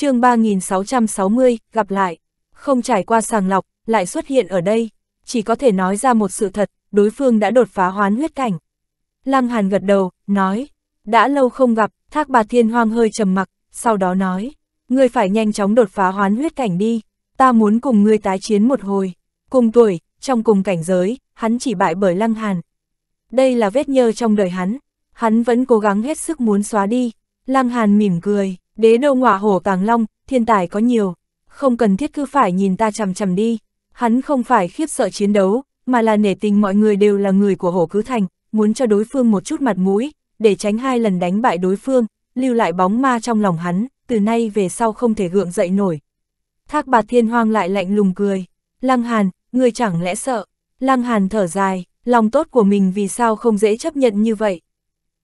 chương 3660, gặp lại, không trải qua sàng lọc, lại xuất hiện ở đây, chỉ có thể nói ra một sự thật, đối phương đã đột phá hoán huyết cảnh. Lăng Hàn gật đầu, nói, đã lâu không gặp, thác bà thiên hoang hơi trầm mặc, sau đó nói, ngươi phải nhanh chóng đột phá hoán huyết cảnh đi, ta muốn cùng ngươi tái chiến một hồi, cùng tuổi, trong cùng cảnh giới, hắn chỉ bại bởi Lăng Hàn. Đây là vết nhơ trong đời hắn, hắn vẫn cố gắng hết sức muốn xóa đi, Lăng Hàn mỉm cười, Đế đô ngọa hổ càng long, thiên tài có nhiều, không cần thiết cứ phải nhìn ta chằm chằm đi. Hắn không phải khiếp sợ chiến đấu, mà là nể tình mọi người đều là người của hổ cứ thành, muốn cho đối phương một chút mặt mũi, để tránh hai lần đánh bại đối phương, lưu lại bóng ma trong lòng hắn, từ nay về sau không thể gượng dậy nổi. Thác bạt thiên hoang lại lạnh lùng cười, lăng hàn, người chẳng lẽ sợ, lăng hàn thở dài, lòng tốt của mình vì sao không dễ chấp nhận như vậy.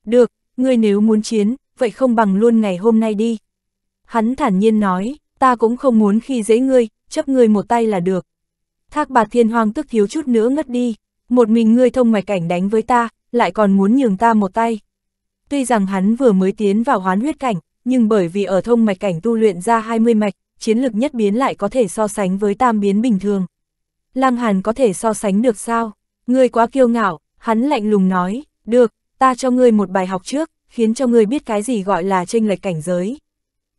Được, ngươi nếu muốn chiến, vậy không bằng luôn ngày hôm nay đi. Hắn thản nhiên nói, ta cũng không muốn khi dễ ngươi, chấp ngươi một tay là được. Thác bạt thiên hoang tức thiếu chút nữa ngất đi, một mình ngươi thông mạch cảnh đánh với ta, lại còn muốn nhường ta một tay. Tuy rằng hắn vừa mới tiến vào hoán huyết cảnh, nhưng bởi vì ở thông mạch cảnh tu luyện ra 20 mạch, chiến lực nhất biến lại có thể so sánh với tam biến bình thường. Lăng Hàn có thể so sánh được sao? Ngươi quá kiêu ngạo, hắn lạnh lùng nói, được, ta cho ngươi một bài học trước, khiến cho ngươi biết cái gì gọi là tranh lệch cảnh giới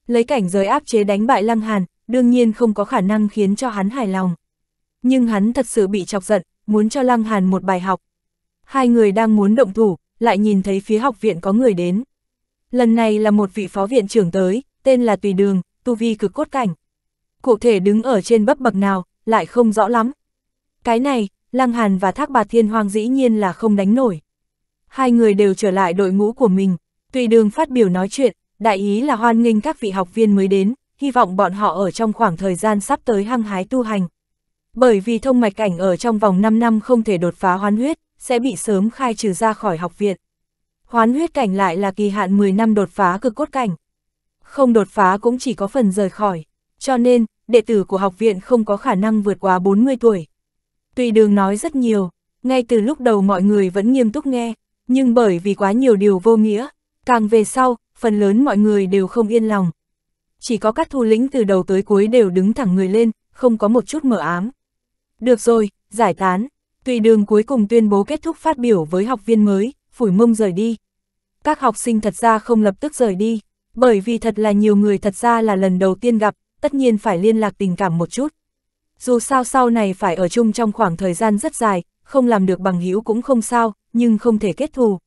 lấy cảnh giới áp chế đánh bại Lăng Hàn, đương nhiên không có khả năng khiến cho hắn hài lòng. Nhưng hắn thật sự bị chọc giận, muốn cho Lăng Hàn một bài học. Hai người đang muốn động thủ, lại nhìn thấy phía học viện có người đến. Lần này là một vị phó viện trưởng tới, tên là Tùy Đường, tu vi cực cốt cảnh. Cụ thể đứng ở trên bấp bậc nào, lại không rõ lắm. Cái này, Lăng Hàn và Thác bà Thiên Hoàng dĩ nhiên là không đánh nổi. Hai người đều trở lại đội ngũ của mình, Tùy Đường phát biểu nói chuyện, đại ý là hoan nghênh các vị học viên mới đến, hy vọng bọn họ ở trong khoảng thời gian sắp tới hăng hái tu hành. Bởi vì thông mạch cảnh ở trong vòng 5 năm không thể đột phá hoán huyết, sẽ bị sớm khai trừ ra khỏi học viện. Hoán huyết cảnh lại là kỳ hạn 10 năm đột phá cực cốt cảnh. Không đột phá cũng chỉ có phần rời khỏi, cho nên, đệ tử của học viện không có khả năng vượt quá 40 tuổi. Tùy đường nói rất nhiều, ngay từ lúc đầu mọi người vẫn nghiêm túc nghe, nhưng bởi vì quá nhiều điều vô nghĩa, càng về sau, phần lớn mọi người đều không yên lòng. Chỉ có các thu lĩnh từ đầu tới cuối đều đứng thẳng người lên, không có một chút mở ám. Được rồi, giải tán. Tùy đường cuối cùng tuyên bố kết thúc phát biểu với học viên mới, phủi mông rời đi. Các học sinh thật ra không lập tức rời đi, bởi vì thật là nhiều người thật ra là lần đầu tiên gặp, tất nhiên phải liên lạc tình cảm một chút. Dù sao sau này phải ở chung trong khoảng thời gian rất dài, không làm được bằng hữu cũng không sao, nhưng không thể kết thù.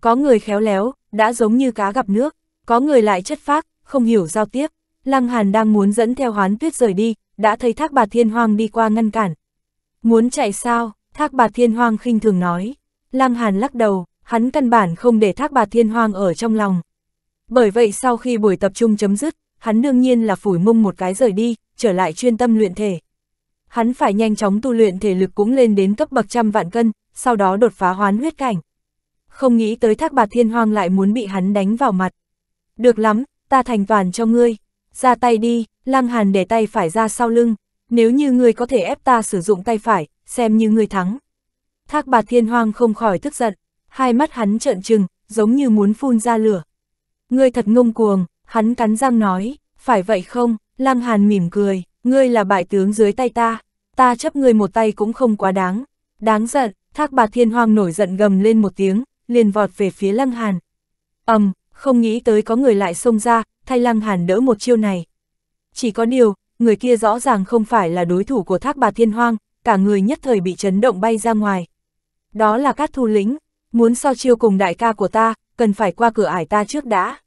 Có người khéo léo, đã giống như cá gặp nước, có người lại chất phác, không hiểu giao tiếp. Lăng Hàn đang muốn dẫn theo hoán tuyết rời đi, đã thấy thác bạt thiên hoang đi qua ngăn cản. Muốn chạy sao, thác bạt thiên hoang khinh thường nói. Lăng Hàn lắc đầu, hắn căn bản không để thác bạt thiên hoang ở trong lòng. Bởi vậy sau khi buổi tập trung chấm dứt, hắn đương nhiên là phủi mông một cái rời đi, trở lại chuyên tâm luyện thể. Hắn phải nhanh chóng tu luyện thể lực cũng lên đến cấp bậc trăm vạn cân, sau đó đột phá hoán huyết cảnh không nghĩ tới thác bạc thiên hoang lại muốn bị hắn đánh vào mặt. Được lắm, ta thành toàn cho ngươi, ra tay đi, lăng hàn để tay phải ra sau lưng, nếu như ngươi có thể ép ta sử dụng tay phải, xem như ngươi thắng. Thác bạc thiên hoang không khỏi tức giận, hai mắt hắn trợn trừng, giống như muốn phun ra lửa. Ngươi thật ngông cuồng, hắn cắn răng nói, phải vậy không, lăng hàn mỉm cười, ngươi là bại tướng dưới tay ta, ta chấp ngươi một tay cũng không quá đáng. Đáng giận, thác bạc thiên hoang nổi giận gầm lên một tiếng, liền vọt về phía Lăng Hàn. ầm, um, không nghĩ tới có người lại xông ra, thay Lăng Hàn đỡ một chiêu này. Chỉ có điều, người kia rõ ràng không phải là đối thủ của thác bà thiên hoang, cả người nhất thời bị chấn động bay ra ngoài. Đó là các thu lĩnh, muốn so chiêu cùng đại ca của ta, cần phải qua cửa ải ta trước đã.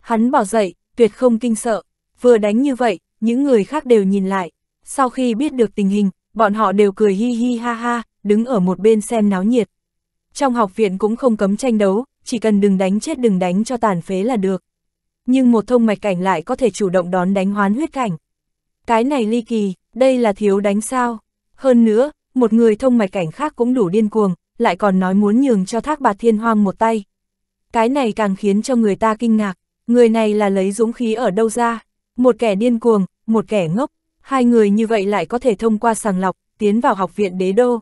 Hắn bỏ dậy, tuyệt không kinh sợ, vừa đánh như vậy, những người khác đều nhìn lại. Sau khi biết được tình hình, bọn họ đều cười hi hi ha ha, đứng ở một bên xem náo nhiệt. Trong học viện cũng không cấm tranh đấu, chỉ cần đừng đánh chết đừng đánh cho tàn phế là được. Nhưng một thông mạch cảnh lại có thể chủ động đón đánh hoán huyết cảnh. Cái này ly kỳ, đây là thiếu đánh sao. Hơn nữa, một người thông mạch cảnh khác cũng đủ điên cuồng, lại còn nói muốn nhường cho thác bà thiên hoang một tay. Cái này càng khiến cho người ta kinh ngạc, người này là lấy dũng khí ở đâu ra, một kẻ điên cuồng, một kẻ ngốc, hai người như vậy lại có thể thông qua sàng lọc, tiến vào học viện đế đô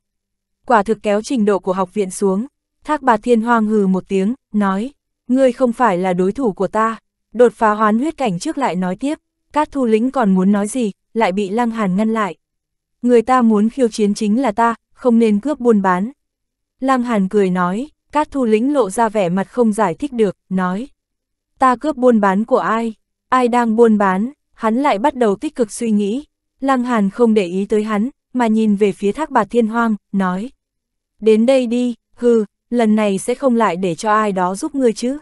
quả thực kéo trình độ của học viện xuống. Thác bà thiên hoang hừ một tiếng, nói, ngươi không phải là đối thủ của ta. Đột phá hoán huyết cảnh trước lại nói tiếp, các thu lĩnh còn muốn nói gì, lại bị lăng hàn ngăn lại. Người ta muốn khiêu chiến chính là ta, không nên cướp buôn bán. Lăng hàn cười nói, các thu lĩnh lộ ra vẻ mặt không giải thích được, nói. Ta cướp buôn bán của ai? Ai đang buôn bán? Hắn lại bắt đầu tích cực suy nghĩ. Lăng hàn không để ý tới hắn, mà nhìn về phía thác bà thiên hoang, nói. Đến đây đi, hừ, lần này sẽ không lại để cho ai đó giúp ngươi chứ.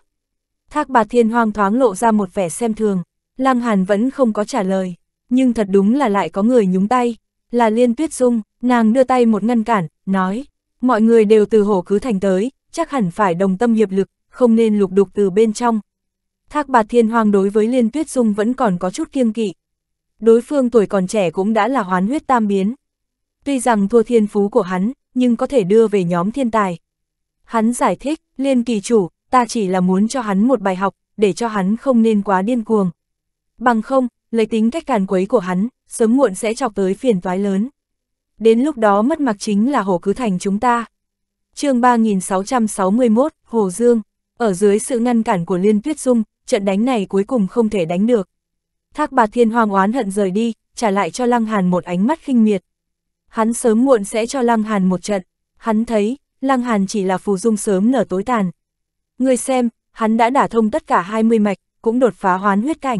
Thác bà thiên hoang thoáng lộ ra một vẻ xem thường, Lăng Hàn vẫn không có trả lời, nhưng thật đúng là lại có người nhúng tay, là Liên Tuyết Dung, nàng đưa tay một ngăn cản, nói, mọi người đều từ hổ cứ thành tới, chắc hẳn phải đồng tâm hiệp lực, không nên lục đục từ bên trong. Thác bà thiên hoang đối với Liên Tuyết Dung vẫn còn có chút kiêng kỵ. Đối phương tuổi còn trẻ cũng đã là hoán huyết tam biến, Tuy rằng thua thiên phú của hắn, nhưng có thể đưa về nhóm thiên tài. Hắn giải thích, liên kỳ chủ, ta chỉ là muốn cho hắn một bài học, để cho hắn không nên quá điên cuồng. Bằng không, lấy tính cách càn quấy của hắn, sớm muộn sẽ chọc tới phiền toái lớn. Đến lúc đó mất mặc chính là hồ cứ thành chúng ta. chương 3661, Hồ Dương, ở dưới sự ngăn cản của Liên Tuyết Dung, trận đánh này cuối cùng không thể đánh được. Thác bà thiên hoang oán hận rời đi, trả lại cho Lăng Hàn một ánh mắt khinh miệt hắn sớm muộn sẽ cho Lăng Hàn một trận, hắn thấy, Lăng Hàn chỉ là phù dung sớm nở tối tàn. Người xem, hắn đã đả thông tất cả 20 mạch, cũng đột phá hoán huyết cảnh.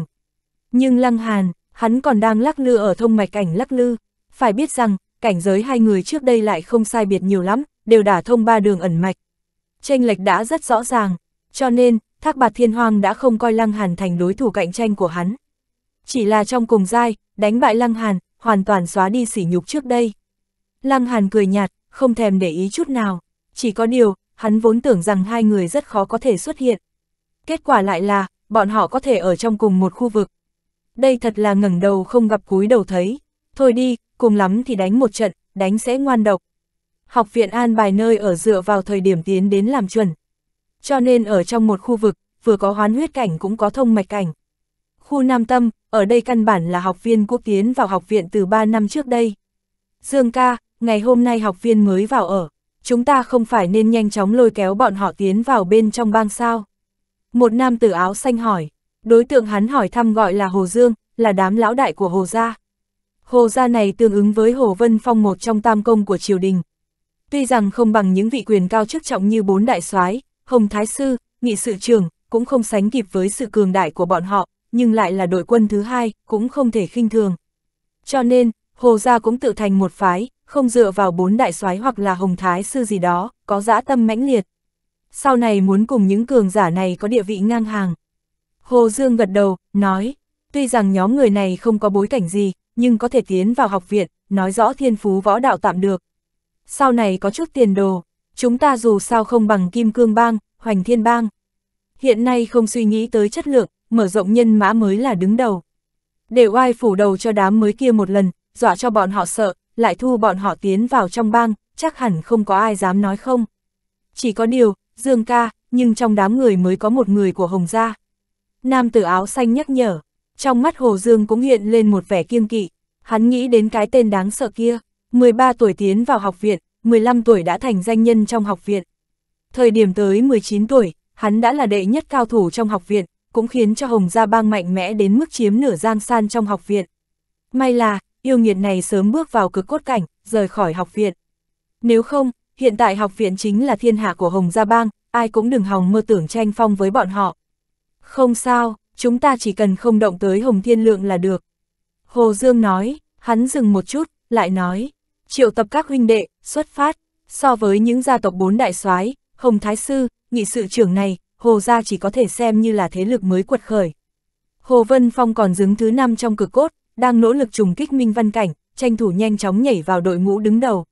Nhưng Lăng Hàn, hắn còn đang lắc lư ở thông mạch cảnh lắc lư, phải biết rằng, cảnh giới hai người trước đây lại không sai biệt nhiều lắm, đều đả thông ba đường ẩn mạch. Tranh lệch đã rất rõ ràng, cho nên, Thác Bạt Thiên Hoang đã không coi Lăng Hàn thành đối thủ cạnh tranh của hắn. Chỉ là trong cùng giai, đánh bại Lăng Hàn, hoàn toàn xóa đi sỉ nhục trước đây. Lăng Hàn cười nhạt, không thèm để ý chút nào. Chỉ có điều, hắn vốn tưởng rằng hai người rất khó có thể xuất hiện. Kết quả lại là, bọn họ có thể ở trong cùng một khu vực. Đây thật là ngẩng đầu không gặp cúi đầu thấy. Thôi đi, cùng lắm thì đánh một trận, đánh sẽ ngoan độc. Học viện an bài nơi ở dựa vào thời điểm tiến đến làm chuẩn. Cho nên ở trong một khu vực, vừa có hoán huyết cảnh cũng có thông mạch cảnh. Khu Nam Tâm, ở đây căn bản là học viên quốc tiến vào học viện từ 3 năm trước đây. Dương ca, ngày hôm nay học viên mới vào ở, chúng ta không phải nên nhanh chóng lôi kéo bọn họ tiến vào bên trong bang sao? Một nam tử áo xanh hỏi, đối tượng hắn hỏi thăm gọi là Hồ Dương, là đám lão đại của Hồ Gia. Hồ Gia này tương ứng với Hồ Vân Phong một trong tam công của triều đình. Tuy rằng không bằng những vị quyền cao chức trọng như bốn đại soái, Hồng Thái Sư, Nghị Sự Trường, cũng không sánh kịp với sự cường đại của bọn họ, nhưng lại là đội quân thứ hai, cũng không thể khinh thường. Cho nên, Hồ gia cũng tự thành một phái, không dựa vào bốn đại soái hoặc là hồng thái sư gì đó, có dã tâm mãnh liệt. Sau này muốn cùng những cường giả này có địa vị ngang hàng. Hồ Dương gật đầu, nói, tuy rằng nhóm người này không có bối cảnh gì, nhưng có thể tiến vào học viện, nói rõ thiên phú võ đạo tạm được. Sau này có chút tiền đồ, chúng ta dù sao không bằng kim cương bang, hoành thiên bang. Hiện nay không suy nghĩ tới chất lượng, mở rộng nhân mã mới là đứng đầu. Để oai phủ đầu cho đám mới kia một lần, dọa cho bọn họ sợ, lại thu bọn họ tiến vào trong bang, chắc hẳn không có ai dám nói không. Chỉ có điều, Dương ca, nhưng trong đám người mới có một người của Hồng Gia. Nam tử áo xanh nhắc nhở, trong mắt Hồ Dương cũng hiện lên một vẻ kiêng kỵ, hắn nghĩ đến cái tên đáng sợ kia, 13 tuổi tiến vào học viện, 15 tuổi đã thành danh nhân trong học viện. Thời điểm tới 19 tuổi, hắn đã là đệ nhất cao thủ trong học viện, cũng khiến cho Hồng Gia Bang mạnh mẽ đến mức chiếm nửa giang san trong học viện. May là, yêu nghiệt này sớm bước vào cực cốt cảnh, rời khỏi học viện. Nếu không, hiện tại học viện chính là thiên hạ của Hồng Gia Bang, ai cũng đừng hòng mơ tưởng tranh phong với bọn họ. Không sao, chúng ta chỉ cần không động tới Hồng Thiên Lượng là được. Hồ Dương nói, hắn dừng một chút, lại nói, triệu tập các huynh đệ, xuất phát, so với những gia tộc bốn đại soái Hồng Thái Sư, nghị sự trưởng này, Hồ Gia chỉ có thể xem như là thế lực mới quật khởi. Hồ Vân Phong còn đứng thứ năm trong cực cốt, đang nỗ lực trùng kích Minh Văn Cảnh, tranh thủ nhanh chóng nhảy vào đội ngũ đứng đầu.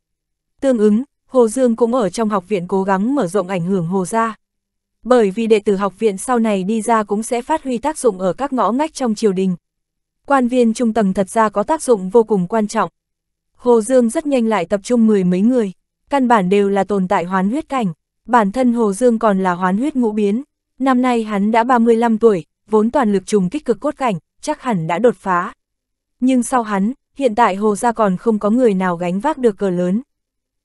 Tương ứng, Hồ Dương cũng ở trong học viện cố gắng mở rộng ảnh hưởng Hồ gia. Bởi vì đệ tử học viện sau này đi ra cũng sẽ phát huy tác dụng ở các ngõ ngách trong triều đình. Quan viên trung tầng thật ra có tác dụng vô cùng quan trọng. Hồ Dương rất nhanh lại tập trung mười mấy người, căn bản đều là tồn tại hoán huyết cảnh. Bản thân Hồ Dương còn là hoán huyết ngũ biến. Năm nay hắn đã 35 tuổi, vốn toàn lực trùng kích cực cốt cảnh, chắc hẳn đã đột phá. Nhưng sau hắn, hiện tại Hồ Gia còn không có người nào gánh vác được cờ lớn.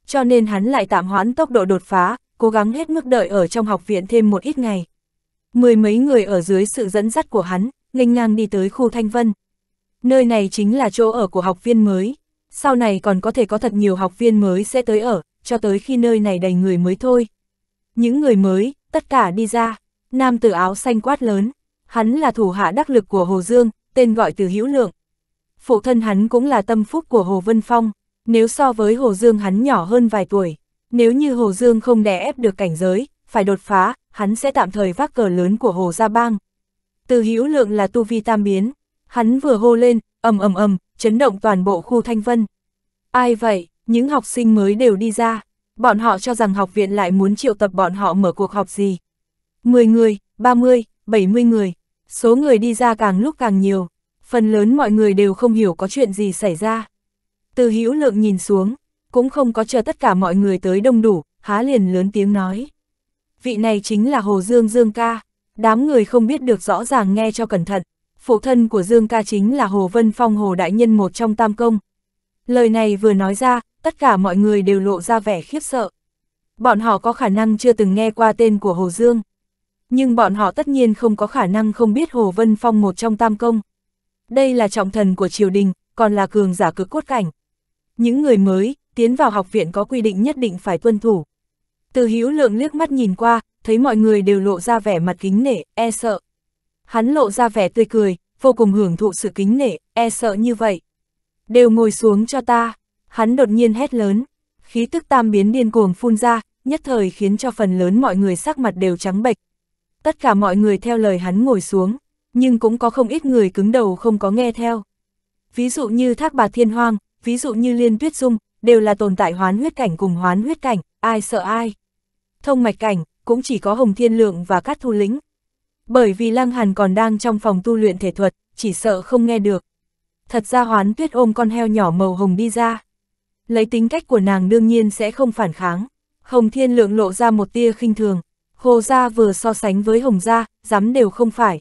Cho nên hắn lại tạm hoãn tốc độ đột phá, cố gắng hết mức đợi ở trong học viện thêm một ít ngày. Mười mấy người ở dưới sự dẫn dắt của hắn, nghênh ngang đi tới khu Thanh Vân. Nơi này chính là chỗ ở của học viên mới. Sau này còn có thể có thật nhiều học viên mới sẽ tới ở, cho tới khi nơi này đầy người mới thôi. Những người mới, tất cả đi ra. Nam tử áo xanh quát lớn. Hắn là thủ hạ đắc lực của Hồ Dương, tên gọi từ hữu lượng, phụ thân hắn cũng là tâm phúc của Hồ Vân Phong, nếu so với Hồ Dương hắn nhỏ hơn vài tuổi, nếu như Hồ Dương không đè ép được cảnh giới, phải đột phá, hắn sẽ tạm thời vác cờ lớn của Hồ Gia Bang. Từ hữu lượng là tu vi tam biến, hắn vừa hô lên, ầm ầm ầm, chấn động toàn bộ khu Thanh Vân. Ai vậy, những học sinh mới đều đi ra, bọn họ cho rằng học viện lại muốn triệu tập bọn họ mở cuộc họp gì. 10 người, 30, 70 người, số người đi ra càng lúc càng nhiều, phần lớn mọi người đều không hiểu có chuyện gì xảy ra. Từ hữu lượng nhìn xuống, cũng không có chờ tất cả mọi người tới đông đủ, há liền lớn tiếng nói. Vị này chính là Hồ Dương Dương ca, đám người không biết được rõ ràng nghe cho cẩn thận, phụ thân của Dương ca chính là Hồ Vân Phong Hồ Đại Nhân một trong tam công. Lời này vừa nói ra, tất cả mọi người đều lộ ra vẻ khiếp sợ. Bọn họ có khả năng chưa từng nghe qua tên của Hồ Dương. Nhưng bọn họ tất nhiên không có khả năng không biết Hồ Vân Phong một trong tam công. Đây là trọng thần của triều đình, còn là cường giả cực cốt cảnh. Những người mới, tiến vào học viện có quy định nhất định phải tuân thủ. Từ hữu lượng liếc mắt nhìn qua, thấy mọi người đều lộ ra vẻ mặt kính nể, e sợ. Hắn lộ ra vẻ tươi cười, vô cùng hưởng thụ sự kính nể, e sợ như vậy. Đều ngồi xuống cho ta, hắn đột nhiên hét lớn, khí tức tam biến điên cuồng phun ra, nhất thời khiến cho phần lớn mọi người sắc mặt đều trắng bệch. Tất cả mọi người theo lời hắn ngồi xuống nhưng cũng có không ít người cứng đầu không có nghe theo. Ví dụ như Thác Bạc Thiên Hoang, ví dụ như Liên Tuyết Dung, đều là tồn tại hoán huyết cảnh cùng hoán huyết cảnh, ai sợ ai. Thông mạch cảnh, cũng chỉ có Hồng Thiên Lượng và các thu lĩnh. Bởi vì Lăng Hàn còn đang trong phòng tu luyện thể thuật, chỉ sợ không nghe được. Thật ra hoán tuyết ôm con heo nhỏ màu hồng đi ra. Lấy tính cách của nàng đương nhiên sẽ không phản kháng. Hồng Thiên Lượng lộ ra một tia khinh thường. Hồ gia vừa so sánh với Hồng gia, dám đều không phải,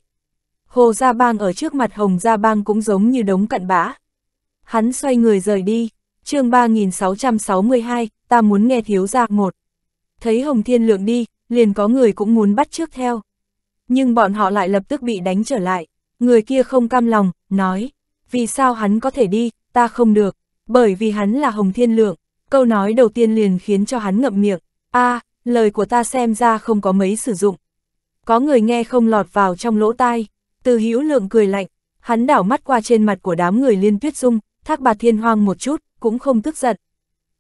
Hồ Gia Bang ở trước mặt Hồng Gia Bang cũng giống như đống cặn bã. Hắn xoay người rời đi, chương 3662, ta muốn nghe thiếu gia một. Thấy Hồng Thiên Lượng đi, liền có người cũng muốn bắt trước theo. Nhưng bọn họ lại lập tức bị đánh trở lại, người kia không cam lòng, nói, vì sao hắn có thể đi, ta không được, bởi vì hắn là Hồng Thiên Lượng, câu nói đầu tiên liền khiến cho hắn ngậm miệng, a à, lời của ta xem ra không có mấy sử dụng. Có người nghe không lọt vào trong lỗ tai, từ hữu lượng cười lạnh, hắn đảo mắt qua trên mặt của đám người liên tuyết dung, thác bạt thiên hoang một chút, cũng không tức giận.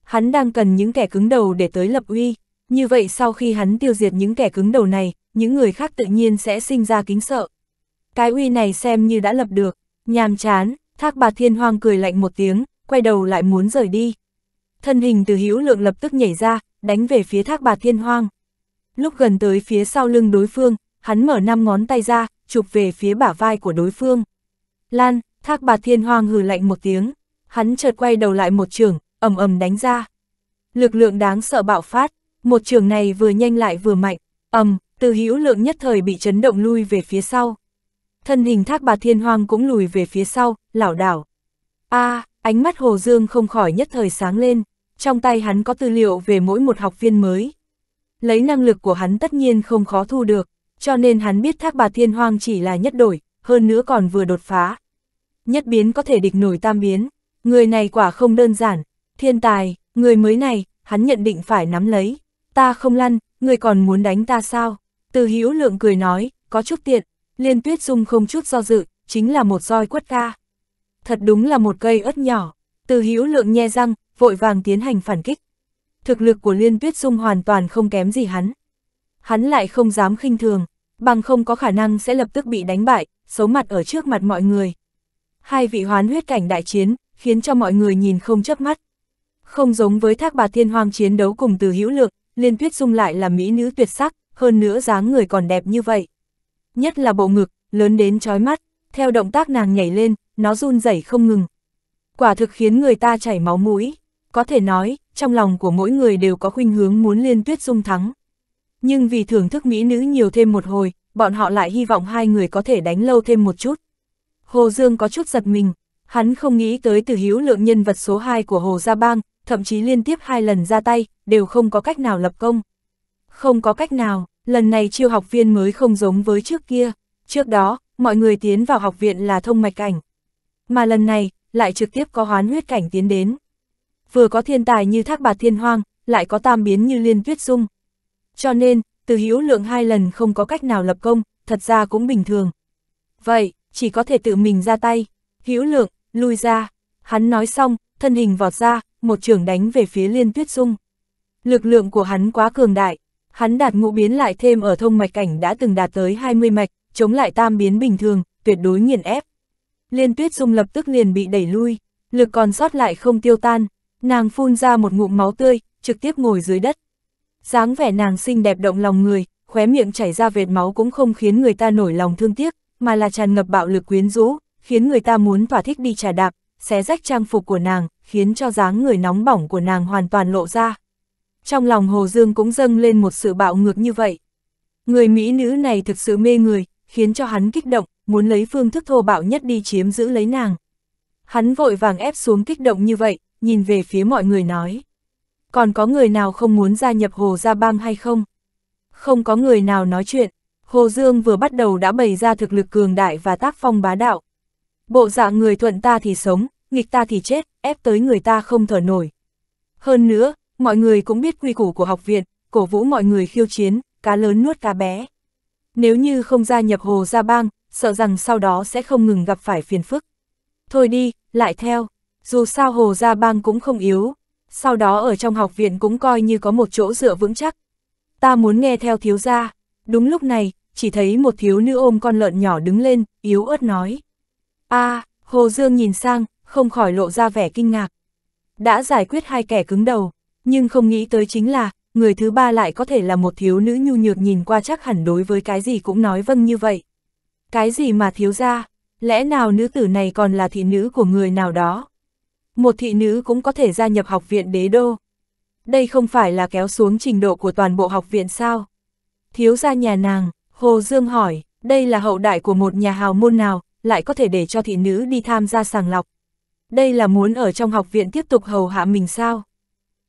Hắn đang cần những kẻ cứng đầu để tới lập uy, như vậy sau khi hắn tiêu diệt những kẻ cứng đầu này, những người khác tự nhiên sẽ sinh ra kính sợ. Cái uy này xem như đã lập được, nhàm chán, thác bạt thiên hoang cười lạnh một tiếng, quay đầu lại muốn rời đi. Thân hình từ hữu lượng lập tức nhảy ra, đánh về phía thác bạt thiên hoang. Lúc gần tới phía sau lưng đối phương, hắn mở năm ngón tay ra, chụp về phía bả vai của đối phương. Lan, thác bà thiên hoang hừ lạnh một tiếng, hắn chợt quay đầu lại một trường, ầm ầm đánh ra. Lực lượng đáng sợ bạo phát, một trường này vừa nhanh lại vừa mạnh, ầm, từ hữu lượng nhất thời bị chấn động lui về phía sau. Thân hình thác bà thiên hoang cũng lùi về phía sau, lảo đảo. a à, ánh mắt Hồ Dương không khỏi nhất thời sáng lên, trong tay hắn có tư liệu về mỗi một học viên mới. Lấy năng lực của hắn tất nhiên không khó thu được cho nên hắn biết thác bà thiên hoang chỉ là nhất đổi, hơn nữa còn vừa đột phá. Nhất biến có thể địch nổi tam biến, người này quả không đơn giản, thiên tài, người mới này, hắn nhận định phải nắm lấy, ta không lăn, người còn muốn đánh ta sao? Từ hữu lượng cười nói, có chút tiện, liên tuyết dung không chút do dự, chính là một roi quất ca. Thật đúng là một cây ớt nhỏ, từ hữu lượng nhe răng, vội vàng tiến hành phản kích. Thực lực của liên tuyết dung hoàn toàn không kém gì hắn. Hắn lại không dám khinh thường, bằng không có khả năng sẽ lập tức bị đánh bại, xấu mặt ở trước mặt mọi người. Hai vị hoán huyết cảnh đại chiến, khiến cho mọi người nhìn không chớp mắt. Không giống với thác bà thiên hoang chiến đấu cùng từ hữu lượng, liên tuyết dung lại là mỹ nữ tuyệt sắc, hơn nữa dáng người còn đẹp như vậy. Nhất là bộ ngực, lớn đến chói mắt, theo động tác nàng nhảy lên, nó run rẩy không ngừng. Quả thực khiến người ta chảy máu mũi, có thể nói, trong lòng của mỗi người đều có khuynh hướng muốn liên tuyết dung thắng nhưng vì thưởng thức mỹ nữ nhiều thêm một hồi, bọn họ lại hy vọng hai người có thể đánh lâu thêm một chút. Hồ Dương có chút giật mình, hắn không nghĩ tới từ hữu lượng nhân vật số 2 của Hồ Gia Bang, thậm chí liên tiếp hai lần ra tay, đều không có cách nào lập công. Không có cách nào, lần này chiêu học viên mới không giống với trước kia, trước đó, mọi người tiến vào học viện là thông mạch cảnh. Mà lần này, lại trực tiếp có hoán huyết cảnh tiến đến. Vừa có thiên tài như thác bạt thiên hoang, lại có tam biến như liên tuyết dung. Cho nên, từ hữu lượng hai lần không có cách nào lập công, thật ra cũng bình thường. Vậy, chỉ có thể tự mình ra tay. hữu lượng, lui ra. Hắn nói xong, thân hình vọt ra, một trường đánh về phía liên tuyết dung. Lực lượng của hắn quá cường đại. Hắn đạt ngũ biến lại thêm ở thông mạch cảnh đã từng đạt tới 20 mạch, chống lại tam biến bình thường, tuyệt đối nghiền ép. Liên tuyết dung lập tức liền bị đẩy lui, lực còn sót lại không tiêu tan. Nàng phun ra một ngụm máu tươi, trực tiếp ngồi dưới đất dáng vẻ nàng xinh đẹp động lòng người, khóe miệng chảy ra vệt máu cũng không khiến người ta nổi lòng thương tiếc, mà là tràn ngập bạo lực quyến rũ, khiến người ta muốn thỏa thích đi trà đạp, xé rách trang phục của nàng, khiến cho dáng người nóng bỏng của nàng hoàn toàn lộ ra. Trong lòng Hồ Dương cũng dâng lên một sự bạo ngược như vậy. Người Mỹ nữ này thực sự mê người, khiến cho hắn kích động, muốn lấy phương thức thô bạo nhất đi chiếm giữ lấy nàng. Hắn vội vàng ép xuống kích động như vậy, nhìn về phía mọi người nói còn có người nào không muốn gia nhập Hồ Gia Bang hay không? Không có người nào nói chuyện, Hồ Dương vừa bắt đầu đã bày ra thực lực cường đại và tác phong bá đạo. Bộ dạng người thuận ta thì sống, nghịch ta thì chết, ép tới người ta không thở nổi. Hơn nữa, mọi người cũng biết quy củ của học viện, cổ vũ mọi người khiêu chiến, cá lớn nuốt cá bé. Nếu như không gia nhập Hồ Gia Bang, sợ rằng sau đó sẽ không ngừng gặp phải phiền phức. Thôi đi, lại theo, dù sao Hồ Gia Bang cũng không yếu, sau đó ở trong học viện cũng coi như có một chỗ dựa vững chắc. Ta muốn nghe theo thiếu gia, đúng lúc này, chỉ thấy một thiếu nữ ôm con lợn nhỏ đứng lên, yếu ớt nói. a à, Hồ Dương nhìn sang, không khỏi lộ ra vẻ kinh ngạc. Đã giải quyết hai kẻ cứng đầu, nhưng không nghĩ tới chính là, người thứ ba lại có thể là một thiếu nữ nhu nhược nhìn qua chắc hẳn đối với cái gì cũng nói vâng như vậy. Cái gì mà thiếu gia lẽ nào nữ tử này còn là thị nữ của người nào đó? một thị nữ cũng có thể gia nhập học viện đế đô. Đây không phải là kéo xuống trình độ của toàn bộ học viện sao? Thiếu gia nhà nàng, Hồ Dương hỏi, đây là hậu đại của một nhà hào môn nào, lại có thể để cho thị nữ đi tham gia sàng lọc. Đây là muốn ở trong học viện tiếp tục hầu hạ mình sao?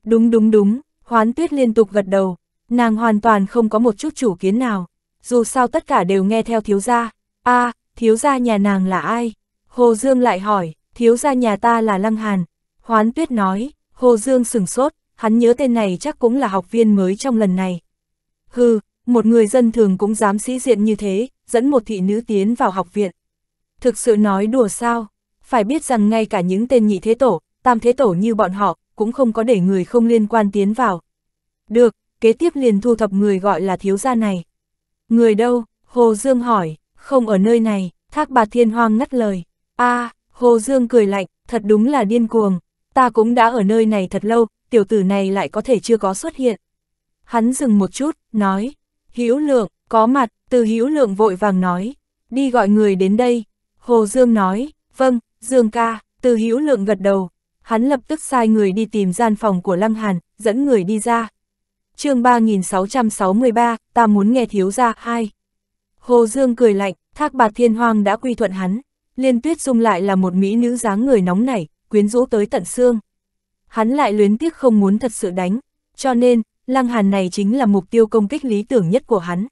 Đúng đúng đúng, hoán tuyết liên tục gật đầu, nàng hoàn toàn không có một chút chủ kiến nào, dù sao tất cả đều nghe theo thiếu gia. a à, thiếu gia nhà nàng là ai? Hồ Dương lại hỏi, thiếu gia nhà ta là Lăng Hàn. Hoán Tuyết nói, Hồ Dương sừng sốt, hắn nhớ tên này chắc cũng là học viên mới trong lần này. Hừ, một người dân thường cũng dám sĩ diện như thế, dẫn một thị nữ tiến vào học viện. Thực sự nói đùa sao? Phải biết rằng ngay cả những tên nhị thế tổ, tam thế tổ như bọn họ, cũng không có để người không liên quan tiến vào. Được, kế tiếp liền thu thập người gọi là thiếu gia này. Người đâu? Hồ Dương hỏi, không ở nơi này, Thác Bà Thiên Hoang ngắt lời. a à, Hồ Dương cười lạnh, thật đúng là điên cuồng, ta cũng đã ở nơi này thật lâu, tiểu tử này lại có thể chưa có xuất hiện. Hắn dừng một chút, nói, hữu lượng, có mặt, từ hữu lượng vội vàng nói, đi gọi người đến đây. Hồ Dương nói, vâng, Dương ca, từ hữu lượng gật đầu, hắn lập tức sai người đi tìm gian phòng của Lăng Hàn, dẫn người đi ra. chương 3663, ta muốn nghe thiếu ra, hai. Hồ Dương cười lạnh, thác bạt thiên hoang đã quy thuận hắn, Liên Tuyết Dung lại là một mỹ nữ dáng người nóng nảy, quyến rũ tới tận xương. Hắn lại luyến tiếc không muốn thật sự đánh, cho nên, Lăng Hàn này chính là mục tiêu công kích lý tưởng nhất của hắn.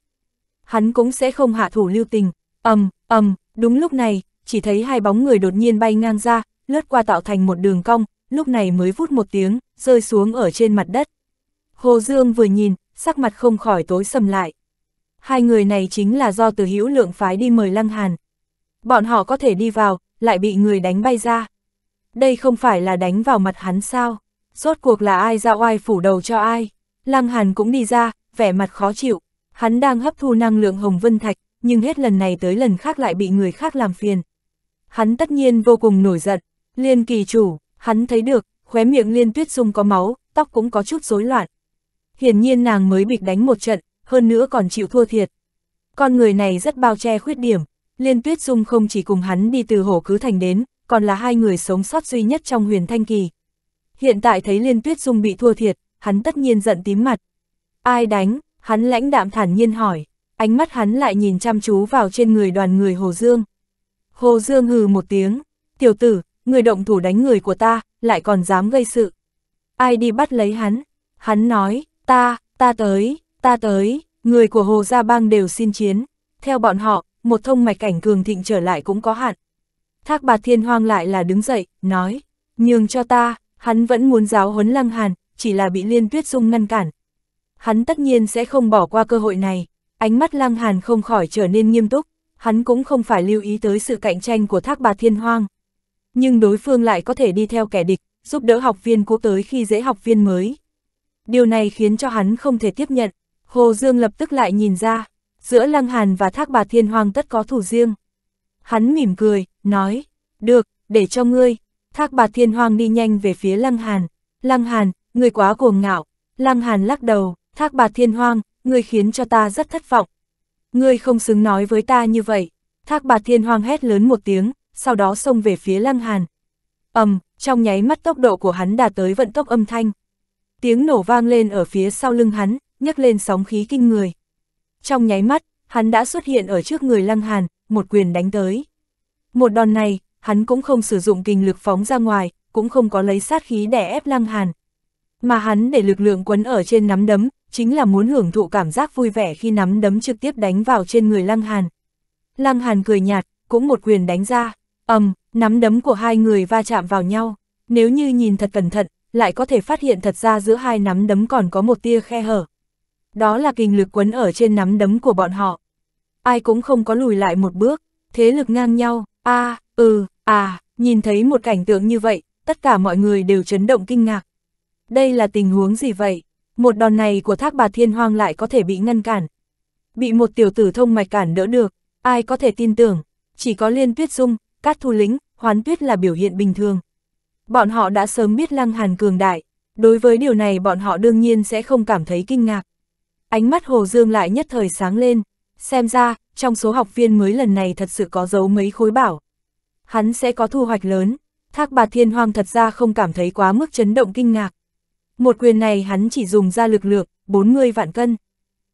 Hắn cũng sẽ không hạ thủ lưu tình, ầm, ầm, đúng lúc này, chỉ thấy hai bóng người đột nhiên bay ngang ra, lướt qua tạo thành một đường cong, lúc này mới vút một tiếng, rơi xuống ở trên mặt đất. Hồ Dương vừa nhìn, sắc mặt không khỏi tối sầm lại. Hai người này chính là do từ hữu lượng phái đi mời Lăng Hàn, Bọn họ có thể đi vào, lại bị người đánh bay ra. Đây không phải là đánh vào mặt hắn sao? Rốt cuộc là ai ra oai phủ đầu cho ai? Lăng Hàn cũng đi ra, vẻ mặt khó chịu. Hắn đang hấp thu năng lượng Hồng Vân Thạch, nhưng hết lần này tới lần khác lại bị người khác làm phiền. Hắn tất nhiên vô cùng nổi giận. Liên kỳ chủ, hắn thấy được, khóe miệng liên tuyết dung có máu, tóc cũng có chút rối loạn. Hiển nhiên nàng mới bị đánh một trận, hơn nữa còn chịu thua thiệt. Con người này rất bao che khuyết điểm, Liên Tuyết Dung không chỉ cùng hắn đi từ hổ cứ thành đến, còn là hai người sống sót duy nhất trong huyền thanh kỳ. Hiện tại thấy Liên Tuyết Dung bị thua thiệt, hắn tất nhiên giận tím mặt. Ai đánh, hắn lãnh đạm thản nhiên hỏi, ánh mắt hắn lại nhìn chăm chú vào trên người đoàn người Hồ Dương. Hồ Dương hừ một tiếng, tiểu tử, người động thủ đánh người của ta, lại còn dám gây sự. Ai đi bắt lấy hắn? Hắn nói, ta, ta tới, ta tới, người của Hồ Gia Bang đều xin chiến. Theo bọn họ, một thông mạch cảnh cường thịnh trở lại cũng có hạn. Thác bạt thiên hoang lại là đứng dậy, nói, nhường cho ta, hắn vẫn muốn giáo huấn lăng hàn, chỉ là bị liên tuyết dung ngăn cản. Hắn tất nhiên sẽ không bỏ qua cơ hội này, ánh mắt lăng hàn không khỏi trở nên nghiêm túc, hắn cũng không phải lưu ý tới sự cạnh tranh của thác bạt thiên hoang. Nhưng đối phương lại có thể đi theo kẻ địch, giúp đỡ học viên cũ tới khi dễ học viên mới. Điều này khiến cho hắn không thể tiếp nhận, Hồ Dương lập tức lại nhìn ra, giữa Lăng Hàn và Thác Bà Thiên Hoàng tất có thủ riêng. Hắn mỉm cười, nói, được, để cho ngươi. Thác Bà Thiên Hoàng đi nhanh về phía Lăng Hàn. Lăng Hàn, ngươi quá cuồng ngạo. Lăng Hàn lắc đầu, Thác Bà Thiên Hoàng, ngươi khiến cho ta rất thất vọng. Ngươi không xứng nói với ta như vậy. Thác Bà Thiên Hoàng hét lớn một tiếng, sau đó xông về phía Lăng Hàn. ầm, trong nháy mắt tốc độ của hắn đạt tới vận tốc âm thanh. Tiếng nổ vang lên ở phía sau lưng hắn, nhấc lên sóng khí kinh người. Trong nháy mắt, hắn đã xuất hiện ở trước người Lăng Hàn, một quyền đánh tới. Một đòn này, hắn cũng không sử dụng kinh lực phóng ra ngoài, cũng không có lấy sát khí đè ép Lăng Hàn. Mà hắn để lực lượng quấn ở trên nắm đấm, chính là muốn hưởng thụ cảm giác vui vẻ khi nắm đấm trực tiếp đánh vào trên người Lăng Hàn. Lăng Hàn cười nhạt, cũng một quyền đánh ra, ầm, nắm đấm của hai người va chạm vào nhau, nếu như nhìn thật cẩn thận, lại có thể phát hiện thật ra giữa hai nắm đấm còn có một tia khe hở đó là kinh lực quấn ở trên nắm đấm của bọn họ. Ai cũng không có lùi lại một bước, thế lực ngang nhau, a à, ừ, à, nhìn thấy một cảnh tượng như vậy, tất cả mọi người đều chấn động kinh ngạc. Đây là tình huống gì vậy? Một đòn này của thác bà thiên hoang lại có thể bị ngăn cản. Bị một tiểu tử thông mạch cản đỡ được, ai có thể tin tưởng, chỉ có liên tuyết dung, cát thu lính, hoán tuyết là biểu hiện bình thường. Bọn họ đã sớm biết lăng hàn cường đại, đối với điều này bọn họ đương nhiên sẽ không cảm thấy kinh ngạc. Ánh mắt Hồ Dương lại nhất thời sáng lên, xem ra, trong số học viên mới lần này thật sự có dấu mấy khối bảo. Hắn sẽ có thu hoạch lớn, thác bà thiên hoang thật ra không cảm thấy quá mức chấn động kinh ngạc. Một quyền này hắn chỉ dùng ra lực lượng, 40 vạn cân.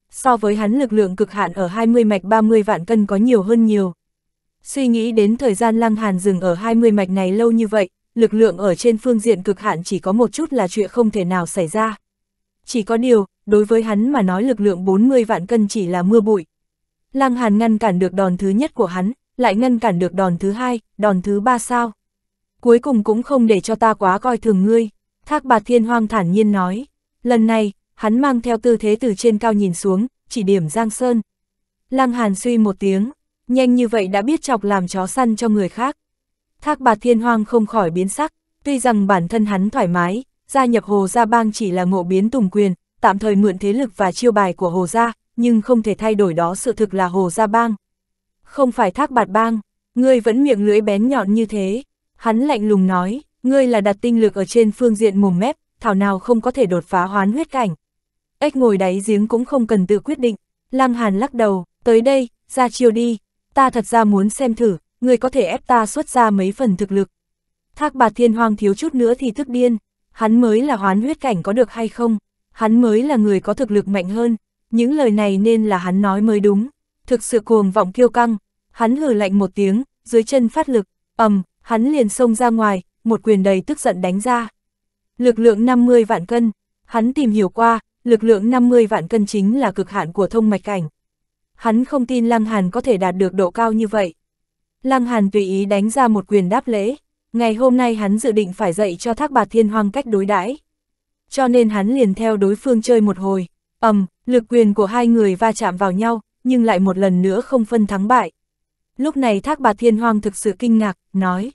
So với hắn lực lượng cực hạn ở 20 mạch 30 vạn cân có nhiều hơn nhiều. Suy nghĩ đến thời gian lăng hàn dừng ở 20 mạch này lâu như vậy, lực lượng ở trên phương diện cực hạn chỉ có một chút là chuyện không thể nào xảy ra. Chỉ có điều, đối với hắn mà nói lực lượng 40 vạn cân chỉ là mưa bụi. Lăng Hàn ngăn cản được đòn thứ nhất của hắn, lại ngăn cản được đòn thứ hai, đòn thứ ba sao. Cuối cùng cũng không để cho ta quá coi thường ngươi, thác bà thiên hoang thản nhiên nói. Lần này, hắn mang theo tư thế từ trên cao nhìn xuống, chỉ điểm Giang Sơn. Lăng Hàn suy một tiếng, nhanh như vậy đã biết chọc làm chó săn cho người khác. Thác bà thiên hoang không khỏi biến sắc, tuy rằng bản thân hắn thoải mái, gia nhập hồ gia bang chỉ là ngộ biến tùng quyền, tạm thời mượn thế lực và chiêu bài của Hồ Gia, nhưng không thể thay đổi đó sự thực là Hồ Gia Bang. Không phải thác bạt bang, ngươi vẫn miệng lưỡi bén nhọn như thế. Hắn lạnh lùng nói, ngươi là đặt tinh lực ở trên phương diện mồm mép, thảo nào không có thể đột phá hoán huyết cảnh. Ếch ngồi đáy giếng cũng không cần tự quyết định, Lăng Hàn lắc đầu, tới đây, ra chiêu đi, ta thật ra muốn xem thử, ngươi có thể ép ta xuất ra mấy phần thực lực. Thác bạt thiên hoang thiếu chút nữa thì thức điên, hắn mới là hoán huyết cảnh có được hay không? hắn mới là người có thực lực mạnh hơn, những lời này nên là hắn nói mới đúng, thực sự cuồng vọng kiêu căng, hắn hừ lạnh một tiếng, dưới chân phát lực, ầm, hắn liền xông ra ngoài, một quyền đầy tức giận đánh ra. Lực lượng 50 vạn cân, hắn tìm hiểu qua, lực lượng 50 vạn cân chính là cực hạn của thông mạch cảnh. Hắn không tin Lăng Hàn có thể đạt được độ cao như vậy. Lăng Hàn tùy ý đánh ra một quyền đáp lễ, ngày hôm nay hắn dự định phải dạy cho Thác Bà Thiên Hoang cách đối đãi cho nên hắn liền theo đối phương chơi một hồi. ầm, lực quyền của hai người va chạm vào nhau, nhưng lại một lần nữa không phân thắng bại. Lúc này Thác Bà Thiên Hoang thực sự kinh ngạc, nói.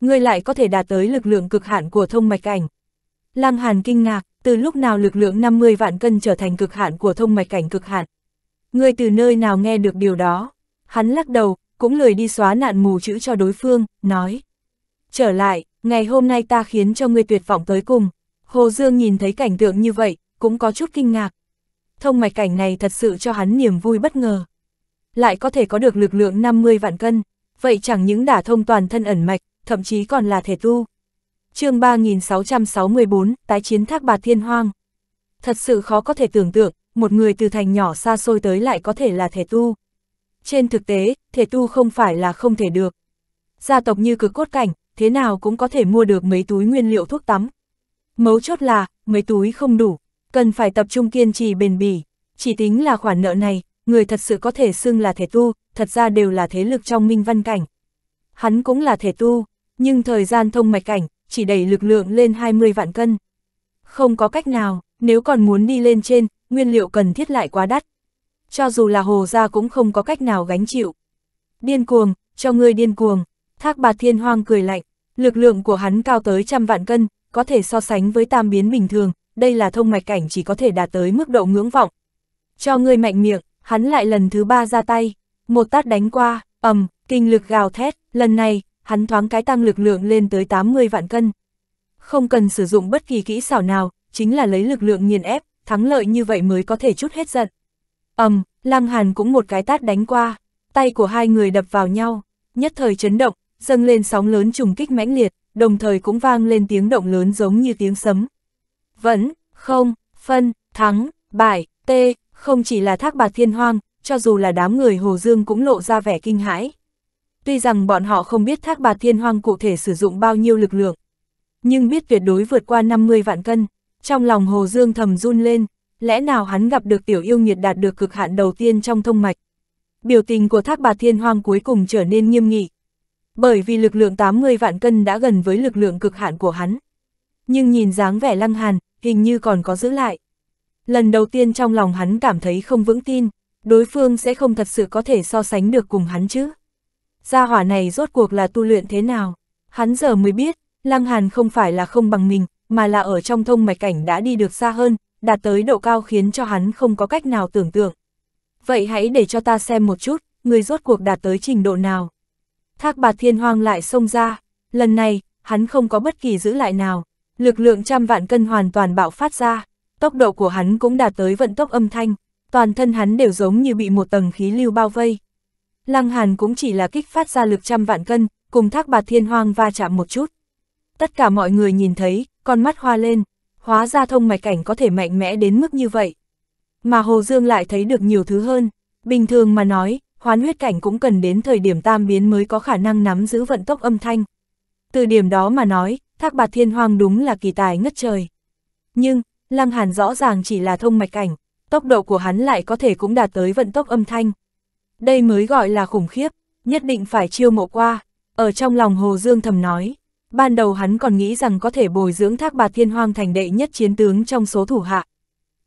Ngươi lại có thể đạt tới lực lượng cực hạn của thông mạch cảnh. Lăng Hàn kinh ngạc, từ lúc nào lực lượng 50 vạn cân trở thành cực hạn của thông mạch cảnh cực hạn. Ngươi từ nơi nào nghe được điều đó? Hắn lắc đầu, cũng lười đi xóa nạn mù chữ cho đối phương, nói. Trở lại, ngày hôm nay ta khiến cho ngươi tuyệt vọng tới cùng. Hồ Dương nhìn thấy cảnh tượng như vậy, cũng có chút kinh ngạc. Thông mạch cảnh này thật sự cho hắn niềm vui bất ngờ. Lại có thể có được lực lượng 50 vạn cân, vậy chẳng những đả thông toàn thân ẩn mạch, thậm chí còn là thể tu. chương 3664, tái chiến thác bà thiên hoang. Thật sự khó có thể tưởng tượng, một người từ thành nhỏ xa xôi tới lại có thể là thể tu. Trên thực tế, thể tu không phải là không thể được. Gia tộc như cực cốt cảnh, thế nào cũng có thể mua được mấy túi nguyên liệu thuốc tắm, Mấu chốt là, mấy túi không đủ, cần phải tập trung kiên trì bền bỉ. Chỉ tính là khoản nợ này, người thật sự có thể xưng là thể tu, thật ra đều là thế lực trong minh văn cảnh. Hắn cũng là thể tu, nhưng thời gian thông mạch cảnh, chỉ đẩy lực lượng lên 20 vạn cân. Không có cách nào, nếu còn muốn đi lên trên, nguyên liệu cần thiết lại quá đắt. Cho dù là hồ gia cũng không có cách nào gánh chịu. Điên cuồng, cho ngươi điên cuồng, thác bà thiên hoang cười lạnh, lực lượng của hắn cao tới trăm vạn cân, có thể so sánh với tam biến bình thường, đây là thông mạch cảnh chỉ có thể đạt tới mức độ ngưỡng vọng. Cho người mạnh miệng, hắn lại lần thứ ba ra tay, một tát đánh qua, ầm, kinh lực gào thét, lần này, hắn thoáng cái tăng lực lượng lên tới 80 vạn cân. Không cần sử dụng bất kỳ kỹ xảo nào, chính là lấy lực lượng nghiền ép, thắng lợi như vậy mới có thể chút hết giận. ầm, Lăng Hàn cũng một cái tát đánh qua, tay của hai người đập vào nhau, nhất thời chấn động, dâng lên sóng lớn trùng kích mãnh liệt, đồng thời cũng vang lên tiếng động lớn giống như tiếng sấm. Vẫn, không, phân, thắng, bại, tê, không chỉ là thác bạc thiên hoang, cho dù là đám người Hồ Dương cũng lộ ra vẻ kinh hãi. Tuy rằng bọn họ không biết thác bạc thiên hoang cụ thể sử dụng bao nhiêu lực lượng, nhưng biết tuyệt đối vượt qua 50 vạn cân. Trong lòng Hồ Dương thầm run lên, lẽ nào hắn gặp được tiểu yêu nghiệt đạt được cực hạn đầu tiên trong thông mạch. Biểu tình của thác bạc thiên hoang cuối cùng trở nên nghiêm nghị, bởi vì lực lượng 80 vạn cân đã gần với lực lượng cực hạn của hắn. Nhưng nhìn dáng vẻ lăng hàn, hình như còn có giữ lại. Lần đầu tiên trong lòng hắn cảm thấy không vững tin, đối phương sẽ không thật sự có thể so sánh được cùng hắn chứ. Gia hỏa này rốt cuộc là tu luyện thế nào? Hắn giờ mới biết, lăng hàn không phải là không bằng mình, mà là ở trong thông mạch cảnh đã đi được xa hơn, đạt tới độ cao khiến cho hắn không có cách nào tưởng tượng. Vậy hãy để cho ta xem một chút, người rốt cuộc đạt tới trình độ nào. Thác bạt thiên hoang lại xông ra, lần này, hắn không có bất kỳ giữ lại nào, lực lượng trăm vạn cân hoàn toàn bạo phát ra, tốc độ của hắn cũng đạt tới vận tốc âm thanh, toàn thân hắn đều giống như bị một tầng khí lưu bao vây. Lăng Hàn cũng chỉ là kích phát ra lực trăm vạn cân, cùng thác bạt thiên hoang va chạm một chút. Tất cả mọi người nhìn thấy, con mắt hoa lên, hóa ra thông mạch cảnh có thể mạnh mẽ đến mức như vậy. Mà Hồ Dương lại thấy được nhiều thứ hơn, bình thường mà nói, hoán huyết cảnh cũng cần đến thời điểm tam biến mới có khả năng nắm giữ vận tốc âm thanh. Từ điểm đó mà nói, Thác Bạt Thiên Hoàng đúng là kỳ tài ngất trời. Nhưng, Lăng Hàn rõ ràng chỉ là thông mạch cảnh, tốc độ của hắn lại có thể cũng đạt tới vận tốc âm thanh. Đây mới gọi là khủng khiếp, nhất định phải chiêu mộ qua, ở trong lòng Hồ Dương thầm nói. Ban đầu hắn còn nghĩ rằng có thể bồi dưỡng Thác Bạt Thiên Hoang thành đệ nhất chiến tướng trong số thủ hạ.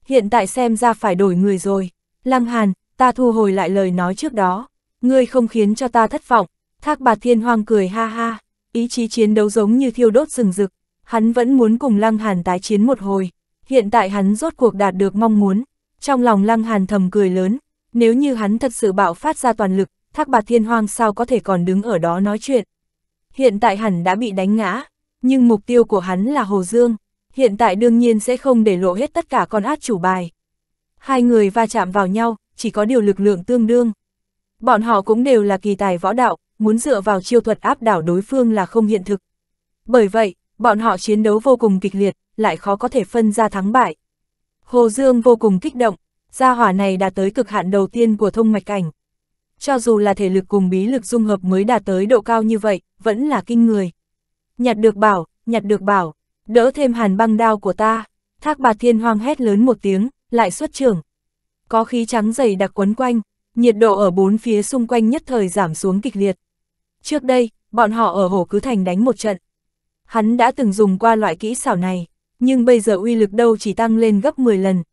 Hiện tại xem ra phải đổi người rồi. Lăng Hàn, ta thu hồi lại lời nói trước đó, ngươi không khiến cho ta thất vọng, thác bạt thiên hoang cười ha ha, ý chí chiến đấu giống như thiêu đốt rừng rực, hắn vẫn muốn cùng lăng hàn tái chiến một hồi, hiện tại hắn rốt cuộc đạt được mong muốn, trong lòng lăng hàn thầm cười lớn, nếu như hắn thật sự bạo phát ra toàn lực, thác bạt thiên hoang sao có thể còn đứng ở đó nói chuyện. Hiện tại hắn đã bị đánh ngã, nhưng mục tiêu của hắn là Hồ Dương, hiện tại đương nhiên sẽ không để lộ hết tất cả con át chủ bài. Hai người va chạm vào nhau, chỉ có điều lực lượng tương đương. Bọn họ cũng đều là kỳ tài võ đạo, muốn dựa vào chiêu thuật áp đảo đối phương là không hiện thực. Bởi vậy, bọn họ chiến đấu vô cùng kịch liệt, lại khó có thể phân ra thắng bại. Hồ Dương vô cùng kích động, gia hỏa này đã tới cực hạn đầu tiên của thông mạch cảnh. Cho dù là thể lực cùng bí lực dung hợp mới đạt tới độ cao như vậy, vẫn là kinh người. Nhặt được bảo, nhặt được bảo, đỡ thêm hàn băng đao của ta. Thác bà thiên hoang hét lớn một tiếng, lại xuất trưởng, có khí trắng dày đặc quấn quanh, nhiệt độ ở bốn phía xung quanh nhất thời giảm xuống kịch liệt. Trước đây, bọn họ ở hồ cứ thành đánh một trận. Hắn đã từng dùng qua loại kỹ xảo này, nhưng bây giờ uy lực đâu chỉ tăng lên gấp 10 lần.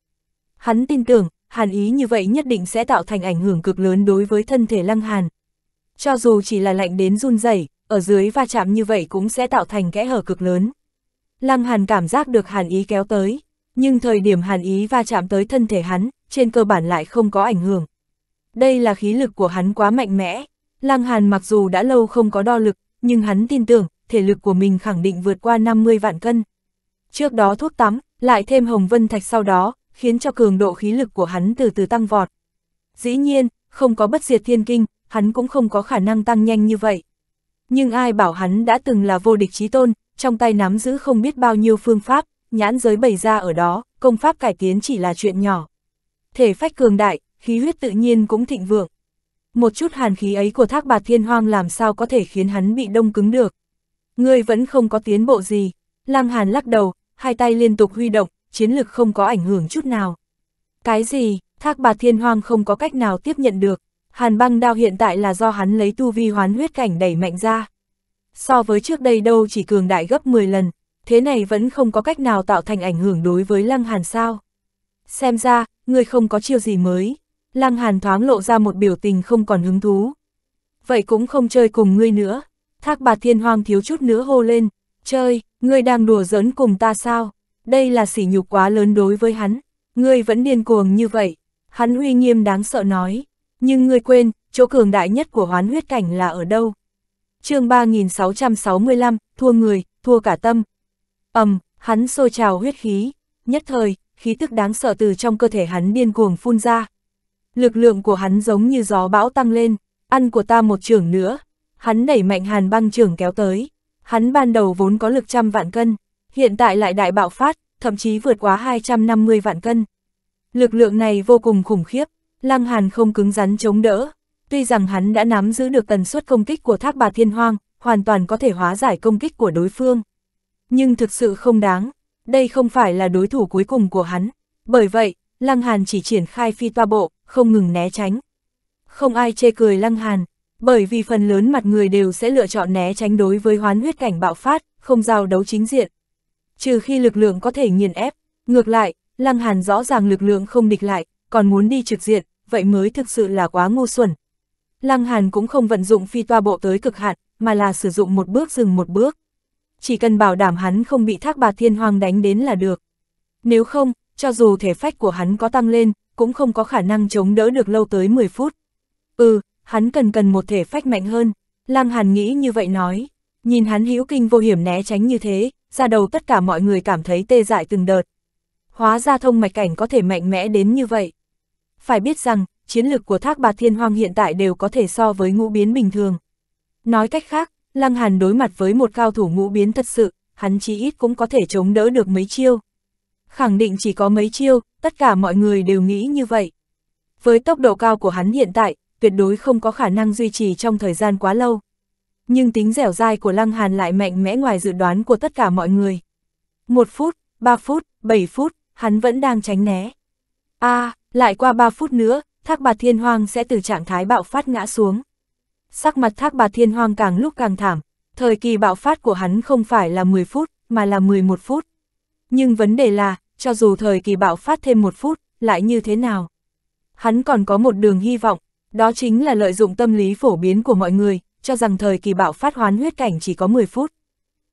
Hắn tin tưởng, hàn ý như vậy nhất định sẽ tạo thành ảnh hưởng cực lớn đối với thân thể lăng hàn. Cho dù chỉ là lạnh đến run rẩy, ở dưới va chạm như vậy cũng sẽ tạo thành kẽ hở cực lớn. Lăng hàn cảm giác được hàn ý kéo tới, nhưng thời điểm hàn ý va chạm tới thân thể hắn, trên cơ bản lại không có ảnh hưởng. Đây là khí lực của hắn quá mạnh mẽ. Lăng Hàn mặc dù đã lâu không có đo lực, nhưng hắn tin tưởng, thể lực của mình khẳng định vượt qua 50 vạn cân. Trước đó thuốc tắm, lại thêm hồng vân thạch sau đó, khiến cho cường độ khí lực của hắn từ từ tăng vọt. Dĩ nhiên, không có bất diệt thiên kinh, hắn cũng không có khả năng tăng nhanh như vậy. Nhưng ai bảo hắn đã từng là vô địch trí tôn, trong tay nắm giữ không biết bao nhiêu phương pháp, nhãn giới bày ra ở đó, công pháp cải tiến chỉ là chuyện nhỏ thể phách cường đại, khí huyết tự nhiên cũng thịnh vượng. Một chút hàn khí ấy của thác bạt thiên hoang làm sao có thể khiến hắn bị đông cứng được. Ngươi vẫn không có tiến bộ gì. Lăng hàn lắc đầu, hai tay liên tục huy động, chiến lực không có ảnh hưởng chút nào. Cái gì, thác bạt thiên hoang không có cách nào tiếp nhận được. Hàn băng đao hiện tại là do hắn lấy tu vi hoán huyết cảnh đẩy mạnh ra. So với trước đây đâu chỉ cường đại gấp 10 lần, thế này vẫn không có cách nào tạo thành ảnh hưởng đối với lăng hàn sao xem ra, ngươi không có chiêu gì mới. Lăng Hàn thoáng lộ ra một biểu tình không còn hứng thú. Vậy cũng không chơi cùng ngươi nữa. Thác bà thiên hoang thiếu chút nữa hô lên. Chơi, ngươi đang đùa giỡn cùng ta sao? Đây là sỉ nhục quá lớn đối với hắn. Ngươi vẫn điên cuồng như vậy. Hắn uy nghiêm đáng sợ nói. Nhưng ngươi quên, chỗ cường đại nhất của hoán huyết cảnh là ở đâu? chương 3665, thua người, thua cả tâm. ầm, hắn sôi trào huyết khí. Nhất thời, khí tức đáng sợ từ trong cơ thể hắn điên cuồng phun ra. Lực lượng của hắn giống như gió bão tăng lên, ăn của ta một trường nữa. Hắn đẩy mạnh hàn băng trường kéo tới. Hắn ban đầu vốn có lực trăm vạn cân, hiện tại lại đại bạo phát, thậm chí vượt quá 250 vạn cân. Lực lượng này vô cùng khủng khiếp, lăng hàn không cứng rắn chống đỡ. Tuy rằng hắn đã nắm giữ được tần suất công kích của thác bà thiên hoang, hoàn toàn có thể hóa giải công kích của đối phương. Nhưng thực sự không đáng, đây không phải là đối thủ cuối cùng của hắn. Bởi vậy, Lăng Hàn chỉ triển khai phi toa bộ, không ngừng né tránh. Không ai chê cười Lăng Hàn, bởi vì phần lớn mặt người đều sẽ lựa chọn né tránh đối với hoán huyết cảnh bạo phát, không giao đấu chính diện. Trừ khi lực lượng có thể nghiền ép, ngược lại, Lăng Hàn rõ ràng lực lượng không địch lại, còn muốn đi trực diện, vậy mới thực sự là quá ngu xuẩn. Lăng Hàn cũng không vận dụng phi toa bộ tới cực hạn, mà là sử dụng một bước dừng một bước chỉ cần bảo đảm hắn không bị thác Bà thiên hoàng đánh đến là được. Nếu không, cho dù thể phách của hắn có tăng lên, cũng không có khả năng chống đỡ được lâu tới 10 phút. Ừ, hắn cần cần một thể phách mạnh hơn, Lăng Hàn nghĩ như vậy nói. Nhìn hắn hữu kinh vô hiểm né tránh như thế, ra đầu tất cả mọi người cảm thấy tê dại từng đợt. Hóa ra thông mạch cảnh có thể mạnh mẽ đến như vậy. Phải biết rằng, chiến lược của thác Bà thiên hoang hiện tại đều có thể so với ngũ biến bình thường. Nói cách khác, Lăng Hàn đối mặt với một cao thủ ngũ biến thật sự, hắn chí ít cũng có thể chống đỡ được mấy chiêu. Khẳng định chỉ có mấy chiêu, tất cả mọi người đều nghĩ như vậy. Với tốc độ cao của hắn hiện tại, tuyệt đối không có khả năng duy trì trong thời gian quá lâu. Nhưng tính dẻo dai của Lăng Hàn lại mạnh mẽ ngoài dự đoán của tất cả mọi người. Một phút, ba phút, bảy phút, hắn vẫn đang tránh né. a à, lại qua ba phút nữa, Thác Bạt Thiên Hoàng sẽ từ trạng thái bạo phát ngã xuống sắc mặt thác bà thiên hoang càng lúc càng thảm, thời kỳ bạo phát của hắn không phải là 10 phút, mà là 11 phút. Nhưng vấn đề là, cho dù thời kỳ bạo phát thêm một phút, lại như thế nào? Hắn còn có một đường hy vọng, đó chính là lợi dụng tâm lý phổ biến của mọi người, cho rằng thời kỳ bạo phát hoán huyết cảnh chỉ có 10 phút.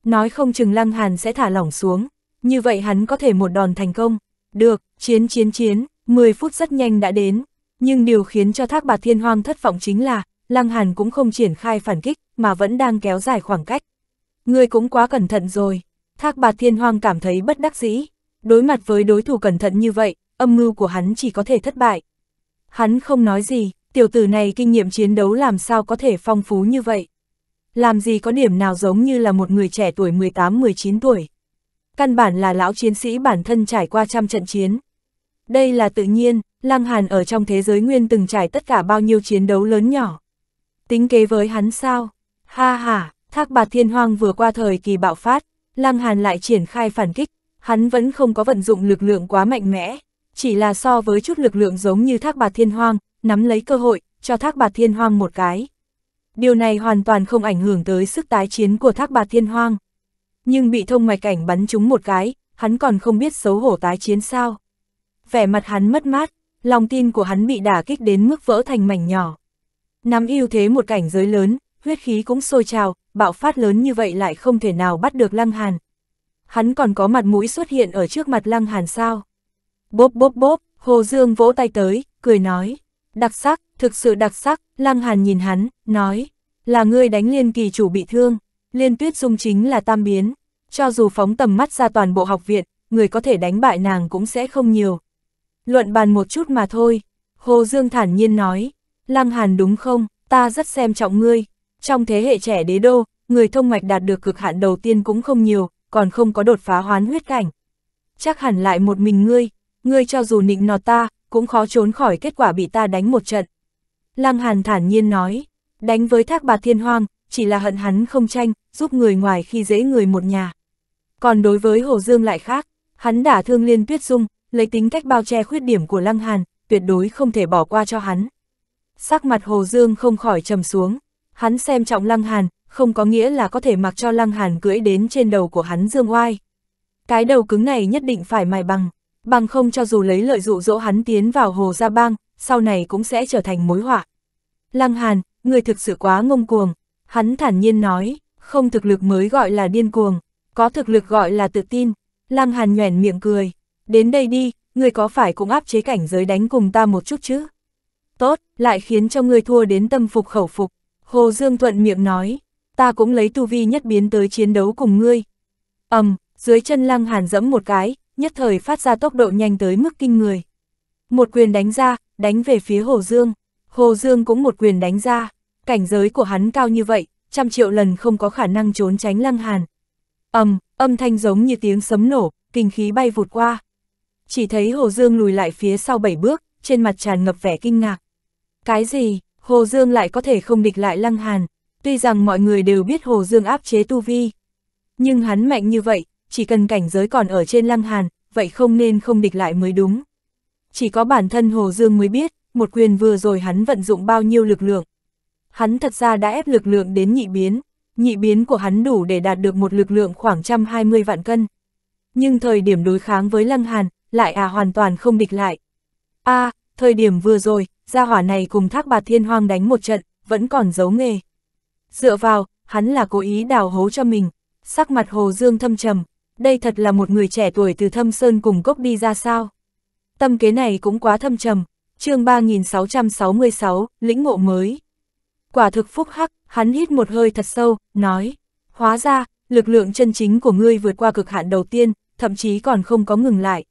Nói không chừng lăng hàn sẽ thả lỏng xuống, như vậy hắn có thể một đòn thành công. Được, chiến chiến chiến, 10 phút rất nhanh đã đến, nhưng điều khiến cho thác bà thiên hoang thất vọng chính là, Lăng Hàn cũng không triển khai phản kích, mà vẫn đang kéo dài khoảng cách. Ngươi cũng quá cẩn thận rồi. Thác bạt thiên hoang cảm thấy bất đắc dĩ. Đối mặt với đối thủ cẩn thận như vậy, âm mưu của hắn chỉ có thể thất bại. Hắn không nói gì, tiểu tử này kinh nghiệm chiến đấu làm sao có thể phong phú như vậy. Làm gì có điểm nào giống như là một người trẻ tuổi 18-19 tuổi. Căn bản là lão chiến sĩ bản thân trải qua trăm trận chiến. Đây là tự nhiên, Lăng Hàn ở trong thế giới nguyên từng trải tất cả bao nhiêu chiến đấu lớn nhỏ tính kế với hắn sao? Ha ha, thác bạt thiên hoang vừa qua thời kỳ bạo phát, Lăng Hàn lại triển khai phản kích, hắn vẫn không có vận dụng lực lượng quá mạnh mẽ, chỉ là so với chút lực lượng giống như thác bạt thiên hoang, nắm lấy cơ hội, cho thác bạt thiên hoang một cái. Điều này hoàn toàn không ảnh hưởng tới sức tái chiến của thác bạt thiên hoang. Nhưng bị thông ngoài cảnh bắn chúng một cái, hắn còn không biết xấu hổ tái chiến sao. Vẻ mặt hắn mất mát, lòng tin của hắn bị đả kích đến mức vỡ thành mảnh nhỏ. Nắm ưu thế một cảnh giới lớn, huyết khí cũng sôi trào, bạo phát lớn như vậy lại không thể nào bắt được Lăng Hàn. Hắn còn có mặt mũi xuất hiện ở trước mặt Lăng Hàn sao? Bốp bốp bốp, Hồ Dương vỗ tay tới, cười nói. Đặc sắc, thực sự đặc sắc, Lăng Hàn nhìn hắn, nói. Là ngươi đánh liên kỳ chủ bị thương, liên tuyết dung chính là tam biến. Cho dù phóng tầm mắt ra toàn bộ học viện, người có thể đánh bại nàng cũng sẽ không nhiều. Luận bàn một chút mà thôi, Hồ Dương thản nhiên nói, Lăng Hàn đúng không, ta rất xem trọng ngươi. Trong thế hệ trẻ đế đô, người thông mạch đạt được cực hạn đầu tiên cũng không nhiều, còn không có đột phá hoán huyết cảnh. Chắc hẳn lại một mình ngươi, ngươi cho dù nịnh nọt ta, cũng khó trốn khỏi kết quả bị ta đánh một trận. Lăng Hàn thản nhiên nói, đánh với thác Bà thiên hoang, chỉ là hận hắn không tranh, giúp người ngoài khi dễ người một nhà. Còn đối với Hồ Dương lại khác, hắn đã thương liên tuyết dung, lấy tính cách bao che khuyết điểm của Lăng Hàn, tuyệt đối không thể bỏ qua cho hắn sắc mặt Hồ Dương không khỏi trầm xuống. Hắn xem trọng Lăng Hàn, không có nghĩa là có thể mặc cho Lăng Hàn cưỡi đến trên đầu của hắn dương oai. Cái đầu cứng này nhất định phải mài bằng, bằng không cho dù lấy lợi dụ dỗ hắn tiến vào Hồ Gia Bang, sau này cũng sẽ trở thành mối họa. Lăng Hàn, người thực sự quá ngông cuồng, hắn thản nhiên nói, không thực lực mới gọi là điên cuồng, có thực lực gọi là tự tin. Lăng Hàn nhoẻn miệng cười, đến đây đi, người có phải cũng áp chế cảnh giới đánh cùng ta một chút chứ? Tốt, lại khiến cho ngươi thua đến tâm phục khẩu phục. Hồ Dương Thuận miệng nói, ta cũng lấy tu vi nhất biến tới chiến đấu cùng ngươi. ầm, dưới chân lăng hàn dẫm một cái, nhất thời phát ra tốc độ nhanh tới mức kinh người. Một quyền đánh ra, đánh về phía Hồ Dương. Hồ Dương cũng một quyền đánh ra, cảnh giới của hắn cao như vậy, trăm triệu lần không có khả năng trốn tránh lăng hàn. ầm, âm thanh giống như tiếng sấm nổ, kinh khí bay vụt qua. Chỉ thấy Hồ Dương lùi lại phía sau bảy bước, trên mặt tràn ngập vẻ kinh ngạc. Cái gì, Hồ Dương lại có thể không địch lại Lăng Hàn, tuy rằng mọi người đều biết Hồ Dương áp chế tu vi. Nhưng hắn mạnh như vậy, chỉ cần cảnh giới còn ở trên Lăng Hàn, vậy không nên không địch lại mới đúng. Chỉ có bản thân Hồ Dương mới biết, một quyền vừa rồi hắn vận dụng bao nhiêu lực lượng. Hắn thật ra đã ép lực lượng đến nhị biến, nhị biến của hắn đủ để đạt được một lực lượng khoảng 120 vạn cân. Nhưng thời điểm đối kháng với Lăng Hàn, lại à hoàn toàn không địch lại. a à, thời điểm vừa rồi, gia hỏa này cùng thác bạt thiên hoang đánh một trận, vẫn còn giấu nghề. Dựa vào, hắn là cố ý đào hố cho mình, sắc mặt Hồ Dương thâm trầm, đây thật là một người trẻ tuổi từ thâm sơn cùng cốc đi ra sao. Tâm kế này cũng quá thâm trầm, chương 3666, lĩnh ngộ mới. Quả thực phúc hắc, hắn hít một hơi thật sâu, nói, hóa ra, lực lượng chân chính của ngươi vượt qua cực hạn đầu tiên, thậm chí còn không có ngừng lại.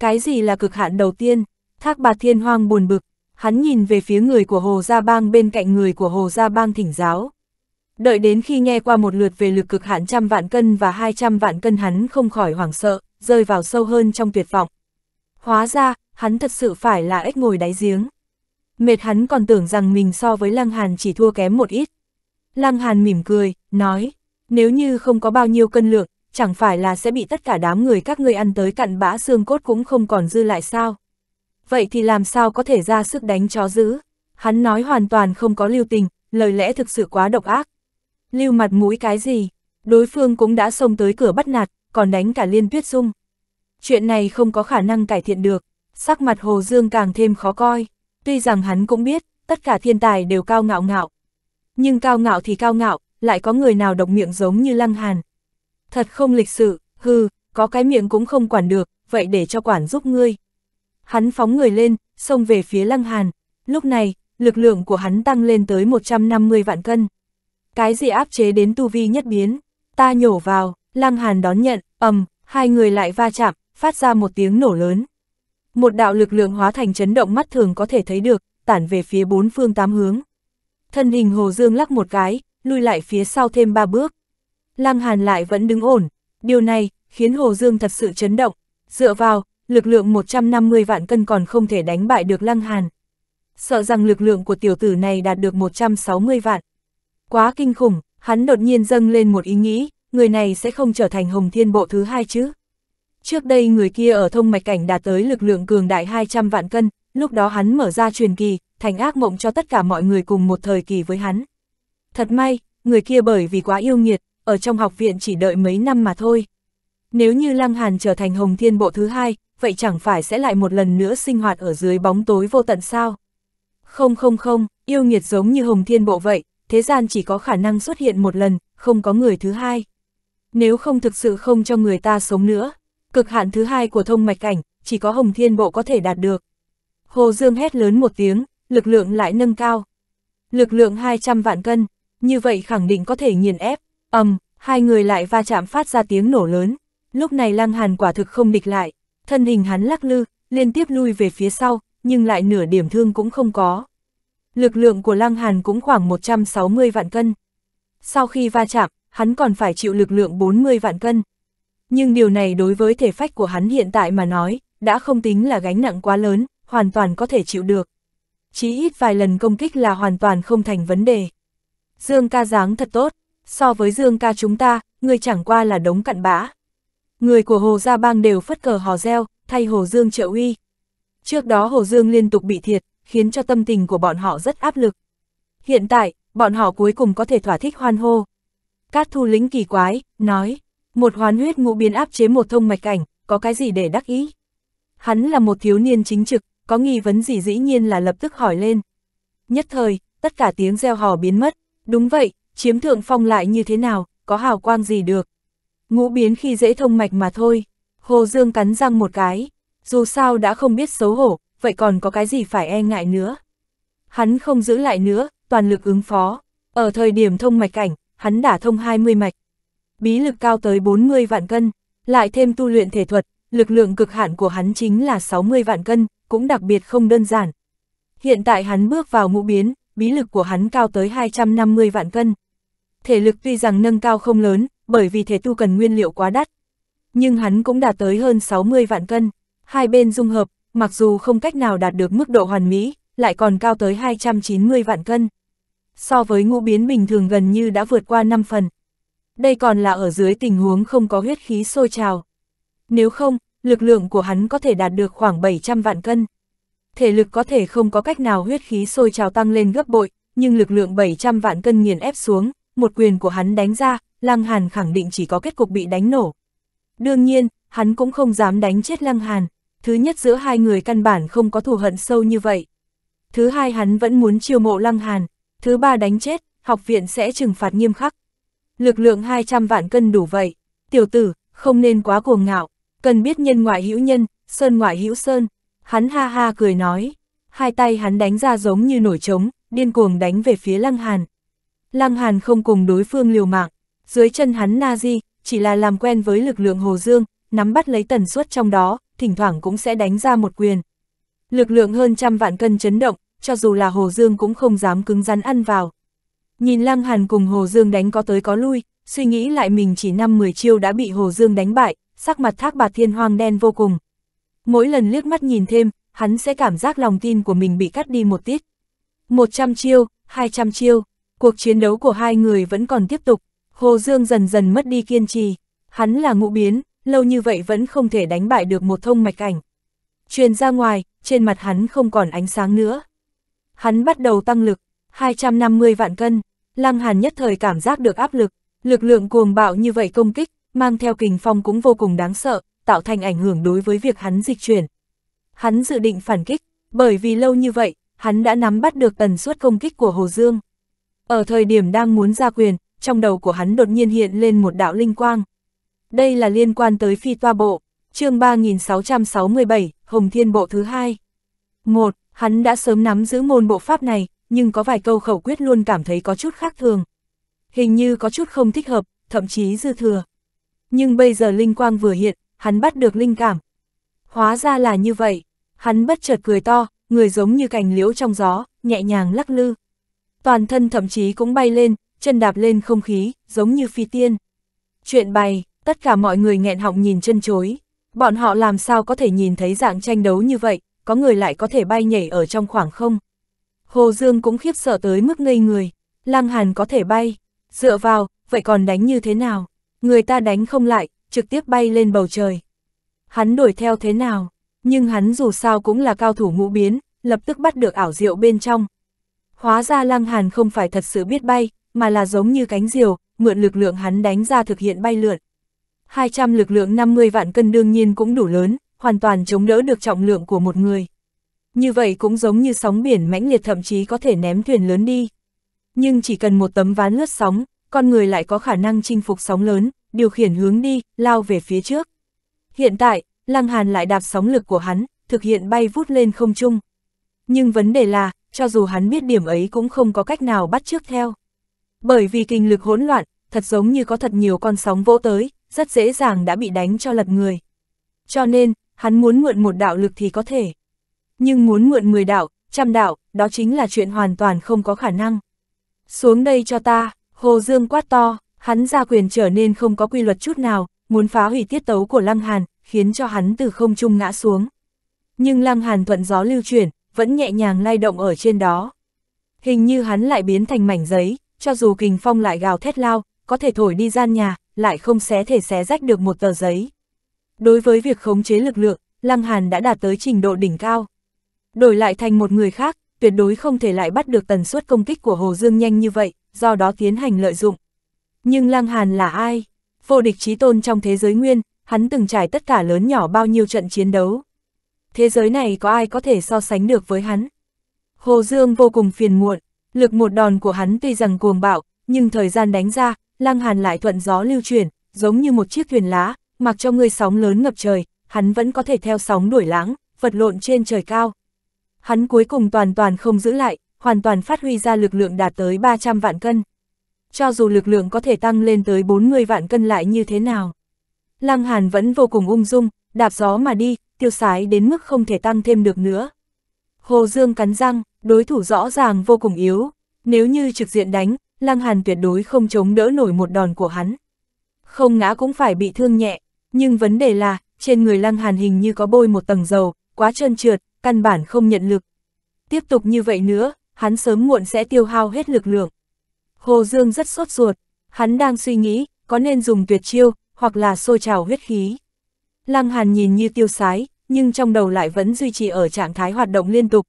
Cái gì là cực hạn đầu tiên? Thác bạt thiên hoang buồn bực, hắn nhìn về phía người của Hồ Gia Bang bên cạnh người của Hồ Gia Bang thỉnh giáo. Đợi đến khi nghe qua một lượt về lực cực hạn trăm vạn cân và hai trăm vạn cân hắn không khỏi hoảng sợ, rơi vào sâu hơn trong tuyệt vọng. Hóa ra, hắn thật sự phải là ếch ngồi đáy giếng. Mệt hắn còn tưởng rằng mình so với Lăng Hàn chỉ thua kém một ít. Lăng Hàn mỉm cười, nói, nếu như không có bao nhiêu cân lượng, chẳng phải là sẽ bị tất cả đám người các ngươi ăn tới cặn bã xương cốt cũng không còn dư lại sao vậy thì làm sao có thể ra sức đánh chó dữ? Hắn nói hoàn toàn không có lưu tình, lời lẽ thực sự quá độc ác. Lưu mặt mũi cái gì? Đối phương cũng đã xông tới cửa bắt nạt, còn đánh cả liên tuyết dung. Chuyện này không có khả năng cải thiện được, sắc mặt Hồ Dương càng thêm khó coi. Tuy rằng hắn cũng biết, tất cả thiên tài đều cao ngạo ngạo. Nhưng cao ngạo thì cao ngạo, lại có người nào độc miệng giống như Lăng Hàn. Thật không lịch sự, hừ, có cái miệng cũng không quản được, vậy để cho quản giúp ngươi, Hắn phóng người lên, xông về phía Lăng Hàn. Lúc này, lực lượng của hắn tăng lên tới 150 vạn cân. Cái gì áp chế đến tu vi nhất biến? Ta nhổ vào, Lăng Hàn đón nhận, ầm, hai người lại va chạm, phát ra một tiếng nổ lớn. Một đạo lực lượng hóa thành chấn động mắt thường có thể thấy được, tản về phía bốn phương tám hướng. Thân hình Hồ Dương lắc một cái, lui lại phía sau thêm ba bước. Lăng Hàn lại vẫn đứng ổn, điều này khiến Hồ Dương thật sự chấn động. Dựa vào, lực lượng 150 vạn cân còn không thể đánh bại được Lăng Hàn. Sợ rằng lực lượng của tiểu tử này đạt được 160 vạn. Quá kinh khủng, hắn đột nhiên dâng lên một ý nghĩ, người này sẽ không trở thành Hồng Thiên Bộ thứ hai chứ. Trước đây người kia ở thông mạch cảnh đạt tới lực lượng cường đại 200 vạn cân, lúc đó hắn mở ra truyền kỳ, thành ác mộng cho tất cả mọi người cùng một thời kỳ với hắn. Thật may, người kia bởi vì quá yêu nghiệt, ở trong học viện chỉ đợi mấy năm mà thôi. Nếu như Lăng Hàn trở thành Hồng Thiên Bộ thứ hai, vậy chẳng phải sẽ lại một lần nữa sinh hoạt ở dưới bóng tối vô tận sao? Không không không, yêu nghiệt giống như hồng thiên bộ vậy, thế gian chỉ có khả năng xuất hiện một lần, không có người thứ hai. Nếu không thực sự không cho người ta sống nữa, cực hạn thứ hai của thông mạch ảnh, chỉ có hồng thiên bộ có thể đạt được. Hồ Dương hét lớn một tiếng, lực lượng lại nâng cao. Lực lượng 200 vạn cân, như vậy khẳng định có thể nghiền ép, ầm, um, hai người lại va chạm phát ra tiếng nổ lớn. Lúc này Lăng Hàn quả thực không địch lại, thân hình hắn lắc lư, liên tiếp lui về phía sau, nhưng lại nửa điểm thương cũng không có. Lực lượng của Lăng Hàn cũng khoảng 160 vạn cân. Sau khi va chạm, hắn còn phải chịu lực lượng 40 vạn cân. Nhưng điều này đối với thể phách của hắn hiện tại mà nói, đã không tính là gánh nặng quá lớn, hoàn toàn có thể chịu được. chỉ ít vài lần công kích là hoàn toàn không thành vấn đề. Dương ca dáng thật tốt, so với Dương ca chúng ta, người chẳng qua là đống cặn bã. Người của Hồ Gia Bang đều phất cờ hò reo, thay Hồ Dương trợ uy. Trước đó Hồ Dương liên tục bị thiệt, khiến cho tâm tình của bọn họ rất áp lực. Hiện tại, bọn họ cuối cùng có thể thỏa thích hoan hô. Cát thu lính kỳ quái, nói, một hoán huyết ngũ biến áp chế một thông mạch cảnh, có cái gì để đắc ý? Hắn là một thiếu niên chính trực, có nghi vấn gì dĩ nhiên là lập tức hỏi lên. Nhất thời, tất cả tiếng reo hò biến mất, đúng vậy, chiếm thượng phong lại như thế nào, có hào quang gì được ngũ biến khi dễ thông mạch mà thôi. Hồ Dương cắn răng một cái, dù sao đã không biết xấu hổ, vậy còn có cái gì phải e ngại nữa. Hắn không giữ lại nữa, toàn lực ứng phó. Ở thời điểm thông mạch cảnh, hắn đã thông 20 mạch. Bí lực cao tới 40 vạn cân, lại thêm tu luyện thể thuật, lực lượng cực hạn của hắn chính là 60 vạn cân, cũng đặc biệt không đơn giản. Hiện tại hắn bước vào ngũ biến, bí lực của hắn cao tới 250 vạn cân. Thể lực tuy rằng nâng cao không lớn, bởi vì thể tu cần nguyên liệu quá đắt. Nhưng hắn cũng đạt tới hơn 60 vạn cân, hai bên dung hợp, mặc dù không cách nào đạt được mức độ hoàn mỹ, lại còn cao tới 290 vạn cân. So với ngũ biến bình thường gần như đã vượt qua 5 phần. Đây còn là ở dưới tình huống không có huyết khí sôi trào. Nếu không, lực lượng của hắn có thể đạt được khoảng 700 vạn cân. Thể lực có thể không có cách nào huyết khí sôi trào tăng lên gấp bội, nhưng lực lượng 700 vạn cân nghiền ép xuống, một quyền của hắn đánh ra, Lăng Hàn khẳng định chỉ có kết cục bị đánh nổ. Đương nhiên, hắn cũng không dám đánh chết Lăng Hàn. Thứ nhất giữa hai người căn bản không có thù hận sâu như vậy. Thứ hai hắn vẫn muốn chiêu mộ Lăng Hàn. Thứ ba đánh chết, học viện sẽ trừng phạt nghiêm khắc. Lực lượng 200 vạn cân đủ vậy. Tiểu tử, không nên quá cuồng ngạo. Cần biết nhân ngoại hữu nhân, sơn ngoại hữu sơn. Hắn ha ha cười nói. Hai tay hắn đánh ra giống như nổi trống, điên cuồng đánh về phía Lăng Hàn. Lăng Hàn không cùng đối phương liều mạng, dưới chân hắn Nazi, chỉ là làm quen với lực lượng Hồ Dương, nắm bắt lấy tần suất trong đó, thỉnh thoảng cũng sẽ đánh ra một quyền. Lực lượng hơn trăm vạn cân chấn động, cho dù là Hồ Dương cũng không dám cứng rắn ăn vào. Nhìn Lăng Hàn cùng Hồ Dương đánh có tới có lui, suy nghĩ lại mình chỉ năm 10 chiêu đã bị Hồ Dương đánh bại, sắc mặt thác bạt thiên hoang đen vô cùng. Mỗi lần liếc mắt nhìn thêm, hắn sẽ cảm giác lòng tin của mình bị cắt đi một tiết. 100 chiêu, 200 chiêu, cuộc chiến đấu của hai người vẫn còn tiếp tục, Hồ Dương dần dần mất đi kiên trì, hắn là ngũ biến, lâu như vậy vẫn không thể đánh bại được một thông mạch ảnh Truyền ra ngoài, trên mặt hắn không còn ánh sáng nữa. Hắn bắt đầu tăng lực, 250 vạn cân, Lăng Hàn nhất thời cảm giác được áp lực, lực lượng cuồng bạo như vậy công kích, mang theo kình phong cũng vô cùng đáng sợ, tạo thành ảnh hưởng đối với việc hắn dịch chuyển. Hắn dự định phản kích, bởi vì lâu như vậy, hắn đã nắm bắt được tần suất công kích của Hồ Dương. Ở thời điểm đang muốn ra quyền, trong đầu của hắn đột nhiên hiện lên một đạo linh quang. Đây là liên quan tới phi toa bộ, chương 3667, Hồng Thiên Bộ thứ hai. Một, Hắn đã sớm nắm giữ môn bộ pháp này, nhưng có vài câu khẩu quyết luôn cảm thấy có chút khác thường. Hình như có chút không thích hợp, thậm chí dư thừa. Nhưng bây giờ linh quang vừa hiện, hắn bắt được linh cảm. Hóa ra là như vậy, hắn bất chợt cười to, người giống như cành liễu trong gió, nhẹ nhàng lắc lư. Toàn thân thậm chí cũng bay lên, chân đạp lên không khí, giống như phi tiên. Chuyện bày, tất cả mọi người nghẹn họng nhìn chân chối. Bọn họ làm sao có thể nhìn thấy dạng tranh đấu như vậy, có người lại có thể bay nhảy ở trong khoảng không. Hồ Dương cũng khiếp sợ tới mức ngây người. Lăng Hàn có thể bay, dựa vào, vậy còn đánh như thế nào? Người ta đánh không lại, trực tiếp bay lên bầu trời. Hắn đuổi theo thế nào? Nhưng hắn dù sao cũng là cao thủ ngũ biến, lập tức bắt được ảo diệu bên trong. Hóa ra Lăng Hàn không phải thật sự biết bay, mà là giống như cánh diều, mượn lực lượng hắn đánh ra thực hiện bay lượn. 200 lực lượng 50 vạn cân đương nhiên cũng đủ lớn, hoàn toàn chống đỡ được trọng lượng của một người. Như vậy cũng giống như sóng biển mãnh liệt thậm chí có thể ném thuyền lớn đi. Nhưng chỉ cần một tấm ván lướt sóng, con người lại có khả năng chinh phục sóng lớn, điều khiển hướng đi, lao về phía trước. Hiện tại, Lăng Hàn lại đạp sóng lực của hắn, thực hiện bay vút lên không trung. Nhưng vấn đề là, cho dù hắn biết điểm ấy cũng không có cách nào bắt trước theo. Bởi vì kinh lực hỗn loạn, thật giống như có thật nhiều con sóng vỗ tới, rất dễ dàng đã bị đánh cho lật người. Cho nên, hắn muốn mượn một đạo lực thì có thể. Nhưng muốn mượn 10 đạo, trăm đạo, đó chính là chuyện hoàn toàn không có khả năng. Xuống đây cho ta, Hồ Dương quát to, hắn ra quyền trở nên không có quy luật chút nào, muốn phá hủy tiết tấu của Lăng Hàn, khiến cho hắn từ không trung ngã xuống. Nhưng Lăng Hàn thuận gió lưu chuyển, vẫn nhẹ nhàng lay động ở trên đó. Hình như hắn lại biến thành mảnh giấy, cho dù kình phong lại gào thét lao, có thể thổi đi gian nhà, lại không xé thể xé rách được một tờ giấy. Đối với việc khống chế lực lượng, Lăng Hàn đã đạt tới trình độ đỉnh cao. Đổi lại thành một người khác, tuyệt đối không thể lại bắt được tần suất công kích của Hồ Dương nhanh như vậy, do đó tiến hành lợi dụng. Nhưng Lăng Hàn là ai? Vô địch trí tôn trong thế giới nguyên, hắn từng trải tất cả lớn nhỏ bao nhiêu trận chiến đấu. Thế giới này có ai có thể so sánh được với hắn? Hồ Dương vô cùng phiền muộn, Lực một đòn của hắn tuy rằng cuồng bạo, nhưng thời gian đánh ra, Lăng Hàn lại thuận gió lưu chuyển, giống như một chiếc thuyền lá, mặc cho người sóng lớn ngập trời, hắn vẫn có thể theo sóng đuổi lãng, vật lộn trên trời cao. Hắn cuối cùng toàn toàn không giữ lại, hoàn toàn phát huy ra lực lượng đạt tới 300 vạn cân. Cho dù lực lượng có thể tăng lên tới 40 vạn cân lại như thế nào. Lăng Hàn vẫn vô cùng ung dung, đạp gió mà đi, tiêu sái đến mức không thể tăng thêm được nữa. Hồ Dương cắn răng, đối thủ rõ ràng vô cùng yếu, nếu như trực diện đánh, Lăng Hàn tuyệt đối không chống đỡ nổi một đòn của hắn. Không ngã cũng phải bị thương nhẹ, nhưng vấn đề là, trên người Lăng Hàn hình như có bôi một tầng dầu, quá trơn trượt, căn bản không nhận lực. Tiếp tục như vậy nữa, hắn sớm muộn sẽ tiêu hao hết lực lượng. Hồ Dương rất sốt ruột, hắn đang suy nghĩ, có nên dùng tuyệt chiêu, hoặc là xô trào huyết khí. Lăng Hàn nhìn như tiêu sái, nhưng trong đầu lại vẫn duy trì ở trạng thái hoạt động liên tục,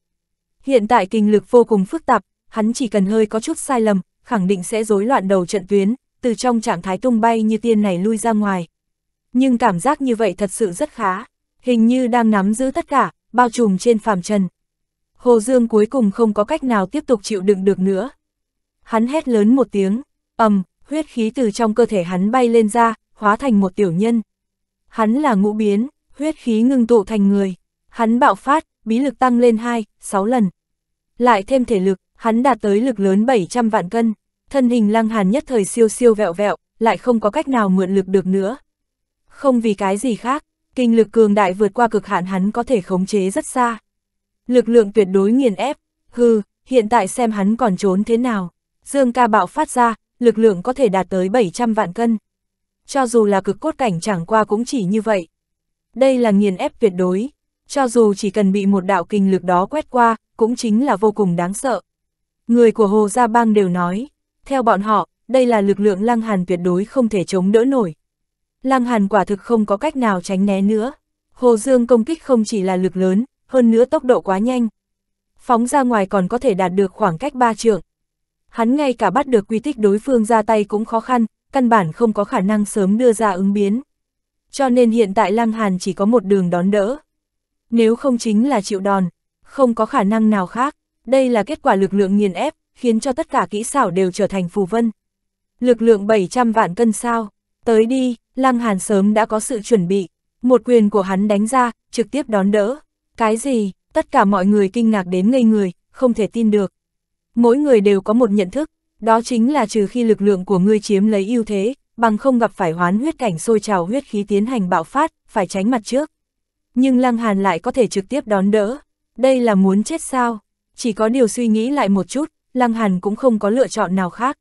Hiện tại kinh lực vô cùng phức tạp, hắn chỉ cần hơi có chút sai lầm, khẳng định sẽ rối loạn đầu trận tuyến, từ trong trạng thái tung bay như tiên này lui ra ngoài. Nhưng cảm giác như vậy thật sự rất khá, hình như đang nắm giữ tất cả, bao trùm trên phàm trần. Hồ Dương cuối cùng không có cách nào tiếp tục chịu đựng được nữa. Hắn hét lớn một tiếng, ầm, huyết khí từ trong cơ thể hắn bay lên ra, hóa thành một tiểu nhân. Hắn là ngũ biến, huyết khí ngưng tụ thành người hắn bạo phát, bí lực tăng lên 2, 6 lần. Lại thêm thể lực, hắn đạt tới lực lớn 700 vạn cân, thân hình lăng hàn nhất thời siêu siêu vẹo vẹo, lại không có cách nào mượn lực được nữa. Không vì cái gì khác, kinh lực cường đại vượt qua cực hạn hắn có thể khống chế rất xa. Lực lượng tuyệt đối nghiền ép, hư, hiện tại xem hắn còn trốn thế nào. Dương ca bạo phát ra, lực lượng có thể đạt tới 700 vạn cân. Cho dù là cực cốt cảnh chẳng qua cũng chỉ như vậy. Đây là nghiền ép tuyệt đối, cho dù chỉ cần bị một đạo kinh lực đó quét qua, cũng chính là vô cùng đáng sợ. Người của Hồ Gia Bang đều nói, theo bọn họ, đây là lực lượng Lăng Hàn tuyệt đối không thể chống đỡ nổi. Lăng Hàn quả thực không có cách nào tránh né nữa. Hồ Dương công kích không chỉ là lực lớn, hơn nữa tốc độ quá nhanh. Phóng ra ngoài còn có thể đạt được khoảng cách ba trượng. Hắn ngay cả bắt được quy tích đối phương ra tay cũng khó khăn, căn bản không có khả năng sớm đưa ra ứng biến. Cho nên hiện tại Lăng Hàn chỉ có một đường đón đỡ. Nếu không chính là chịu đòn, không có khả năng nào khác, đây là kết quả lực lượng nghiền ép, khiến cho tất cả kỹ xảo đều trở thành phù vân. Lực lượng 700 vạn cân sao, tới đi, Lăng Hàn sớm đã có sự chuẩn bị, một quyền của hắn đánh ra, trực tiếp đón đỡ. Cái gì, tất cả mọi người kinh ngạc đến ngây người, không thể tin được. Mỗi người đều có một nhận thức, đó chính là trừ khi lực lượng của ngươi chiếm lấy ưu thế, bằng không gặp phải hoán huyết cảnh sôi trào huyết khí tiến hành bạo phát, phải tránh mặt trước nhưng Lăng Hàn lại có thể trực tiếp đón đỡ. Đây là muốn chết sao? Chỉ có điều suy nghĩ lại một chút, Lăng Hàn cũng không có lựa chọn nào khác.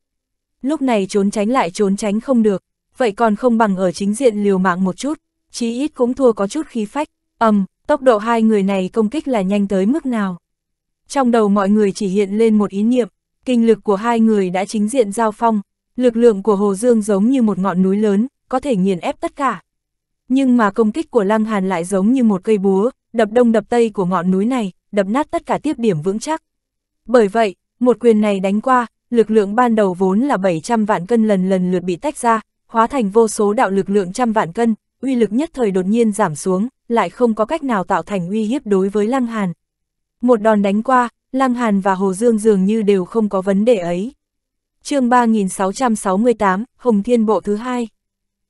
Lúc này trốn tránh lại trốn tránh không được, vậy còn không bằng ở chính diện liều mạng một chút, chí ít cũng thua có chút khí phách. Ầm, um, tốc độ hai người này công kích là nhanh tới mức nào? Trong đầu mọi người chỉ hiện lên một ý niệm, kinh lực của hai người đã chính diện giao phong, lực lượng của Hồ Dương giống như một ngọn núi lớn, có thể nghiền ép tất cả. Nhưng mà công kích của Lăng Hàn lại giống như một cây búa, đập đông đập tây của ngọn núi này, đập nát tất cả tiếp điểm vững chắc. Bởi vậy, một quyền này đánh qua, lực lượng ban đầu vốn là 700 vạn cân lần lần lượt bị tách ra, hóa thành vô số đạo lực lượng trăm vạn cân, uy lực nhất thời đột nhiên giảm xuống, lại không có cách nào tạo thành uy hiếp đối với Lăng Hàn. Một đòn đánh qua, Lăng Hàn và Hồ Dương dường như đều không có vấn đề ấy. chương 3668, Hồng Thiên Bộ thứ hai.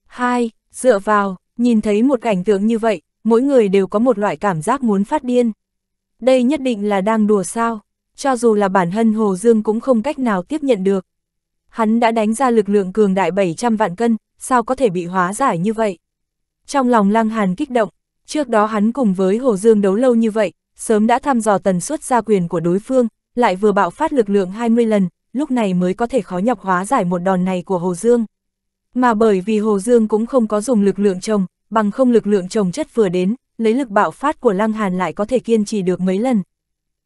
2. Dựa vào, Nhìn thấy một cảnh tượng như vậy, mỗi người đều có một loại cảm giác muốn phát điên. Đây nhất định là đang đùa sao, cho dù là bản thân Hồ Dương cũng không cách nào tiếp nhận được. Hắn đã đánh ra lực lượng cường đại 700 vạn cân, sao có thể bị hóa giải như vậy? Trong lòng Lăng Hàn kích động, trước đó hắn cùng với Hồ Dương đấu lâu như vậy, sớm đã thăm dò tần suất gia quyền của đối phương, lại vừa bạo phát lực lượng 20 lần, lúc này mới có thể khó nhọc hóa giải một đòn này của Hồ Dương. Mà bởi vì Hồ Dương cũng không có dùng lực lượng chồng bằng không lực lượng chồng chất vừa đến, lấy lực bạo phát của Lăng Hàn lại có thể kiên trì được mấy lần.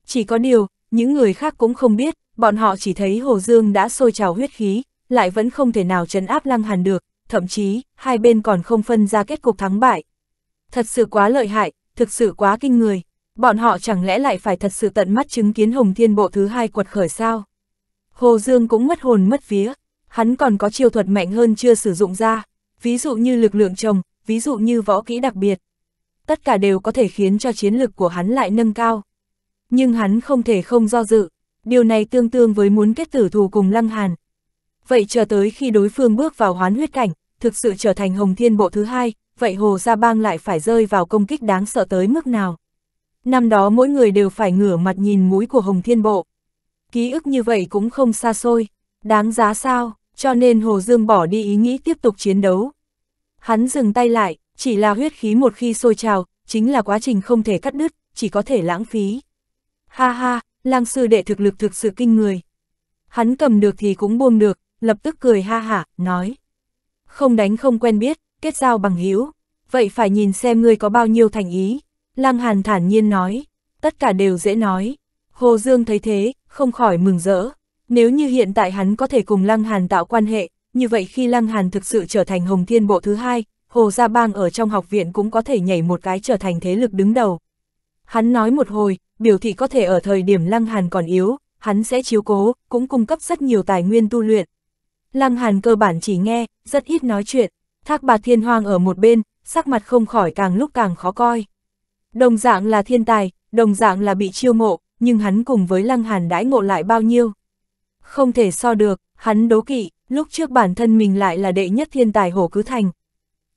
Chỉ có điều, những người khác cũng không biết, bọn họ chỉ thấy Hồ Dương đã sôi trào huyết khí, lại vẫn không thể nào chấn áp Lăng Hàn được, thậm chí, hai bên còn không phân ra kết cục thắng bại. Thật sự quá lợi hại, thực sự quá kinh người, bọn họ chẳng lẽ lại phải thật sự tận mắt chứng kiến Hồng Thiên Bộ thứ hai quật khởi sao? Hồ Dương cũng mất hồn mất vía, hắn còn có chiêu thuật mạnh hơn chưa sử dụng ra, ví dụ như lực lượng chồng, ví dụ như võ kỹ đặc biệt. Tất cả đều có thể khiến cho chiến lực của hắn lại nâng cao. Nhưng hắn không thể không do dự, điều này tương tương với muốn kết tử thù cùng Lăng Hàn. Vậy chờ tới khi đối phương bước vào hoán huyết cảnh, thực sự trở thành Hồng Thiên Bộ thứ hai, vậy Hồ Gia Bang lại phải rơi vào công kích đáng sợ tới mức nào? Năm đó mỗi người đều phải ngửa mặt nhìn mũi của Hồng Thiên Bộ. Ký ức như vậy cũng không xa xôi. Đáng giá sao, cho nên Hồ Dương bỏ đi ý nghĩ tiếp tục chiến đấu. Hắn dừng tay lại, chỉ là huyết khí một khi sôi trào, chính là quá trình không thể cắt đứt, chỉ có thể lãng phí. Ha ha, lang sư đệ thực lực thực sự kinh người. Hắn cầm được thì cũng buông được, lập tức cười ha hả, nói. Không đánh không quen biết, kết giao bằng hữu vậy phải nhìn xem ngươi có bao nhiêu thành ý. Lăng Hàn thản nhiên nói, tất cả đều dễ nói. Hồ Dương thấy thế, không khỏi mừng rỡ. Nếu như hiện tại hắn có thể cùng Lăng Hàn tạo quan hệ, như vậy khi Lăng Hàn thực sự trở thành Hồng Thiên Bộ thứ hai, Hồ Gia Bang ở trong học viện cũng có thể nhảy một cái trở thành thế lực đứng đầu. Hắn nói một hồi, biểu thị có thể ở thời điểm Lăng Hàn còn yếu, hắn sẽ chiếu cố, cũng cung cấp rất nhiều tài nguyên tu luyện. Lăng Hàn cơ bản chỉ nghe, rất ít nói chuyện, thác bà thiên hoang ở một bên, sắc mặt không khỏi càng lúc càng khó coi. Đồng dạng là thiên tài, đồng dạng là bị chiêu mộ, nhưng hắn cùng với Lăng Hàn đãi ngộ lại bao nhiêu không thể so được, hắn đố kỵ, lúc trước bản thân mình lại là đệ nhất thiên tài hổ cứ thành.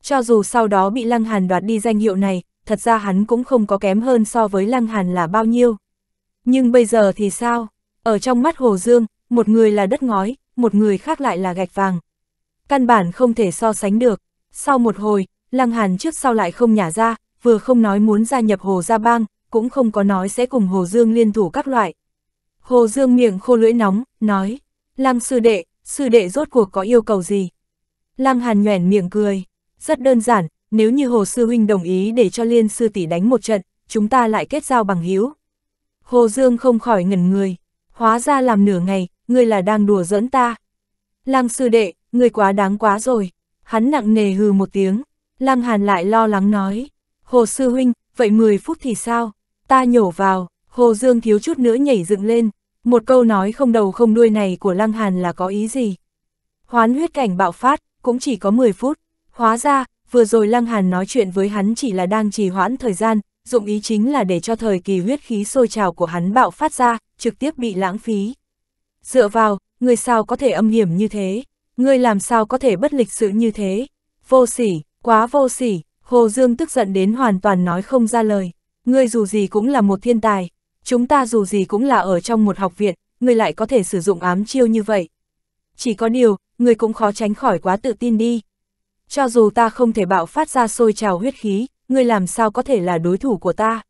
Cho dù sau đó bị Lăng Hàn đoạt đi danh hiệu này, thật ra hắn cũng không có kém hơn so với Lăng Hàn là bao nhiêu. Nhưng bây giờ thì sao? Ở trong mắt Hồ Dương, một người là đất ngói, một người khác lại là gạch vàng. Căn bản không thể so sánh được. Sau một hồi, Lăng Hàn trước sau lại không nhả ra, vừa không nói muốn gia nhập Hồ Gia Bang, cũng không có nói sẽ cùng Hồ Dương liên thủ các loại. Hồ Dương miệng khô lưỡi nóng, nói, Lam sư đệ, sư đệ rốt cuộc có yêu cầu gì? Lam Hàn nhoẻn miệng cười, rất đơn giản, nếu như Hồ Sư Huynh đồng ý để cho Liên Sư Tỷ đánh một trận, chúng ta lại kết giao bằng hữu. Hồ Dương không khỏi ngẩn người, hóa ra làm nửa ngày, ngươi là đang đùa dẫn ta. Lam Sư Đệ, ngươi quá đáng quá rồi, hắn nặng nề hừ một tiếng, Lam Hàn lại lo lắng nói, Hồ Sư Huynh, vậy 10 phút thì sao, ta nhổ vào, Hồ Dương thiếu chút nữa nhảy dựng lên, một câu nói không đầu không đuôi này của Lăng Hàn là có ý gì? Hoán huyết cảnh bạo phát, cũng chỉ có 10 phút. Hóa ra, vừa rồi Lăng Hàn nói chuyện với hắn chỉ là đang trì hoãn thời gian, dụng ý chính là để cho thời kỳ huyết khí sôi trào của hắn bạo phát ra, trực tiếp bị lãng phí. Dựa vào, người sao có thể âm hiểm như thế? Người làm sao có thể bất lịch sự như thế? Vô sỉ, quá vô sỉ, Hồ Dương tức giận đến hoàn toàn nói không ra lời. Ngươi dù gì cũng là một thiên tài, chúng ta dù gì cũng là ở trong một học viện, người lại có thể sử dụng ám chiêu như vậy. Chỉ có điều, người cũng khó tránh khỏi quá tự tin đi. Cho dù ta không thể bạo phát ra sôi trào huyết khí, người làm sao có thể là đối thủ của ta.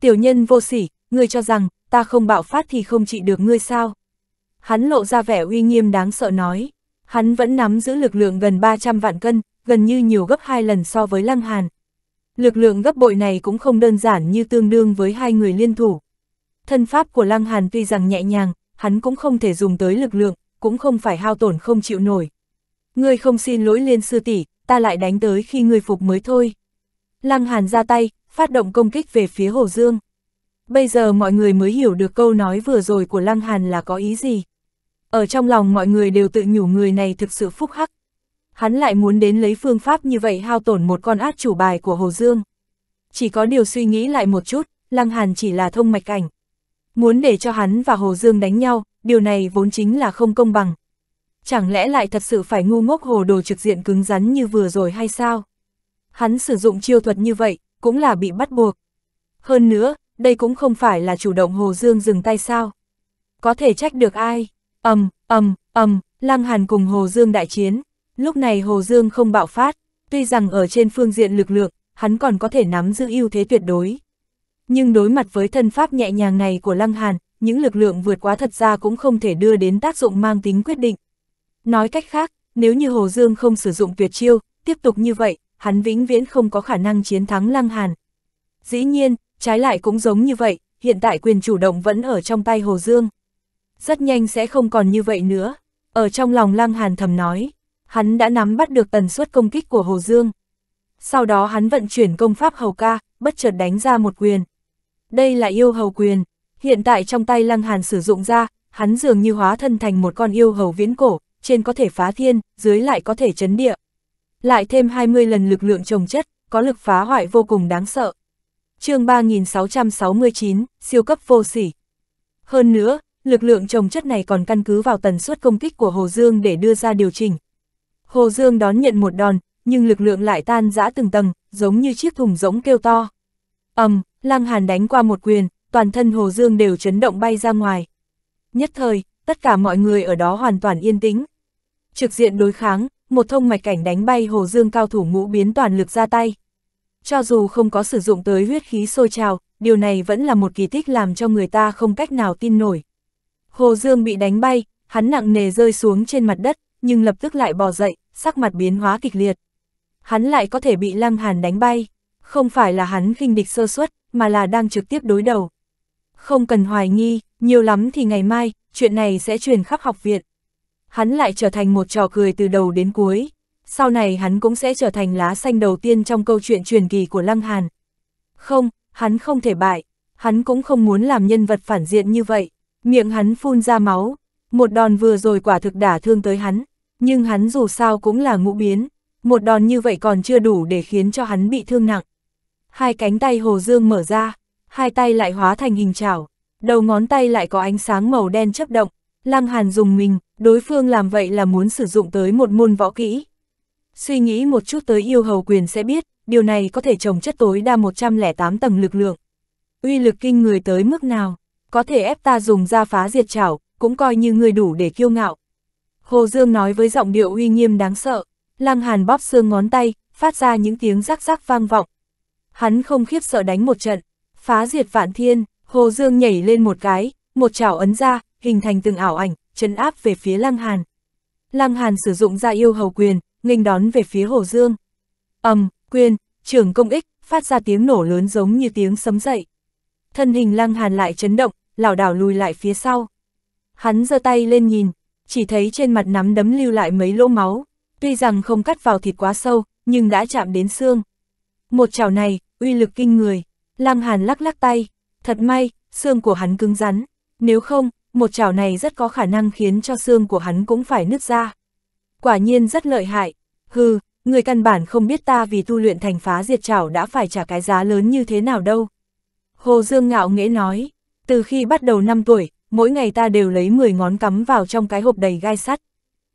Tiểu nhân vô sỉ, người cho rằng, ta không bạo phát thì không trị được ngươi sao. Hắn lộ ra vẻ uy nghiêm đáng sợ nói, hắn vẫn nắm giữ lực lượng gần 300 vạn cân, gần như nhiều gấp hai lần so với Lăng Hàn. Lực lượng gấp bội này cũng không đơn giản như tương đương với hai người liên thủ. Thân pháp của Lăng Hàn tuy rằng nhẹ nhàng, hắn cũng không thể dùng tới lực lượng, cũng không phải hao tổn không chịu nổi. Ngươi không xin lỗi liên sư tỷ, ta lại đánh tới khi ngươi phục mới thôi. Lăng Hàn ra tay, phát động công kích về phía Hồ Dương. Bây giờ mọi người mới hiểu được câu nói vừa rồi của Lăng Hàn là có ý gì. Ở trong lòng mọi người đều tự nhủ người này thực sự phúc hắc. Hắn lại muốn đến lấy phương pháp như vậy hao tổn một con át chủ bài của Hồ Dương. Chỉ có điều suy nghĩ lại một chút, Lăng Hàn chỉ là thông mạch ảnh, Muốn để cho hắn và Hồ Dương đánh nhau, điều này vốn chính là không công bằng. Chẳng lẽ lại thật sự phải ngu ngốc hồ đồ trực diện cứng rắn như vừa rồi hay sao? Hắn sử dụng chiêu thuật như vậy, cũng là bị bắt buộc. Hơn nữa, đây cũng không phải là chủ động Hồ Dương dừng tay sao? Có thể trách được ai? Ầm, um, ầm, ầm, Lăng Hàn cùng Hồ Dương đại chiến. Lúc này Hồ Dương không bạo phát, tuy rằng ở trên phương diện lực lượng, hắn còn có thể nắm giữ ưu thế tuyệt đối. Nhưng đối mặt với thân pháp nhẹ nhàng này của Lăng Hàn, những lực lượng vượt quá thật ra cũng không thể đưa đến tác dụng mang tính quyết định. Nói cách khác, nếu như Hồ Dương không sử dụng tuyệt chiêu, tiếp tục như vậy, hắn vĩnh viễn không có khả năng chiến thắng Lăng Hàn. Dĩ nhiên, trái lại cũng giống như vậy, hiện tại quyền chủ động vẫn ở trong tay Hồ Dương. Rất nhanh sẽ không còn như vậy nữa. Ở trong lòng Lăng Hàn thầm nói, hắn đã nắm bắt được tần suất công kích của Hồ Dương. Sau đó hắn vận chuyển công pháp Hầu Ca, bất chợt đánh ra một quyền đây là yêu hầu quyền. Hiện tại trong tay Lăng Hàn sử dụng ra, hắn dường như hóa thân thành một con yêu hầu viễn cổ, trên có thể phá thiên, dưới lại có thể chấn địa. Lại thêm 20 lần lực lượng trồng chất, có lực phá hoại vô cùng đáng sợ. chương 3669, siêu cấp vô sỉ. Hơn nữa, lực lượng trồng chất này còn căn cứ vào tần suất công kích của Hồ Dương để đưa ra điều chỉnh. Hồ Dương đón nhận một đòn, nhưng lực lượng lại tan rã từng tầng, giống như chiếc thùng rỗng kêu to. ầm, um, Lăng Hàn đánh qua một quyền, toàn thân Hồ Dương đều chấn động bay ra ngoài. Nhất thời, tất cả mọi người ở đó hoàn toàn yên tĩnh. Trực diện đối kháng, một thông mạch cảnh đánh bay Hồ Dương cao thủ ngũ biến toàn lực ra tay. Cho dù không có sử dụng tới huyết khí sôi trào, điều này vẫn là một kỳ tích làm cho người ta không cách nào tin nổi. Hồ Dương bị đánh bay, hắn nặng nề rơi xuống trên mặt đất, nhưng lập tức lại bò dậy, sắc mặt biến hóa kịch liệt. Hắn lại có thể bị Lăng Hàn đánh bay, không phải là hắn khinh địch sơ suất, mà là đang trực tiếp đối đầu. Không cần hoài nghi, nhiều lắm thì ngày mai, chuyện này sẽ truyền khắp học viện. Hắn lại trở thành một trò cười từ đầu đến cuối. Sau này hắn cũng sẽ trở thành lá xanh đầu tiên trong câu chuyện truyền kỳ của Lăng Hàn. Không, hắn không thể bại, hắn cũng không muốn làm nhân vật phản diện như vậy. Miệng hắn phun ra máu, một đòn vừa rồi quả thực đả thương tới hắn, nhưng hắn dù sao cũng là ngũ biến, một đòn như vậy còn chưa đủ để khiến cho hắn bị thương nặng. Hai cánh tay Hồ Dương mở ra, hai tay lại hóa thành hình chảo, đầu ngón tay lại có ánh sáng màu đen chấp động. Lăng Hàn dùng mình, đối phương làm vậy là muốn sử dụng tới một môn võ kỹ. Suy nghĩ một chút tới yêu hầu quyền sẽ biết, điều này có thể trồng chất tối đa 108 tầng lực lượng. Uy lực kinh người tới mức nào, có thể ép ta dùng ra phá diệt chảo, cũng coi như người đủ để kiêu ngạo. Hồ Dương nói với giọng điệu uy nghiêm đáng sợ, Lăng Hàn bóp xương ngón tay, phát ra những tiếng rắc rắc vang vọng, hắn không khiếp sợ đánh một trận, phá diệt vạn thiên, Hồ Dương nhảy lên một cái, một chảo ấn ra, hình thành từng ảo ảnh, chấn áp về phía Lăng Hàn. Lăng Hàn sử dụng ra yêu hầu quyền, nghênh đón về phía Hồ Dương. ầm, um, quyền, trưởng công ích, phát ra tiếng nổ lớn giống như tiếng sấm dậy. Thân hình Lăng Hàn lại chấn động, lảo đảo lùi lại phía sau. Hắn giơ tay lên nhìn, chỉ thấy trên mặt nắm đấm lưu lại mấy lỗ máu, tuy rằng không cắt vào thịt quá sâu, nhưng đã chạm đến xương. Một chảo này, uy lực kinh người. Lăng Hàn lắc lắc tay. Thật may, xương của hắn cứng rắn. Nếu không, một chảo này rất có khả năng khiến cho xương của hắn cũng phải nứt ra. Quả nhiên rất lợi hại. Hừ, người căn bản không biết ta vì tu luyện thành phá diệt chảo đã phải trả cái giá lớn như thế nào đâu. Hồ Dương ngạo nghễ nói, từ khi bắt đầu 5 tuổi, mỗi ngày ta đều lấy 10 ngón cắm vào trong cái hộp đầy gai sắt.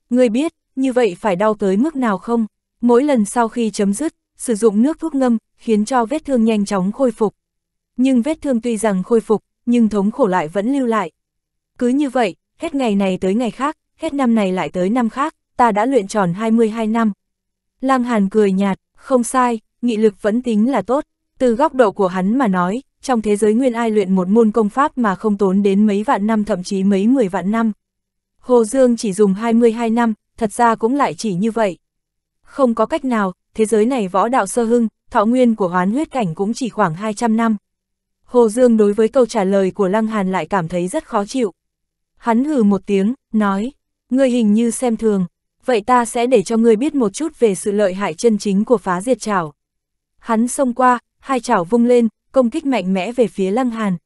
người biết, như vậy phải đau tới mức nào không? Mỗi lần sau khi chấm dứt, sử dụng nước thuốc ngâm, khiến cho vết thương nhanh chóng khôi phục. Nhưng vết thương tuy rằng khôi phục, nhưng thống khổ lại vẫn lưu lại. Cứ như vậy, hết ngày này tới ngày khác, hết năm này lại tới năm khác, ta đã luyện tròn 22 năm. Lăng Hàn cười nhạt, không sai, nghị lực vẫn tính là tốt. Từ góc độ của hắn mà nói, trong thế giới nguyên ai luyện một môn công pháp mà không tốn đến mấy vạn năm thậm chí mấy mười vạn năm. Hồ Dương chỉ dùng 22 năm, thật ra cũng lại chỉ như vậy. Không có cách nào, thế giới này võ đạo sơ hưng, thọ nguyên của hoán huyết cảnh cũng chỉ khoảng 200 năm. Hồ Dương đối với câu trả lời của Lăng Hàn lại cảm thấy rất khó chịu. Hắn hừ một tiếng, nói, ngươi hình như xem thường, vậy ta sẽ để cho ngươi biết một chút về sự lợi hại chân chính của phá diệt chảo. Hắn xông qua, hai chảo vung lên, công kích mạnh mẽ về phía Lăng Hàn.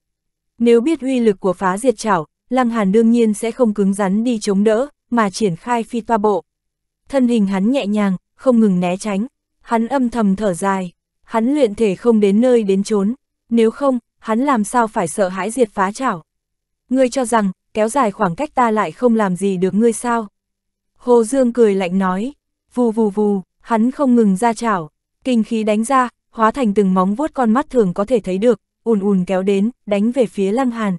Nếu biết uy lực của phá diệt chảo, Lăng Hàn đương nhiên sẽ không cứng rắn đi chống đỡ, mà triển khai phi toa bộ. Thân hình hắn nhẹ nhàng, không ngừng né tránh, hắn âm thầm thở dài, hắn luyện thể không đến nơi đến chốn, nếu không, hắn làm sao phải sợ hãi diệt phá chảo. Ngươi cho rằng, kéo dài khoảng cách ta lại không làm gì được ngươi sao? Hồ Dương cười lạnh nói, vù vù vù, hắn không ngừng ra chảo, kinh khí đánh ra, hóa thành từng móng vuốt con mắt thường có thể thấy được, ùn ùn kéo đến, đánh về phía Lăng Hàn.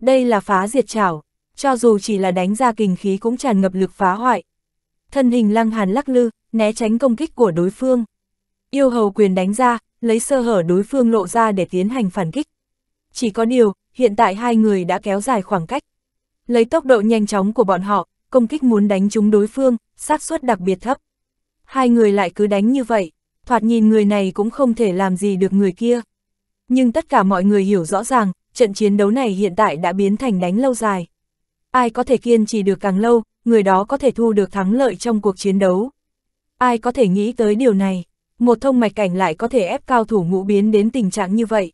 Đây là phá diệt chảo, cho dù chỉ là đánh ra kinh khí cũng tràn ngập lực phá hoại, thân hình lăng hàn lắc lư, né tránh công kích của đối phương. Yêu hầu quyền đánh ra, lấy sơ hở đối phương lộ ra để tiến hành phản kích. Chỉ có điều, hiện tại hai người đã kéo dài khoảng cách. Lấy tốc độ nhanh chóng của bọn họ, công kích muốn đánh trúng đối phương, xác suất đặc biệt thấp. Hai người lại cứ đánh như vậy, thoạt nhìn người này cũng không thể làm gì được người kia. Nhưng tất cả mọi người hiểu rõ ràng, trận chiến đấu này hiện tại đã biến thành đánh lâu dài. Ai có thể kiên trì được càng lâu, người đó có thể thu được thắng lợi trong cuộc chiến đấu. Ai có thể nghĩ tới điều này, một thông mạch cảnh lại có thể ép cao thủ ngũ biến đến tình trạng như vậy.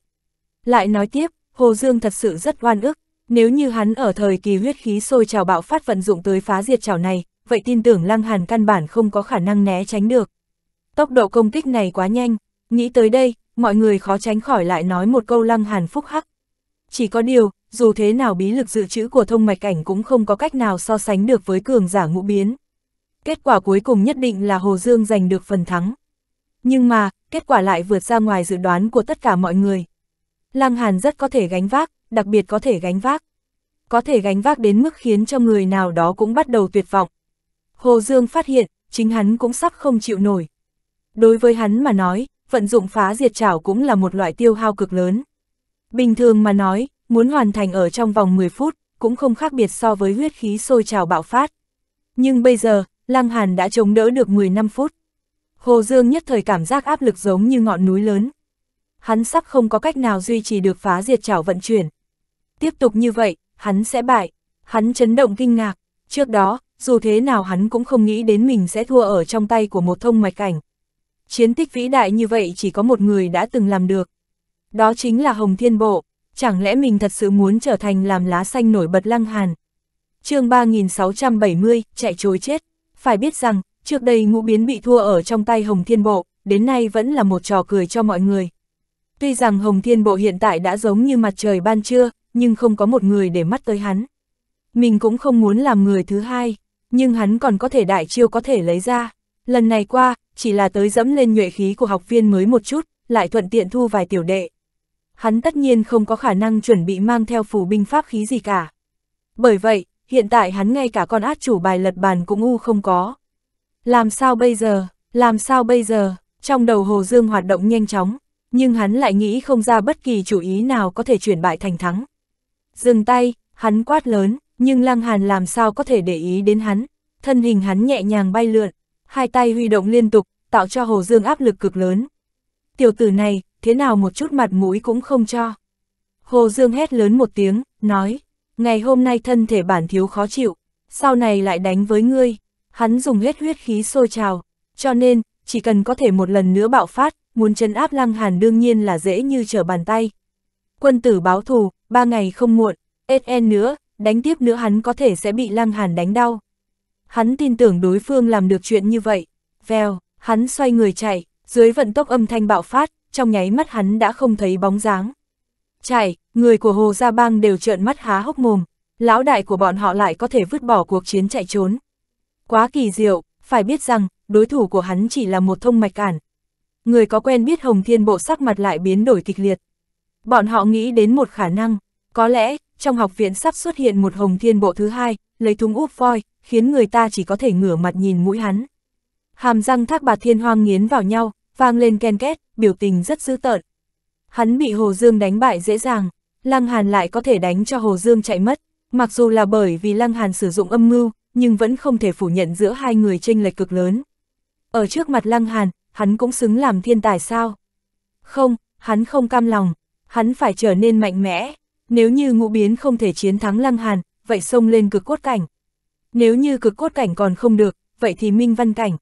Lại nói tiếp, Hồ Dương thật sự rất oan ức, nếu như hắn ở thời kỳ huyết khí sôi trào bạo phát vận dụng tới phá diệt trào này, vậy tin tưởng Lăng Hàn căn bản không có khả năng né tránh được. Tốc độ công kích này quá nhanh, nghĩ tới đây, mọi người khó tránh khỏi lại nói một câu Lăng Hàn phúc hắc chỉ có điều, dù thế nào bí lực dự trữ của thông mạch ảnh cũng không có cách nào so sánh được với cường giả ngũ biến. Kết quả cuối cùng nhất định là Hồ Dương giành được phần thắng. Nhưng mà, kết quả lại vượt ra ngoài dự đoán của tất cả mọi người. Lăng Hàn rất có thể gánh vác, đặc biệt có thể gánh vác. Có thể gánh vác đến mức khiến cho người nào đó cũng bắt đầu tuyệt vọng. Hồ Dương phát hiện, chính hắn cũng sắp không chịu nổi. Đối với hắn mà nói, vận dụng phá diệt trảo cũng là một loại tiêu hao cực lớn. Bình thường mà nói, muốn hoàn thành ở trong vòng 10 phút, cũng không khác biệt so với huyết khí sôi trào bạo phát. Nhưng bây giờ, Lăng Hàn đã chống đỡ được 15 phút. Hồ Dương nhất thời cảm giác áp lực giống như ngọn núi lớn. Hắn sắp không có cách nào duy trì được phá diệt trảo vận chuyển. Tiếp tục như vậy, hắn sẽ bại. Hắn chấn động kinh ngạc. Trước đó, dù thế nào hắn cũng không nghĩ đến mình sẽ thua ở trong tay của một thông mạch cảnh. Chiến tích vĩ đại như vậy chỉ có một người đã từng làm được. Đó chính là Hồng Thiên Bộ, chẳng lẽ mình thật sự muốn trở thành làm lá xanh nổi bật lăng hàn. chương 3670, chạy chối chết. Phải biết rằng, trước đây ngũ biến bị thua ở trong tay Hồng Thiên Bộ, đến nay vẫn là một trò cười cho mọi người. Tuy rằng Hồng Thiên Bộ hiện tại đã giống như mặt trời ban trưa, nhưng không có một người để mắt tới hắn. Mình cũng không muốn làm người thứ hai, nhưng hắn còn có thể đại chiêu có thể lấy ra. Lần này qua, chỉ là tới dẫm lên nhuệ khí của học viên mới một chút, lại thuận tiện thu vài tiểu đệ hắn tất nhiên không có khả năng chuẩn bị mang theo phù binh pháp khí gì cả. Bởi vậy, hiện tại hắn ngay cả con át chủ bài lật bàn cũng u không có. Làm sao bây giờ, làm sao bây giờ, trong đầu Hồ Dương hoạt động nhanh chóng, nhưng hắn lại nghĩ không ra bất kỳ chủ ý nào có thể chuyển bại thành thắng. Dừng tay, hắn quát lớn, nhưng Lăng Hàn làm sao có thể để ý đến hắn, thân hình hắn nhẹ nhàng bay lượn, hai tay huy động liên tục, tạo cho Hồ Dương áp lực cực lớn. Tiểu tử này, thế nào một chút mặt mũi cũng không cho. Hồ Dương hét lớn một tiếng, nói, ngày hôm nay thân thể bản thiếu khó chịu, sau này lại đánh với ngươi. Hắn dùng hết huyết khí sôi trào, cho nên, chỉ cần có thể một lần nữa bạo phát, muốn chân áp lăng hàn đương nhiên là dễ như trở bàn tay. Quân tử báo thù, ba ngày không muộn, SN nữa, đánh tiếp nữa hắn có thể sẽ bị lăng hàn đánh đau. Hắn tin tưởng đối phương làm được chuyện như vậy. Vèo, hắn xoay người chạy, dưới vận tốc âm thanh bạo phát, trong nháy mắt hắn đã không thấy bóng dáng. Chảy, người của Hồ Gia Bang đều trợn mắt há hốc mồm, lão đại của bọn họ lại có thể vứt bỏ cuộc chiến chạy trốn. Quá kỳ diệu, phải biết rằng, đối thủ của hắn chỉ là một thông mạch cản. Người có quen biết Hồng Thiên Bộ sắc mặt lại biến đổi kịch liệt. Bọn họ nghĩ đến một khả năng, có lẽ, trong học viện sắp xuất hiện một Hồng Thiên Bộ thứ hai, lấy thúng úp voi, khiến người ta chỉ có thể ngửa mặt nhìn mũi hắn. Hàm răng thác bà thiên hoang nghiến vào nhau, vang lên ken két, biểu tình rất dữ tợn. Hắn bị Hồ Dương đánh bại dễ dàng, Lăng Hàn lại có thể đánh cho Hồ Dương chạy mất, mặc dù là bởi vì Lăng Hàn sử dụng âm mưu, nhưng vẫn không thể phủ nhận giữa hai người chênh lệch cực lớn. Ở trước mặt Lăng Hàn, hắn cũng xứng làm thiên tài sao? Không, hắn không cam lòng, hắn phải trở nên mạnh mẽ, nếu như ngũ biến không thể chiến thắng Lăng Hàn, vậy xông lên cực cốt cảnh. Nếu như cực cốt cảnh còn không được, vậy thì minh văn cảnh.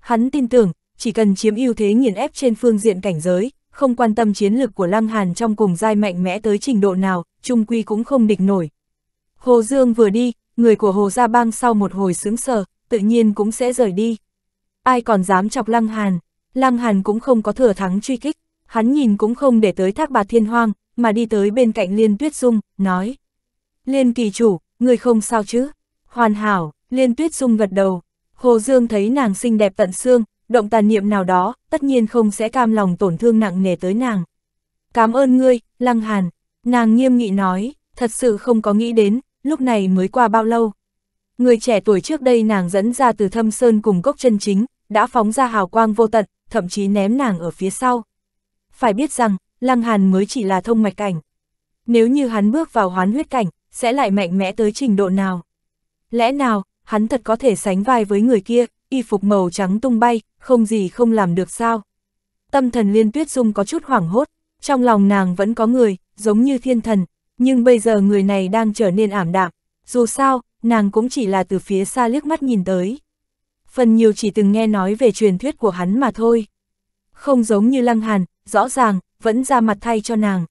Hắn tin tưởng, chỉ cần chiếm ưu thế nghiền ép trên phương diện cảnh giới, không quan tâm chiến lược của Lăng Hàn trong cùng giai mạnh mẽ tới trình độ nào, Trung Quy cũng không địch nổi. Hồ Dương vừa đi, người của Hồ Gia Bang sau một hồi sướng sờ, tự nhiên cũng sẽ rời đi. Ai còn dám chọc Lăng Hàn, Lăng Hàn cũng không có thừa thắng truy kích, hắn nhìn cũng không để tới thác bà thiên hoang, mà đi tới bên cạnh Liên Tuyết Dung, nói. Liên kỳ chủ, người không sao chứ? Hoàn hảo, Liên Tuyết Dung gật đầu. Hồ Dương thấy nàng xinh đẹp tận xương, động tàn niệm nào đó, tất nhiên không sẽ cam lòng tổn thương nặng nề tới nàng. Cảm ơn ngươi, Lăng Hàn, nàng nghiêm nghị nói, thật sự không có nghĩ đến, lúc này mới qua bao lâu. Người trẻ tuổi trước đây nàng dẫn ra từ thâm sơn cùng cốc chân chính, đã phóng ra hào quang vô tận, thậm chí ném nàng ở phía sau. Phải biết rằng, Lăng Hàn mới chỉ là thông mạch cảnh. Nếu như hắn bước vào hoán huyết cảnh, sẽ lại mạnh mẽ tới trình độ nào? Lẽ nào, hắn thật có thể sánh vai với người kia, y phục màu trắng tung bay, không gì không làm được sao. Tâm thần liên tuyết dung có chút hoảng hốt, trong lòng nàng vẫn có người, giống như thiên thần, nhưng bây giờ người này đang trở nên ảm đạm, dù sao, nàng cũng chỉ là từ phía xa liếc mắt nhìn tới. Phần nhiều chỉ từng nghe nói về truyền thuyết của hắn mà thôi. Không giống như lăng hàn, rõ ràng, vẫn ra mặt thay cho nàng.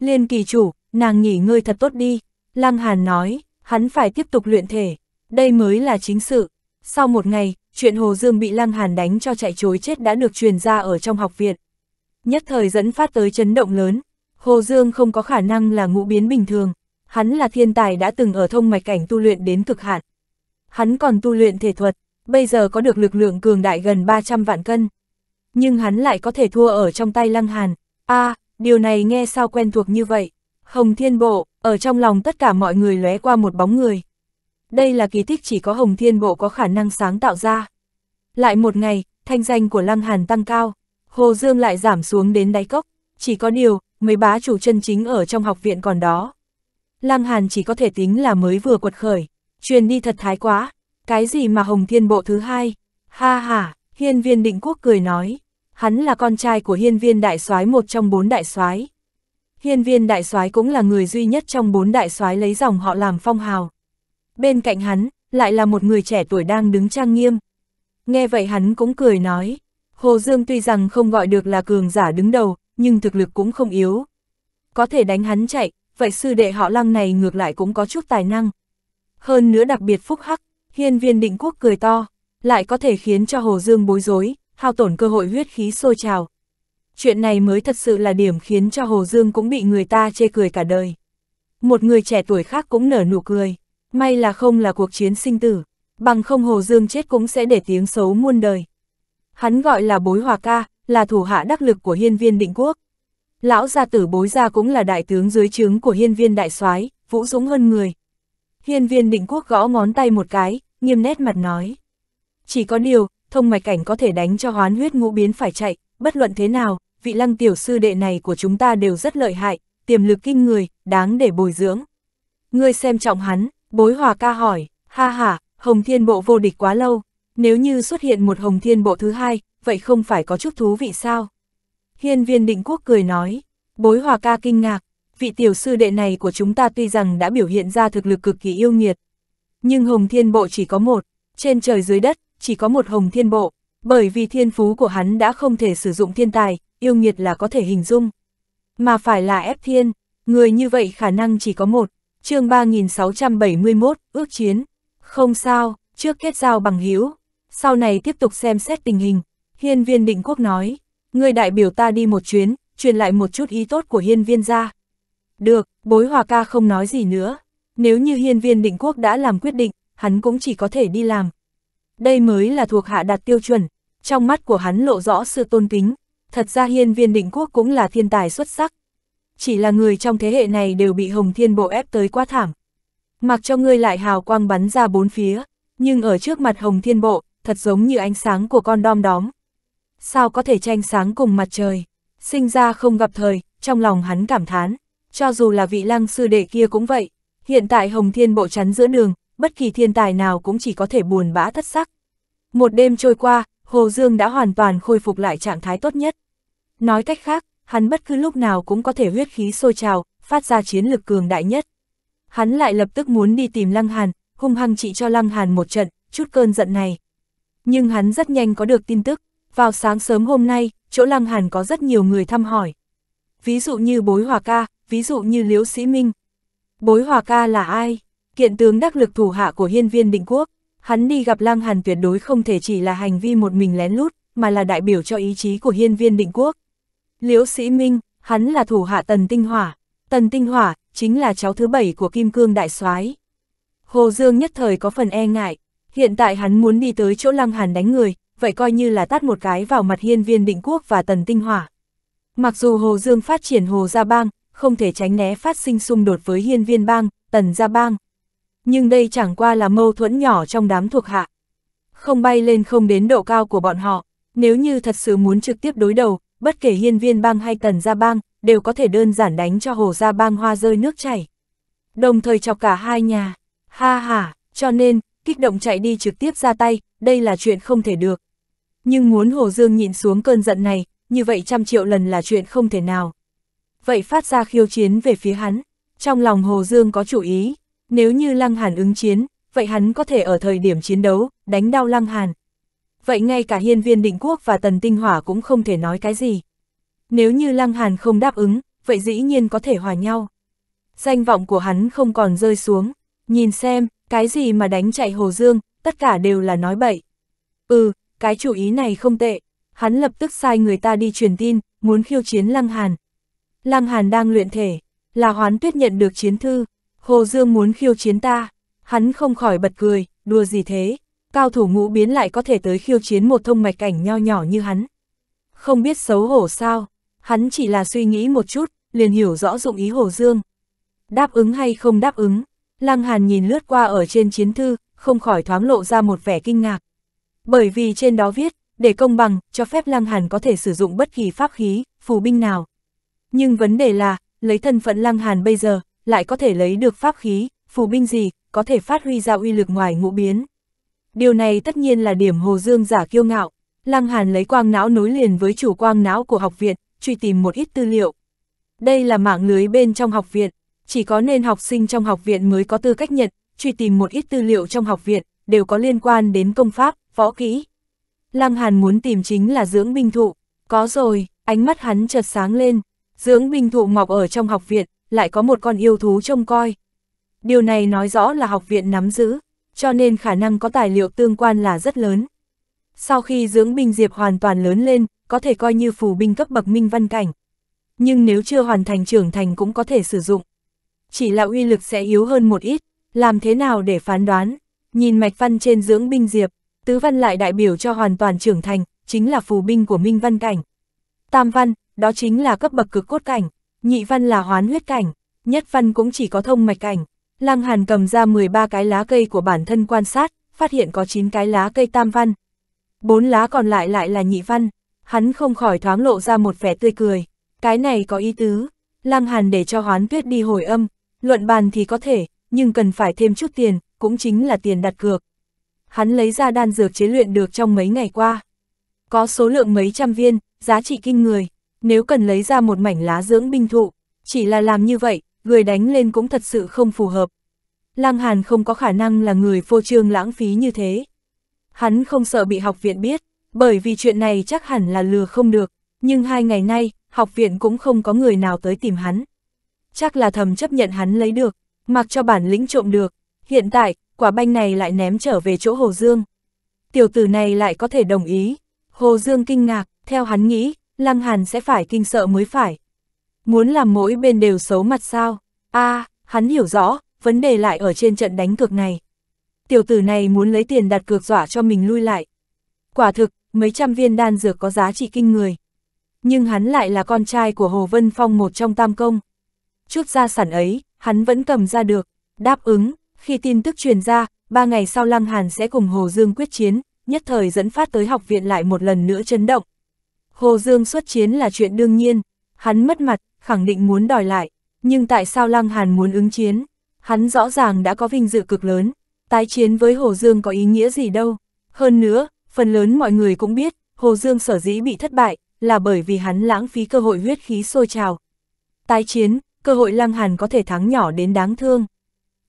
Liên kỳ chủ, nàng nghỉ ngơi thật tốt đi, lăng hàn nói, hắn phải tiếp tục luyện thể, đây mới là chính sự. Sau một ngày, chuyện Hồ Dương bị Lăng Hàn đánh cho chạy chối chết đã được truyền ra ở trong học viện. Nhất thời dẫn phát tới chấn động lớn, Hồ Dương không có khả năng là ngũ biến bình thường, hắn là thiên tài đã từng ở thông mạch cảnh tu luyện đến cực hạn. Hắn còn tu luyện thể thuật, bây giờ có được lực lượng cường đại gần 300 vạn cân. Nhưng hắn lại có thể thua ở trong tay Lăng Hàn. a à, điều này nghe sao quen thuộc như vậy. Hồng Thiên Bộ, ở trong lòng tất cả mọi người lóe qua một bóng người đây là kỳ tích chỉ có Hồng Thiên Bộ có khả năng sáng tạo ra. Lại một ngày, thanh danh của Lăng Hàn tăng cao, Hồ Dương lại giảm xuống đến đáy cốc, chỉ có điều, mấy bá chủ chân chính ở trong học viện còn đó. Lăng Hàn chỉ có thể tính là mới vừa quật khởi, truyền đi thật thái quá, cái gì mà Hồng Thiên Bộ thứ hai, ha ha, hiên viên định quốc cười nói, hắn là con trai của hiên viên đại soái một trong bốn đại soái. Hiên viên đại soái cũng là người duy nhất trong bốn đại soái lấy dòng họ làm phong hào, Bên cạnh hắn, lại là một người trẻ tuổi đang đứng trang nghiêm. Nghe vậy hắn cũng cười nói, Hồ Dương tuy rằng không gọi được là cường giả đứng đầu, nhưng thực lực cũng không yếu. Có thể đánh hắn chạy, vậy sư đệ họ lăng này ngược lại cũng có chút tài năng. Hơn nữa đặc biệt phúc hắc, hiên viên định quốc cười to, lại có thể khiến cho Hồ Dương bối rối, hao tổn cơ hội huyết khí sôi trào. Chuyện này mới thật sự là điểm khiến cho Hồ Dương cũng bị người ta chê cười cả đời. Một người trẻ tuổi khác cũng nở nụ cười. May là không là cuộc chiến sinh tử, bằng không Hồ Dương chết cũng sẽ để tiếng xấu muôn đời. Hắn gọi là bối hòa ca, là thủ hạ đắc lực của hiên viên định quốc. Lão gia tử bối gia cũng là đại tướng dưới trướng của hiên viên đại soái vũ dũng hơn người. Hiên viên định quốc gõ ngón tay một cái, nghiêm nét mặt nói. Chỉ có điều, thông mạch cảnh có thể đánh cho hoán huyết ngũ biến phải chạy, bất luận thế nào, vị lăng tiểu sư đệ này của chúng ta đều rất lợi hại, tiềm lực kinh người, đáng để bồi dưỡng. Ngươi xem trọng hắn, Bối hòa ca hỏi, ha ha, hồng thiên bộ vô địch quá lâu, nếu như xuất hiện một hồng thiên bộ thứ hai, vậy không phải có chút thú vị sao? Hiên viên định quốc cười nói, bối hòa ca kinh ngạc, vị tiểu sư đệ này của chúng ta tuy rằng đã biểu hiện ra thực lực cực kỳ yêu nghiệt, nhưng hồng thiên bộ chỉ có một, trên trời dưới đất, chỉ có một hồng thiên bộ, bởi vì thiên phú của hắn đã không thể sử dụng thiên tài, yêu nghiệt là có thể hình dung. Mà phải là ép thiên, người như vậy khả năng chỉ có một, chương 3671, ước chiến. Không sao, trước kết giao bằng hữu sau này tiếp tục xem xét tình hình. Hiên viên định quốc nói, người đại biểu ta đi một chuyến, truyền lại một chút ý tốt của hiên viên ra. Được, bối hòa ca không nói gì nữa. Nếu như hiên viên định quốc đã làm quyết định, hắn cũng chỉ có thể đi làm. Đây mới là thuộc hạ đạt tiêu chuẩn, trong mắt của hắn lộ rõ sự tôn kính. Thật ra hiên viên định quốc cũng là thiên tài xuất sắc, chỉ là người trong thế hệ này đều bị Hồng Thiên Bộ ép tới quá thảm. Mặc cho ngươi lại hào quang bắn ra bốn phía, nhưng ở trước mặt Hồng Thiên Bộ, thật giống như ánh sáng của con đom đóm. Sao có thể tranh sáng cùng mặt trời? Sinh ra không gặp thời, trong lòng hắn cảm thán, cho dù là vị lăng sư đệ kia cũng vậy. Hiện tại Hồng Thiên Bộ chắn giữa đường, bất kỳ thiên tài nào cũng chỉ có thể buồn bã thất sắc. Một đêm trôi qua, Hồ Dương đã hoàn toàn khôi phục lại trạng thái tốt nhất. Nói cách khác, hắn bất cứ lúc nào cũng có thể huyết khí sôi trào, phát ra chiến lực cường đại nhất. Hắn lại lập tức muốn đi tìm Lăng Hàn, hung hăng trị cho Lăng Hàn một trận, chút cơn giận này. Nhưng hắn rất nhanh có được tin tức, vào sáng sớm hôm nay, chỗ Lăng Hàn có rất nhiều người thăm hỏi. Ví dụ như Bối Hòa Ca, ví dụ như Liễu Sĩ Minh. Bối Hòa Ca là ai? Kiện tướng đắc lực thủ hạ của hiên viên định quốc. Hắn đi gặp Lăng Hàn tuyệt đối không thể chỉ là hành vi một mình lén lút, mà là đại biểu cho ý chí của hiên viên định quốc. Liễu Sĩ Minh, hắn là thủ hạ Tần Tinh Hỏa. Tần Tinh Hỏa, chính là cháu thứ bảy của Kim Cương Đại soái Hồ Dương nhất thời có phần e ngại, hiện tại hắn muốn đi tới chỗ Lăng Hàn đánh người, vậy coi như là tát một cái vào mặt hiên viên định quốc và Tần Tinh Hỏa. Mặc dù Hồ Dương phát triển Hồ Gia Bang, không thể tránh né phát sinh xung đột với hiên viên bang, Tần Gia Bang. Nhưng đây chẳng qua là mâu thuẫn nhỏ trong đám thuộc hạ. Không bay lên không đến độ cao của bọn họ, nếu như thật sự muốn trực tiếp đối đầu, bất kể hiên viên bang hay tần gia bang, đều có thể đơn giản đánh cho hồ gia bang hoa rơi nước chảy. Đồng thời chọc cả hai nhà, ha ha, cho nên, kích động chạy đi trực tiếp ra tay, đây là chuyện không thể được. Nhưng muốn hồ dương nhịn xuống cơn giận này, như vậy trăm triệu lần là chuyện không thể nào. Vậy phát ra khiêu chiến về phía hắn, trong lòng hồ dương có chủ ý, nếu như lăng hàn ứng chiến, vậy hắn có thể ở thời điểm chiến đấu, đánh đau lăng hàn, vậy ngay cả hiên viên định quốc và tần tinh hỏa cũng không thể nói cái gì. Nếu như Lăng Hàn không đáp ứng, vậy dĩ nhiên có thể hòa nhau. Danh vọng của hắn không còn rơi xuống, nhìn xem, cái gì mà đánh chạy Hồ Dương, tất cả đều là nói bậy. Ừ, cái chủ ý này không tệ, hắn lập tức sai người ta đi truyền tin, muốn khiêu chiến Lăng Hàn. Lăng Hàn đang luyện thể, là hoán tuyết nhận được chiến thư, Hồ Dương muốn khiêu chiến ta, hắn không khỏi bật cười, đùa gì thế cao thủ ngũ biến lại có thể tới khiêu chiến một thông mạch cảnh nho nhỏ như hắn. Không biết xấu hổ sao, hắn chỉ là suy nghĩ một chút, liền hiểu rõ dụng ý Hồ Dương. Đáp ứng hay không đáp ứng, Lăng Hàn nhìn lướt qua ở trên chiến thư, không khỏi thoáng lộ ra một vẻ kinh ngạc. Bởi vì trên đó viết, để công bằng, cho phép Lăng Hàn có thể sử dụng bất kỳ pháp khí, phù binh nào. Nhưng vấn đề là, lấy thân phận Lăng Hàn bây giờ, lại có thể lấy được pháp khí, phù binh gì, có thể phát huy ra uy lực ngoài ngũ biến. Điều này tất nhiên là điểm Hồ Dương giả kiêu ngạo. Lăng Hàn lấy quang não nối liền với chủ quang não của học viện, truy tìm một ít tư liệu. Đây là mạng lưới bên trong học viện, chỉ có nên học sinh trong học viện mới có tư cách nhận, truy tìm một ít tư liệu trong học viện, đều có liên quan đến công pháp, võ kỹ. Lăng Hàn muốn tìm chính là dưỡng binh thụ, có rồi, ánh mắt hắn chợt sáng lên, dưỡng binh thụ mọc ở trong học viện, lại có một con yêu thú trông coi. Điều này nói rõ là học viện nắm giữ, cho nên khả năng có tài liệu tương quan là rất lớn. Sau khi dưỡng binh Diệp hoàn toàn lớn lên, có thể coi như phù binh cấp bậc minh văn cảnh. Nhưng nếu chưa hoàn thành trưởng thành cũng có thể sử dụng. Chỉ là uy lực sẽ yếu hơn một ít, làm thế nào để phán đoán? Nhìn mạch văn trên dưỡng binh Diệp, tứ văn lại đại biểu cho hoàn toàn trưởng thành, chính là phù binh của minh văn cảnh. Tam văn, đó chính là cấp bậc cực cốt cảnh, nhị văn là hoán huyết cảnh, nhất văn cũng chỉ có thông mạch cảnh. Lăng Hàn cầm ra 13 cái lá cây của bản thân quan sát, phát hiện có 9 cái lá cây tam văn. bốn lá còn lại lại là nhị văn, hắn không khỏi thoáng lộ ra một vẻ tươi cười. Cái này có ý tứ, Lăng Hàn để cho hoán tuyết đi hồi âm, luận bàn thì có thể, nhưng cần phải thêm chút tiền, cũng chính là tiền đặt cược. Hắn lấy ra đan dược chế luyện được trong mấy ngày qua. Có số lượng mấy trăm viên, giá trị kinh người, nếu cần lấy ra một mảnh lá dưỡng binh thụ, chỉ là làm như vậy, người đánh lên cũng thật sự không phù hợp. Lăng Hàn không có khả năng là người phô trương lãng phí như thế. Hắn không sợ bị học viện biết, bởi vì chuyện này chắc hẳn là lừa không được, nhưng hai ngày nay, học viện cũng không có người nào tới tìm hắn. Chắc là thầm chấp nhận hắn lấy được, mặc cho bản lĩnh trộm được, hiện tại, quả banh này lại ném trở về chỗ Hồ Dương. Tiểu tử này lại có thể đồng ý. Hồ Dương kinh ngạc, theo hắn nghĩ, Lăng Hàn sẽ phải kinh sợ mới phải. Muốn làm mỗi bên đều xấu mặt sao? a à, hắn hiểu rõ, vấn đề lại ở trên trận đánh cược này. Tiểu tử này muốn lấy tiền đặt cược dọa cho mình lui lại. Quả thực, mấy trăm viên đan dược có giá trị kinh người. Nhưng hắn lại là con trai của Hồ Vân Phong một trong tam công. Chút gia sản ấy, hắn vẫn cầm ra được. Đáp ứng, khi tin tức truyền ra, ba ngày sau Lăng Hàn sẽ cùng Hồ Dương quyết chiến, nhất thời dẫn phát tới học viện lại một lần nữa chấn động. Hồ Dương xuất chiến là chuyện đương nhiên, hắn mất mặt, khẳng định muốn đòi lại, nhưng tại sao Lăng Hàn muốn ứng chiến? Hắn rõ ràng đã có vinh dự cực lớn, tái chiến với Hồ Dương có ý nghĩa gì đâu. Hơn nữa, phần lớn mọi người cũng biết, Hồ Dương sở dĩ bị thất bại, là bởi vì hắn lãng phí cơ hội huyết khí sôi trào. Tái chiến, cơ hội Lăng Hàn có thể thắng nhỏ đến đáng thương.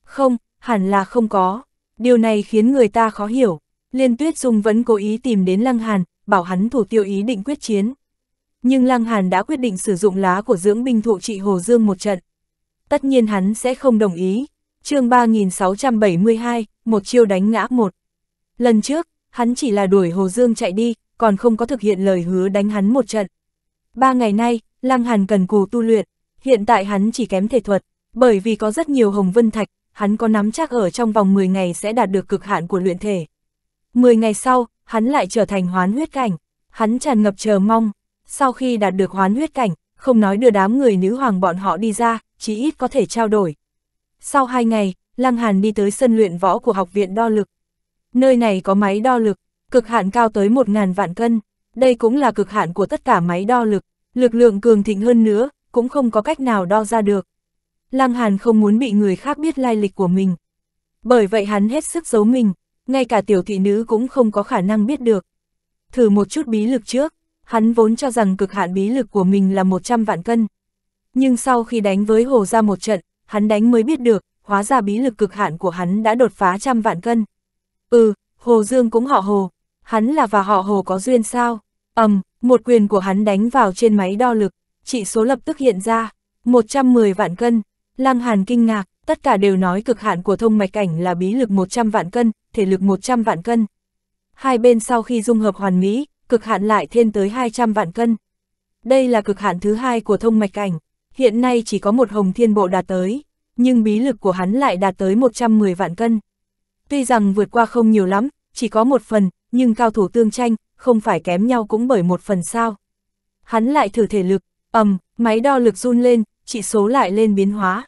Không, hẳn là không có. Điều này khiến người ta khó hiểu. Liên Tuyết Dung vẫn cố ý tìm đến Lăng Hàn, bảo hắn thủ tiêu ý định quyết chiến nhưng Lăng Hàn đã quyết định sử dụng lá của dưỡng binh thụ trị Hồ Dương một trận. Tất nhiên hắn sẽ không đồng ý. chương 3672, một chiêu đánh ngã một. Lần trước, hắn chỉ là đuổi Hồ Dương chạy đi, còn không có thực hiện lời hứa đánh hắn một trận. Ba ngày nay, Lăng Hàn cần cù tu luyện, hiện tại hắn chỉ kém thể thuật, bởi vì có rất nhiều hồng vân thạch, hắn có nắm chắc ở trong vòng 10 ngày sẽ đạt được cực hạn của luyện thể. 10 ngày sau, hắn lại trở thành hoán huyết cảnh, hắn tràn ngập chờ mong, sau khi đạt được hoán huyết cảnh, không nói đưa đám người nữ hoàng bọn họ đi ra, chí ít có thể trao đổi. Sau hai ngày, Lăng Hàn đi tới sân luyện võ của học viện đo lực. Nơi này có máy đo lực, cực hạn cao tới 1.000 vạn cân, đây cũng là cực hạn của tất cả máy đo lực, lực lượng cường thịnh hơn nữa, cũng không có cách nào đo ra được. Lăng Hàn không muốn bị người khác biết lai lịch của mình. Bởi vậy hắn hết sức giấu mình, ngay cả tiểu thị nữ cũng không có khả năng biết được. Thử một chút bí lực trước, hắn vốn cho rằng cực hạn bí lực của mình là 100 vạn cân. Nhưng sau khi đánh với hồ ra một trận, hắn đánh mới biết được, hóa ra bí lực cực hạn của hắn đã đột phá trăm vạn cân. Ừ, Hồ Dương cũng họ Hồ, hắn là và họ Hồ có duyên sao? ầm, um, một quyền của hắn đánh vào trên máy đo lực, chỉ số lập tức hiện ra, 110 vạn cân. Lăng Hàn kinh ngạc, tất cả đều nói cực hạn của thông mạch ảnh là bí lực 100 vạn cân, thể lực 100 vạn cân. Hai bên sau khi dung hợp hoàn mỹ, cực hạn lại thêm tới 200 vạn cân. Đây là cực hạn thứ hai của thông mạch cảnh. hiện nay chỉ có một hồng thiên bộ đạt tới, nhưng bí lực của hắn lại đạt tới 110 vạn cân. Tuy rằng vượt qua không nhiều lắm, chỉ có một phần, nhưng cao thủ tương tranh, không phải kém nhau cũng bởi một phần sao. Hắn lại thử thể lực, ầm, máy đo lực run lên, chỉ số lại lên biến hóa.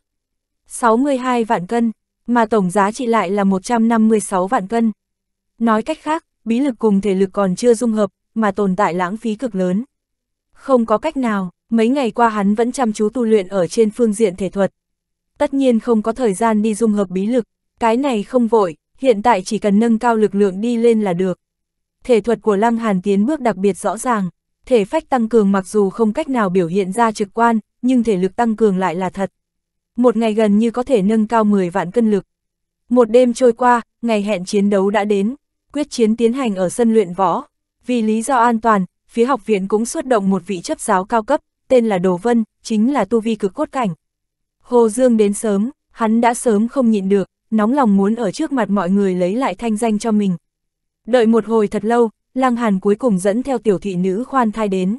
62 vạn cân, mà tổng giá trị lại là 156 vạn cân. Nói cách khác, bí lực cùng thể lực còn chưa dung hợp, mà tồn tại lãng phí cực lớn. Không có cách nào, mấy ngày qua hắn vẫn chăm chú tu luyện ở trên phương diện thể thuật. Tất nhiên không có thời gian đi dung hợp bí lực, cái này không vội, hiện tại chỉ cần nâng cao lực lượng đi lên là được. Thể thuật của Lăng Hàn tiến bước đặc biệt rõ ràng, thể phách tăng cường mặc dù không cách nào biểu hiện ra trực quan, nhưng thể lực tăng cường lại là thật. Một ngày gần như có thể nâng cao 10 vạn cân lực. Một đêm trôi qua, ngày hẹn chiến đấu đã đến, quyết chiến tiến hành ở sân luyện võ, vì lý do an toàn, phía học viện cũng xuất động một vị chấp giáo cao cấp, tên là Đồ Vân, chính là tu vi cực cốt cảnh. Hồ Dương đến sớm, hắn đã sớm không nhịn được, nóng lòng muốn ở trước mặt mọi người lấy lại thanh danh cho mình. Đợi một hồi thật lâu, Lăng Hàn cuối cùng dẫn theo tiểu thị nữ khoan thai đến.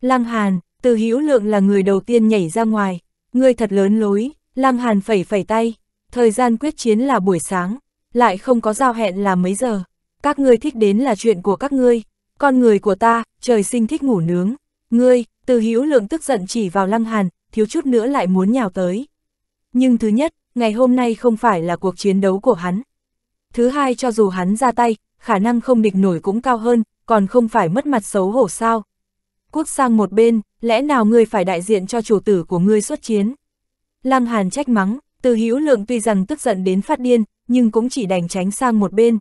Lăng Hàn, từ hữu lượng là người đầu tiên nhảy ra ngoài, người thật lớn lối, Lăng Hàn phẩy phẩy tay, thời gian quyết chiến là buổi sáng, lại không có giao hẹn là mấy giờ, các ngươi thích đến là chuyện của các ngươi, con người của ta, trời sinh thích ngủ nướng. Ngươi, từ hữu lượng tức giận chỉ vào lăng hàn, thiếu chút nữa lại muốn nhào tới. Nhưng thứ nhất, ngày hôm nay không phải là cuộc chiến đấu của hắn. Thứ hai cho dù hắn ra tay, khả năng không địch nổi cũng cao hơn, còn không phải mất mặt xấu hổ sao. Quốc sang một bên, lẽ nào ngươi phải đại diện cho chủ tử của ngươi xuất chiến? Lăng Hàn trách mắng, từ hữu lượng tuy rằng tức giận đến phát điên, nhưng cũng chỉ đành tránh sang một bên.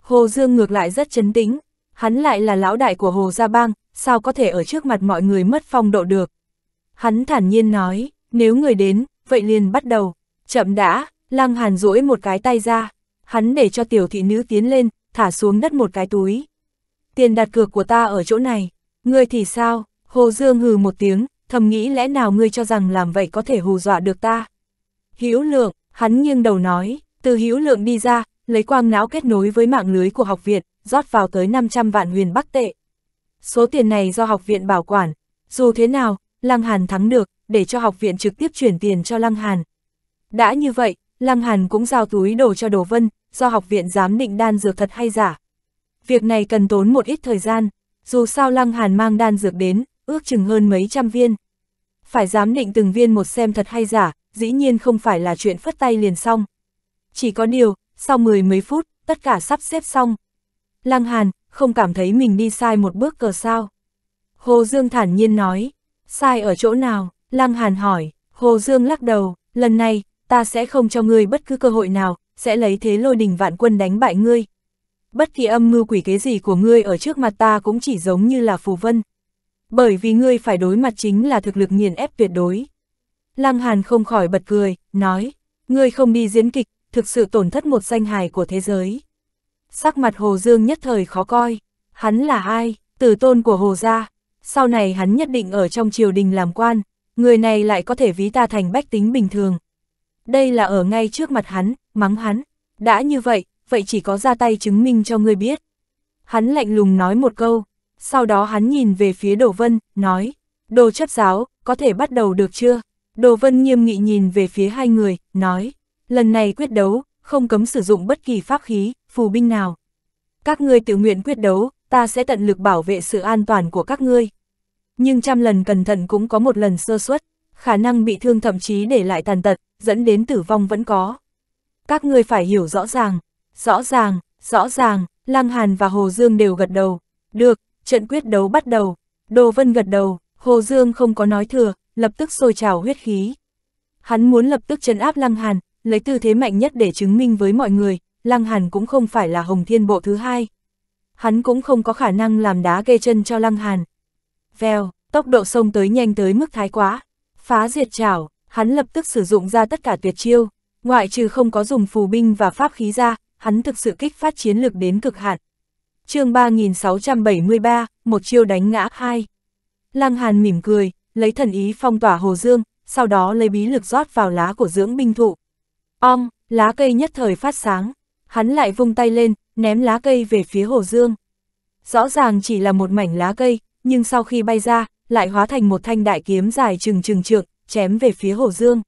Hồ Dương ngược lại rất chấn tĩnh, Hắn lại là lão đại của Hồ Gia Bang, sao có thể ở trước mặt mọi người mất phong độ được. Hắn thản nhiên nói, nếu người đến, vậy liền bắt đầu. Chậm đã, Lăng Hàn duỗi một cái tay ra, hắn để cho tiểu thị nữ tiến lên, thả xuống đất một cái túi. Tiền đặt cược của ta ở chỗ này, ngươi thì sao? Hồ Dương hừ một tiếng, thầm nghĩ lẽ nào ngươi cho rằng làm vậy có thể hù dọa được ta. Hữu Lượng, hắn nghiêng đầu nói, từ Hữu Lượng đi ra, lấy quang não kết nối với mạng lưới của học viện, rót vào tới 500 vạn huyền bắc tệ. Số tiền này do học viện bảo quản, dù thế nào, Lăng Hàn thắng được, để cho học viện trực tiếp chuyển tiền cho Lăng Hàn. Đã như vậy, Lăng Hàn cũng giao túi đồ cho Đồ Vân, do học viện giám định đan dược thật hay giả. Việc này cần tốn một ít thời gian, dù sao Lăng Hàn mang đan dược đến, ước chừng hơn mấy trăm viên. Phải giám định từng viên một xem thật hay giả, dĩ nhiên không phải là chuyện phất tay liền xong. Chỉ có điều, sau mười mấy phút, tất cả sắp xếp xong, Lăng Hàn, không cảm thấy mình đi sai một bước cờ sao. Hồ Dương thản nhiên nói, sai ở chỗ nào, Lăng Hàn hỏi, Hồ Dương lắc đầu, lần này, ta sẽ không cho ngươi bất cứ cơ hội nào, sẽ lấy thế lôi đình vạn quân đánh bại ngươi. Bất kỳ âm mưu quỷ kế gì của ngươi ở trước mặt ta cũng chỉ giống như là phù vân. Bởi vì ngươi phải đối mặt chính là thực lực nghiền ép tuyệt đối. Lăng Hàn không khỏi bật cười, nói, ngươi không đi diễn kịch, thực sự tổn thất một danh hài của thế giới. Sắc mặt Hồ Dương nhất thời khó coi. Hắn là ai? Tử tôn của Hồ gia. Sau này hắn nhất định ở trong triều đình làm quan. Người này lại có thể ví ta thành bách tính bình thường. Đây là ở ngay trước mặt hắn, mắng hắn. Đã như vậy, vậy chỉ có ra tay chứng minh cho ngươi biết. Hắn lạnh lùng nói một câu. Sau đó hắn nhìn về phía Đồ Vân, nói. Đồ chấp giáo, có thể bắt đầu được chưa? Đồ Vân nghiêm nghị nhìn về phía hai người, nói. Lần này quyết đấu, không cấm sử dụng bất kỳ pháp khí, phù binh nào. Các ngươi tự nguyện quyết đấu, ta sẽ tận lực bảo vệ sự an toàn của các ngươi. Nhưng trăm lần cẩn thận cũng có một lần sơ suất, khả năng bị thương thậm chí để lại tàn tật, dẫn đến tử vong vẫn có. Các ngươi phải hiểu rõ ràng, rõ ràng, rõ ràng, Lăng Hàn và Hồ Dương đều gật đầu. Được, trận quyết đấu bắt đầu. Đồ Vân gật đầu, Hồ Dương không có nói thừa, lập tức sôi trào huyết khí. Hắn muốn lập tức trấn áp Lăng Hàn, lấy tư thế mạnh nhất để chứng minh với mọi người, Lăng Hàn cũng không phải là Hồng Thiên Bộ thứ hai. Hắn cũng không có khả năng làm đá gây chân cho Lăng Hàn. Vèo, tốc độ sông tới nhanh tới mức thái quá. Phá diệt trảo, hắn lập tức sử dụng ra tất cả tuyệt chiêu. Ngoại trừ không có dùng phù binh và pháp khí ra, hắn thực sự kích phát chiến lược đến cực hạn. chương 3673, một chiêu đánh ngã hai. Lăng Hàn mỉm cười, lấy thần ý phong tỏa Hồ Dương, sau đó lấy bí lực rót vào lá của dưỡng binh thụ. Om, lá cây nhất thời phát sáng, hắn lại vung tay lên, ném lá cây về phía Hồ Dương. Rõ ràng chỉ là một mảnh lá cây, nhưng sau khi bay ra, lại hóa thành một thanh đại kiếm dài trừng trừng trược, chém về phía Hồ Dương.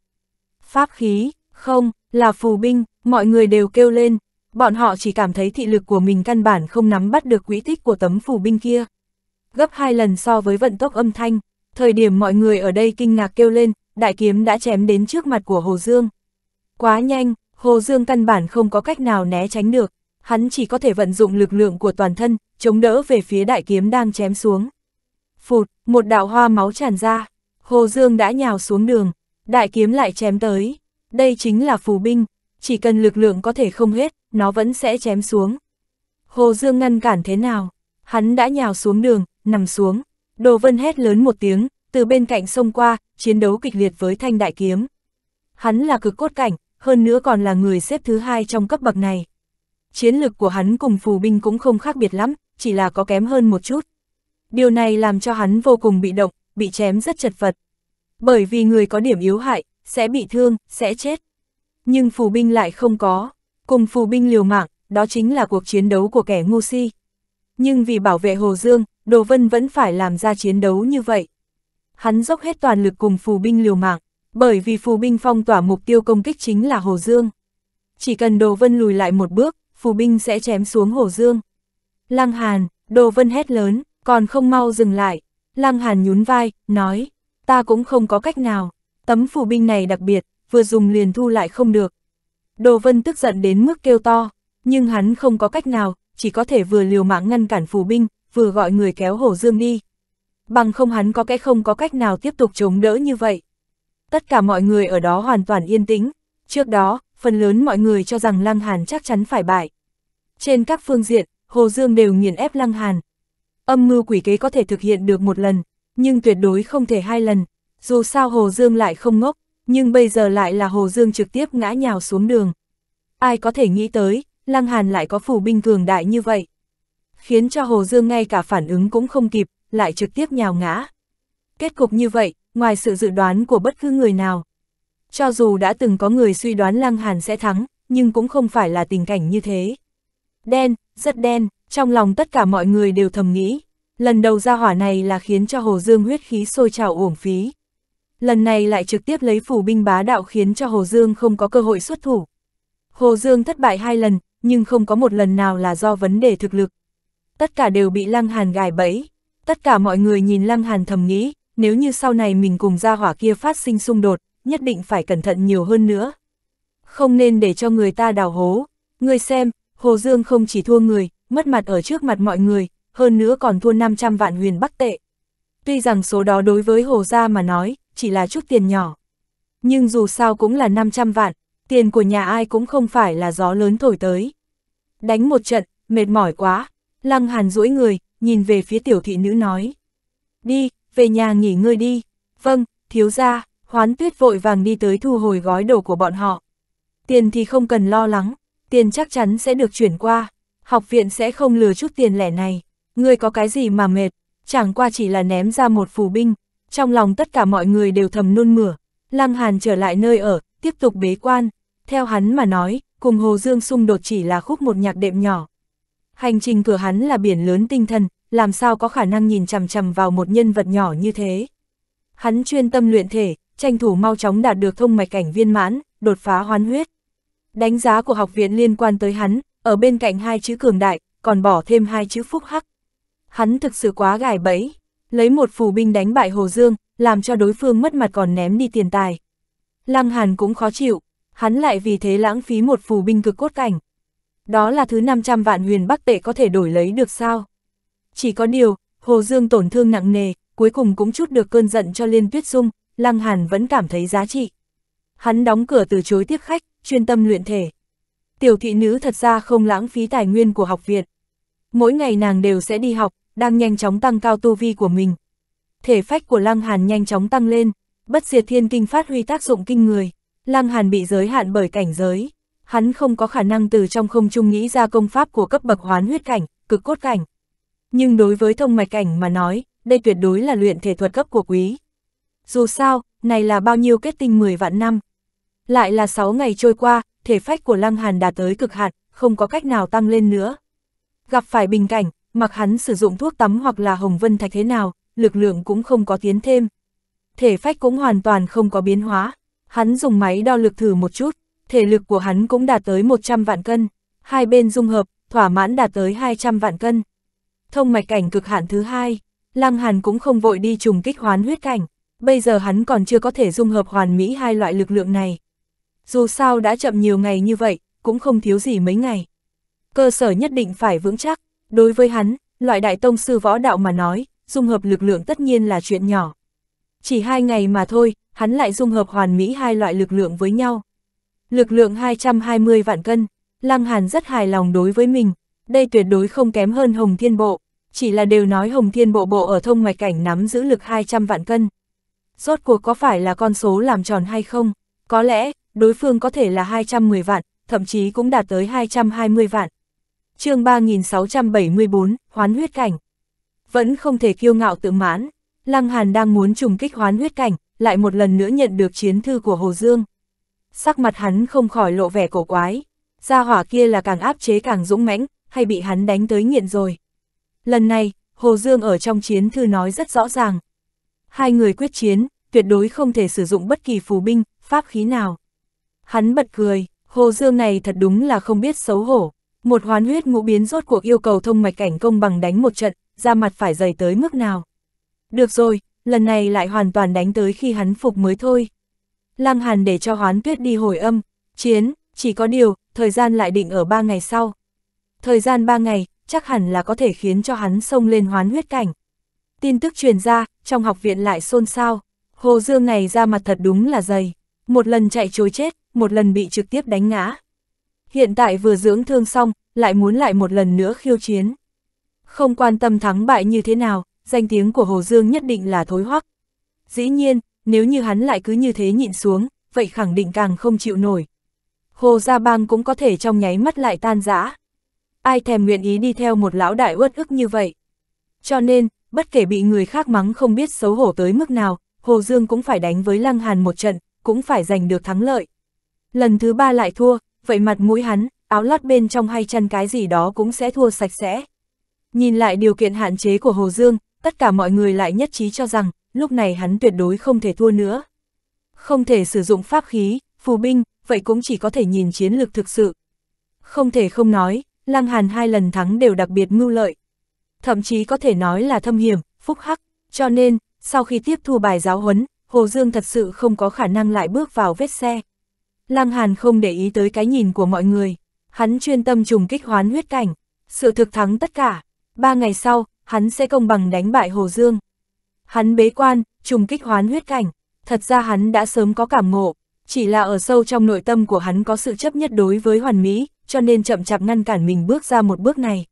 Pháp khí, không, là phù binh, mọi người đều kêu lên, bọn họ chỉ cảm thấy thị lực của mình căn bản không nắm bắt được quỹ tích của tấm phù binh kia. Gấp hai lần so với vận tốc âm thanh, thời điểm mọi người ở đây kinh ngạc kêu lên, đại kiếm đã chém đến trước mặt của Hồ Dương. Quá nhanh, Hồ Dương căn bản không có cách nào né tránh được, hắn chỉ có thể vận dụng lực lượng của toàn thân, chống đỡ về phía đại kiếm đang chém xuống. Phụt, một đạo hoa máu tràn ra, Hồ Dương đã nhào xuống đường, đại kiếm lại chém tới. Đây chính là phù binh, chỉ cần lực lượng có thể không hết, nó vẫn sẽ chém xuống. Hồ Dương ngăn cản thế nào? Hắn đã nhào xuống đường, nằm xuống. Đồ Vân hét lớn một tiếng, từ bên cạnh sông qua, chiến đấu kịch liệt với thanh đại kiếm. Hắn là cực cốt cảnh, hơn nữa còn là người xếp thứ hai trong cấp bậc này. Chiến lực của hắn cùng phù binh cũng không khác biệt lắm, chỉ là có kém hơn một chút. Điều này làm cho hắn vô cùng bị động, bị chém rất chật vật. Bởi vì người có điểm yếu hại, sẽ bị thương, sẽ chết. Nhưng phù binh lại không có. Cùng phù binh liều mạng, đó chính là cuộc chiến đấu của kẻ ngu si. Nhưng vì bảo vệ Hồ Dương, Đồ Vân vẫn phải làm ra chiến đấu như vậy. Hắn dốc hết toàn lực cùng phù binh liều mạng, bởi vì phù binh phong tỏa mục tiêu công kích chính là Hồ Dương. Chỉ cần Đồ Vân lùi lại một bước, phù binh sẽ chém xuống Hồ Dương. Lăng Hàn, Đồ Vân hét lớn, còn không mau dừng lại. Lăng Hàn nhún vai, nói, ta cũng không có cách nào, tấm phù binh này đặc biệt, vừa dùng liền thu lại không được. Đồ Vân tức giận đến mức kêu to, nhưng hắn không có cách nào, chỉ có thể vừa liều mạng ngăn cản phù binh, vừa gọi người kéo Hồ Dương đi. Bằng không hắn có cái không có cách nào tiếp tục chống đỡ như vậy tất cả mọi người ở đó hoàn toàn yên tĩnh. Trước đó, phần lớn mọi người cho rằng Lăng Hàn chắc chắn phải bại. Trên các phương diện, Hồ Dương đều nghiền ép Lăng Hàn. Âm mưu quỷ kế có thể thực hiện được một lần, nhưng tuyệt đối không thể hai lần. Dù sao Hồ Dương lại không ngốc, nhưng bây giờ lại là Hồ Dương trực tiếp ngã nhào xuống đường. Ai có thể nghĩ tới, Lăng Hàn lại có phủ binh cường đại như vậy. Khiến cho Hồ Dương ngay cả phản ứng cũng không kịp, lại trực tiếp nhào ngã. Kết cục như vậy, ngoài sự dự đoán của bất cứ người nào. Cho dù đã từng có người suy đoán Lăng Hàn sẽ thắng, nhưng cũng không phải là tình cảnh như thế. Đen, rất đen, trong lòng tất cả mọi người đều thầm nghĩ, lần đầu ra hỏa này là khiến cho Hồ Dương huyết khí sôi trào uổng phí. Lần này lại trực tiếp lấy phủ binh bá đạo khiến cho Hồ Dương không có cơ hội xuất thủ. Hồ Dương thất bại hai lần, nhưng không có một lần nào là do vấn đề thực lực. Tất cả đều bị Lăng Hàn gài bẫy. Tất cả mọi người nhìn Lăng Hàn thầm nghĩ, nếu như sau này mình cùng gia hỏa kia phát sinh xung đột, nhất định phải cẩn thận nhiều hơn nữa. Không nên để cho người ta đào hố. Người xem, Hồ Dương không chỉ thua người, mất mặt ở trước mặt mọi người, hơn nữa còn thua 500 vạn huyền bắc tệ. Tuy rằng số đó đối với Hồ Gia mà nói, chỉ là chút tiền nhỏ. Nhưng dù sao cũng là 500 vạn, tiền của nhà ai cũng không phải là gió lớn thổi tới. Đánh một trận, mệt mỏi quá, Lăng Hàn duỗi người, nhìn về phía tiểu thị nữ nói. Đi, về nhà nghỉ ngơi đi. Vâng, thiếu gia, hoán tuyết vội vàng đi tới thu hồi gói đồ của bọn họ. Tiền thì không cần lo lắng, tiền chắc chắn sẽ được chuyển qua, học viện sẽ không lừa chút tiền lẻ này. Ngươi có cái gì mà mệt, chẳng qua chỉ là ném ra một phù binh, trong lòng tất cả mọi người đều thầm nôn mửa. Lăng Hàn trở lại nơi ở, tiếp tục bế quan, theo hắn mà nói, cùng Hồ Dương xung đột chỉ là khúc một nhạc đệm nhỏ. Hành trình cửa hắn là biển lớn tinh thần, làm sao có khả năng nhìn chằm chằm vào một nhân vật nhỏ như thế. Hắn chuyên tâm luyện thể, tranh thủ mau chóng đạt được thông mạch cảnh viên mãn, đột phá hoán huyết. Đánh giá của học viện liên quan tới hắn, ở bên cạnh hai chữ cường đại, còn bỏ thêm hai chữ phúc hắc. Hắn thực sự quá gài bẫy, lấy một phù binh đánh bại Hồ Dương, làm cho đối phương mất mặt còn ném đi tiền tài. Lăng Hàn cũng khó chịu, hắn lại vì thế lãng phí một phù binh cực cốt cảnh. Đó là thứ 500 vạn huyền bắc tệ có thể đổi lấy được sao? Chỉ có điều, Hồ Dương tổn thương nặng nề, cuối cùng cũng chút được cơn giận cho Liên Tuyết Dung, Lăng Hàn vẫn cảm thấy giá trị. Hắn đóng cửa từ chối tiếp khách, chuyên tâm luyện thể. Tiểu thị nữ thật ra không lãng phí tài nguyên của học viện. Mỗi ngày nàng đều sẽ đi học, đang nhanh chóng tăng cao tu vi của mình. Thể phách của Lăng Hàn nhanh chóng tăng lên, bất diệt thiên kinh phát huy tác dụng kinh người. Lăng Hàn bị giới hạn bởi cảnh giới. Hắn không có khả năng từ trong không trung nghĩ ra công pháp của cấp bậc hoán huyết cảnh, cực cốt cảnh nhưng đối với thông mạch ảnh mà nói, đây tuyệt đối là luyện thể thuật cấp của quý. Dù sao, này là bao nhiêu kết tinh 10 vạn năm. Lại là 6 ngày trôi qua, thể phách của Lăng Hàn đã tới cực hạn, không có cách nào tăng lên nữa. Gặp phải bình cảnh, mặc hắn sử dụng thuốc tắm hoặc là hồng vân thạch thế nào, lực lượng cũng không có tiến thêm. Thể phách cũng hoàn toàn không có biến hóa. Hắn dùng máy đo lực thử một chút, thể lực của hắn cũng đạt tới 100 vạn cân. Hai bên dung hợp, thỏa mãn đạt tới 200 vạn cân thông mạch cảnh cực hạn thứ hai, Lăng Hàn cũng không vội đi trùng kích hoán huyết cảnh, bây giờ hắn còn chưa có thể dung hợp hoàn mỹ hai loại lực lượng này. Dù sao đã chậm nhiều ngày như vậy, cũng không thiếu gì mấy ngày. Cơ sở nhất định phải vững chắc, đối với hắn, loại đại tông sư võ đạo mà nói, dung hợp lực lượng tất nhiên là chuyện nhỏ. Chỉ hai ngày mà thôi, hắn lại dung hợp hoàn mỹ hai loại lực lượng với nhau. Lực lượng 220 vạn cân, Lăng Hàn rất hài lòng đối với mình, đây tuyệt đối không kém hơn Hồng Thiên Bộ chỉ là đều nói Hồng Thiên Bộ Bộ ở thông ngoài cảnh nắm giữ lực 200 vạn cân. Rốt cuộc có phải là con số làm tròn hay không? Có lẽ, đối phương có thể là 210 vạn, thậm chí cũng đạt tới 220 vạn. chương 3674, Hoán huyết cảnh. Vẫn không thể kiêu ngạo tự mãn, Lăng Hàn đang muốn trùng kích hoán huyết cảnh, lại một lần nữa nhận được chiến thư của Hồ Dương. Sắc mặt hắn không khỏi lộ vẻ cổ quái, gia hỏa kia là càng áp chế càng dũng mãnh, hay bị hắn đánh tới nghiện rồi. Lần này, Hồ Dương ở trong chiến thư nói rất rõ ràng. Hai người quyết chiến, tuyệt đối không thể sử dụng bất kỳ phù binh, pháp khí nào. Hắn bật cười, Hồ Dương này thật đúng là không biết xấu hổ. Một hoán huyết ngũ biến rốt cuộc yêu cầu thông mạch cảnh công bằng đánh một trận, ra mặt phải dày tới mức nào. Được rồi, lần này lại hoàn toàn đánh tới khi hắn phục mới thôi. Lăng Hàn để cho hoán tuyết đi hồi âm, chiến, chỉ có điều, thời gian lại định ở ba ngày sau. Thời gian ba ngày, chắc hẳn là có thể khiến cho hắn xông lên hoán huyết cảnh. Tin tức truyền ra, trong học viện lại xôn xao, Hồ Dương này ra mặt thật đúng là dày, một lần chạy chối chết, một lần bị trực tiếp đánh ngã. Hiện tại vừa dưỡng thương xong, lại muốn lại một lần nữa khiêu chiến. Không quan tâm thắng bại như thế nào, danh tiếng của Hồ Dương nhất định là thối hoắc. Dĩ nhiên, nếu như hắn lại cứ như thế nhịn xuống, vậy khẳng định càng không chịu nổi. Hồ Gia Bang cũng có thể trong nháy mắt lại tan rã ai thèm nguyện ý đi theo một lão đại uất ức như vậy. Cho nên, bất kể bị người khác mắng không biết xấu hổ tới mức nào, Hồ Dương cũng phải đánh với Lăng Hàn một trận, cũng phải giành được thắng lợi. Lần thứ ba lại thua, vậy mặt mũi hắn, áo lót bên trong hay chăn cái gì đó cũng sẽ thua sạch sẽ. Nhìn lại điều kiện hạn chế của Hồ Dương, tất cả mọi người lại nhất trí cho rằng, lúc này hắn tuyệt đối không thể thua nữa. Không thể sử dụng pháp khí, phù binh, vậy cũng chỉ có thể nhìn chiến lược thực sự. Không thể không nói, Lăng Hàn hai lần thắng đều đặc biệt mưu lợi. Thậm chí có thể nói là thâm hiểm, phúc hắc, cho nên, sau khi tiếp thu bài giáo huấn, Hồ Dương thật sự không có khả năng lại bước vào vết xe. Lăng Hàn không để ý tới cái nhìn của mọi người, hắn chuyên tâm trùng kích hoán huyết cảnh, sự thực thắng tất cả. Ba ngày sau, hắn sẽ công bằng đánh bại Hồ Dương. Hắn bế quan, trùng kích hoán huyết cảnh, thật ra hắn đã sớm có cảm ngộ, chỉ là ở sâu trong nội tâm của hắn có sự chấp nhất đối với hoàn mỹ, cho nên chậm chạp ngăn cản mình bước ra một bước này.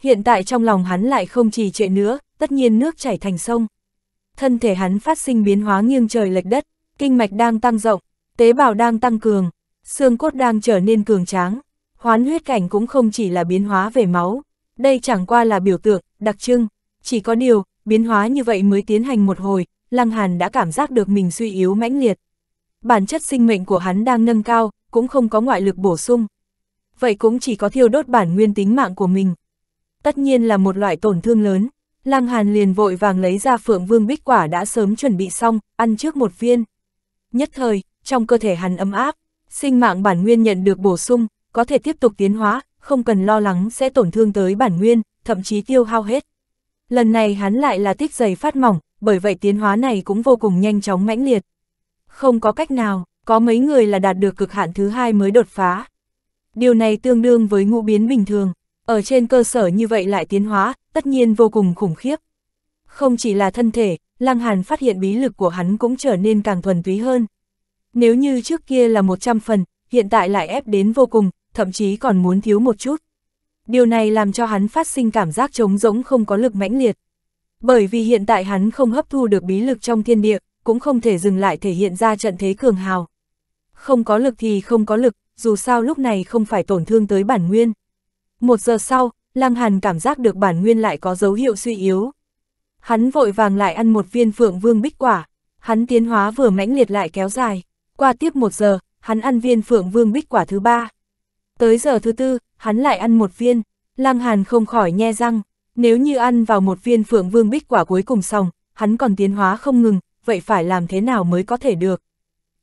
Hiện tại trong lòng hắn lại không chỉ trệ nữa, tất nhiên nước chảy thành sông. Thân thể hắn phát sinh biến hóa nghiêng trời lệch đất, kinh mạch đang tăng rộng, tế bào đang tăng cường, xương cốt đang trở nên cường tráng. Hoán huyết cảnh cũng không chỉ là biến hóa về máu, đây chẳng qua là biểu tượng, đặc trưng. Chỉ có điều, biến hóa như vậy mới tiến hành một hồi, Lăng Hàn đã cảm giác được mình suy yếu mãnh liệt bản chất sinh mệnh của hắn đang nâng cao, cũng không có ngoại lực bổ sung. Vậy cũng chỉ có thiêu đốt bản nguyên tính mạng của mình. Tất nhiên là một loại tổn thương lớn, Lăng Hàn liền vội vàng lấy ra phượng vương bích quả đã sớm chuẩn bị xong, ăn trước một viên. Nhất thời, trong cơ thể hắn ấm áp, sinh mạng bản nguyên nhận được bổ sung, có thể tiếp tục tiến hóa, không cần lo lắng sẽ tổn thương tới bản nguyên, thậm chí tiêu hao hết. Lần này hắn lại là tích giày phát mỏng, bởi vậy tiến hóa này cũng vô cùng nhanh chóng mãnh liệt. Không có cách nào, có mấy người là đạt được cực hạn thứ hai mới đột phá. Điều này tương đương với ngũ biến bình thường, ở trên cơ sở như vậy lại tiến hóa, tất nhiên vô cùng khủng khiếp. Không chỉ là thân thể, Lăng Hàn phát hiện bí lực của hắn cũng trở nên càng thuần túy hơn. Nếu như trước kia là 100 phần, hiện tại lại ép đến vô cùng, thậm chí còn muốn thiếu một chút. Điều này làm cho hắn phát sinh cảm giác trống rỗng không có lực mãnh liệt. Bởi vì hiện tại hắn không hấp thu được bí lực trong thiên địa, cũng không thể dừng lại thể hiện ra trận thế cường hào. Không có lực thì không có lực, dù sao lúc này không phải tổn thương tới bản nguyên. Một giờ sau, Lăng Hàn cảm giác được bản nguyên lại có dấu hiệu suy yếu. Hắn vội vàng lại ăn một viên phượng vương bích quả, hắn tiến hóa vừa mãnh liệt lại kéo dài. Qua tiếp một giờ, hắn ăn viên phượng vương bích quả thứ ba. Tới giờ thứ tư, hắn lại ăn một viên, Lăng Hàn không khỏi nhe răng, nếu như ăn vào một viên phượng vương bích quả cuối cùng xong, hắn còn tiến hóa không ngừng, vậy phải làm thế nào mới có thể được?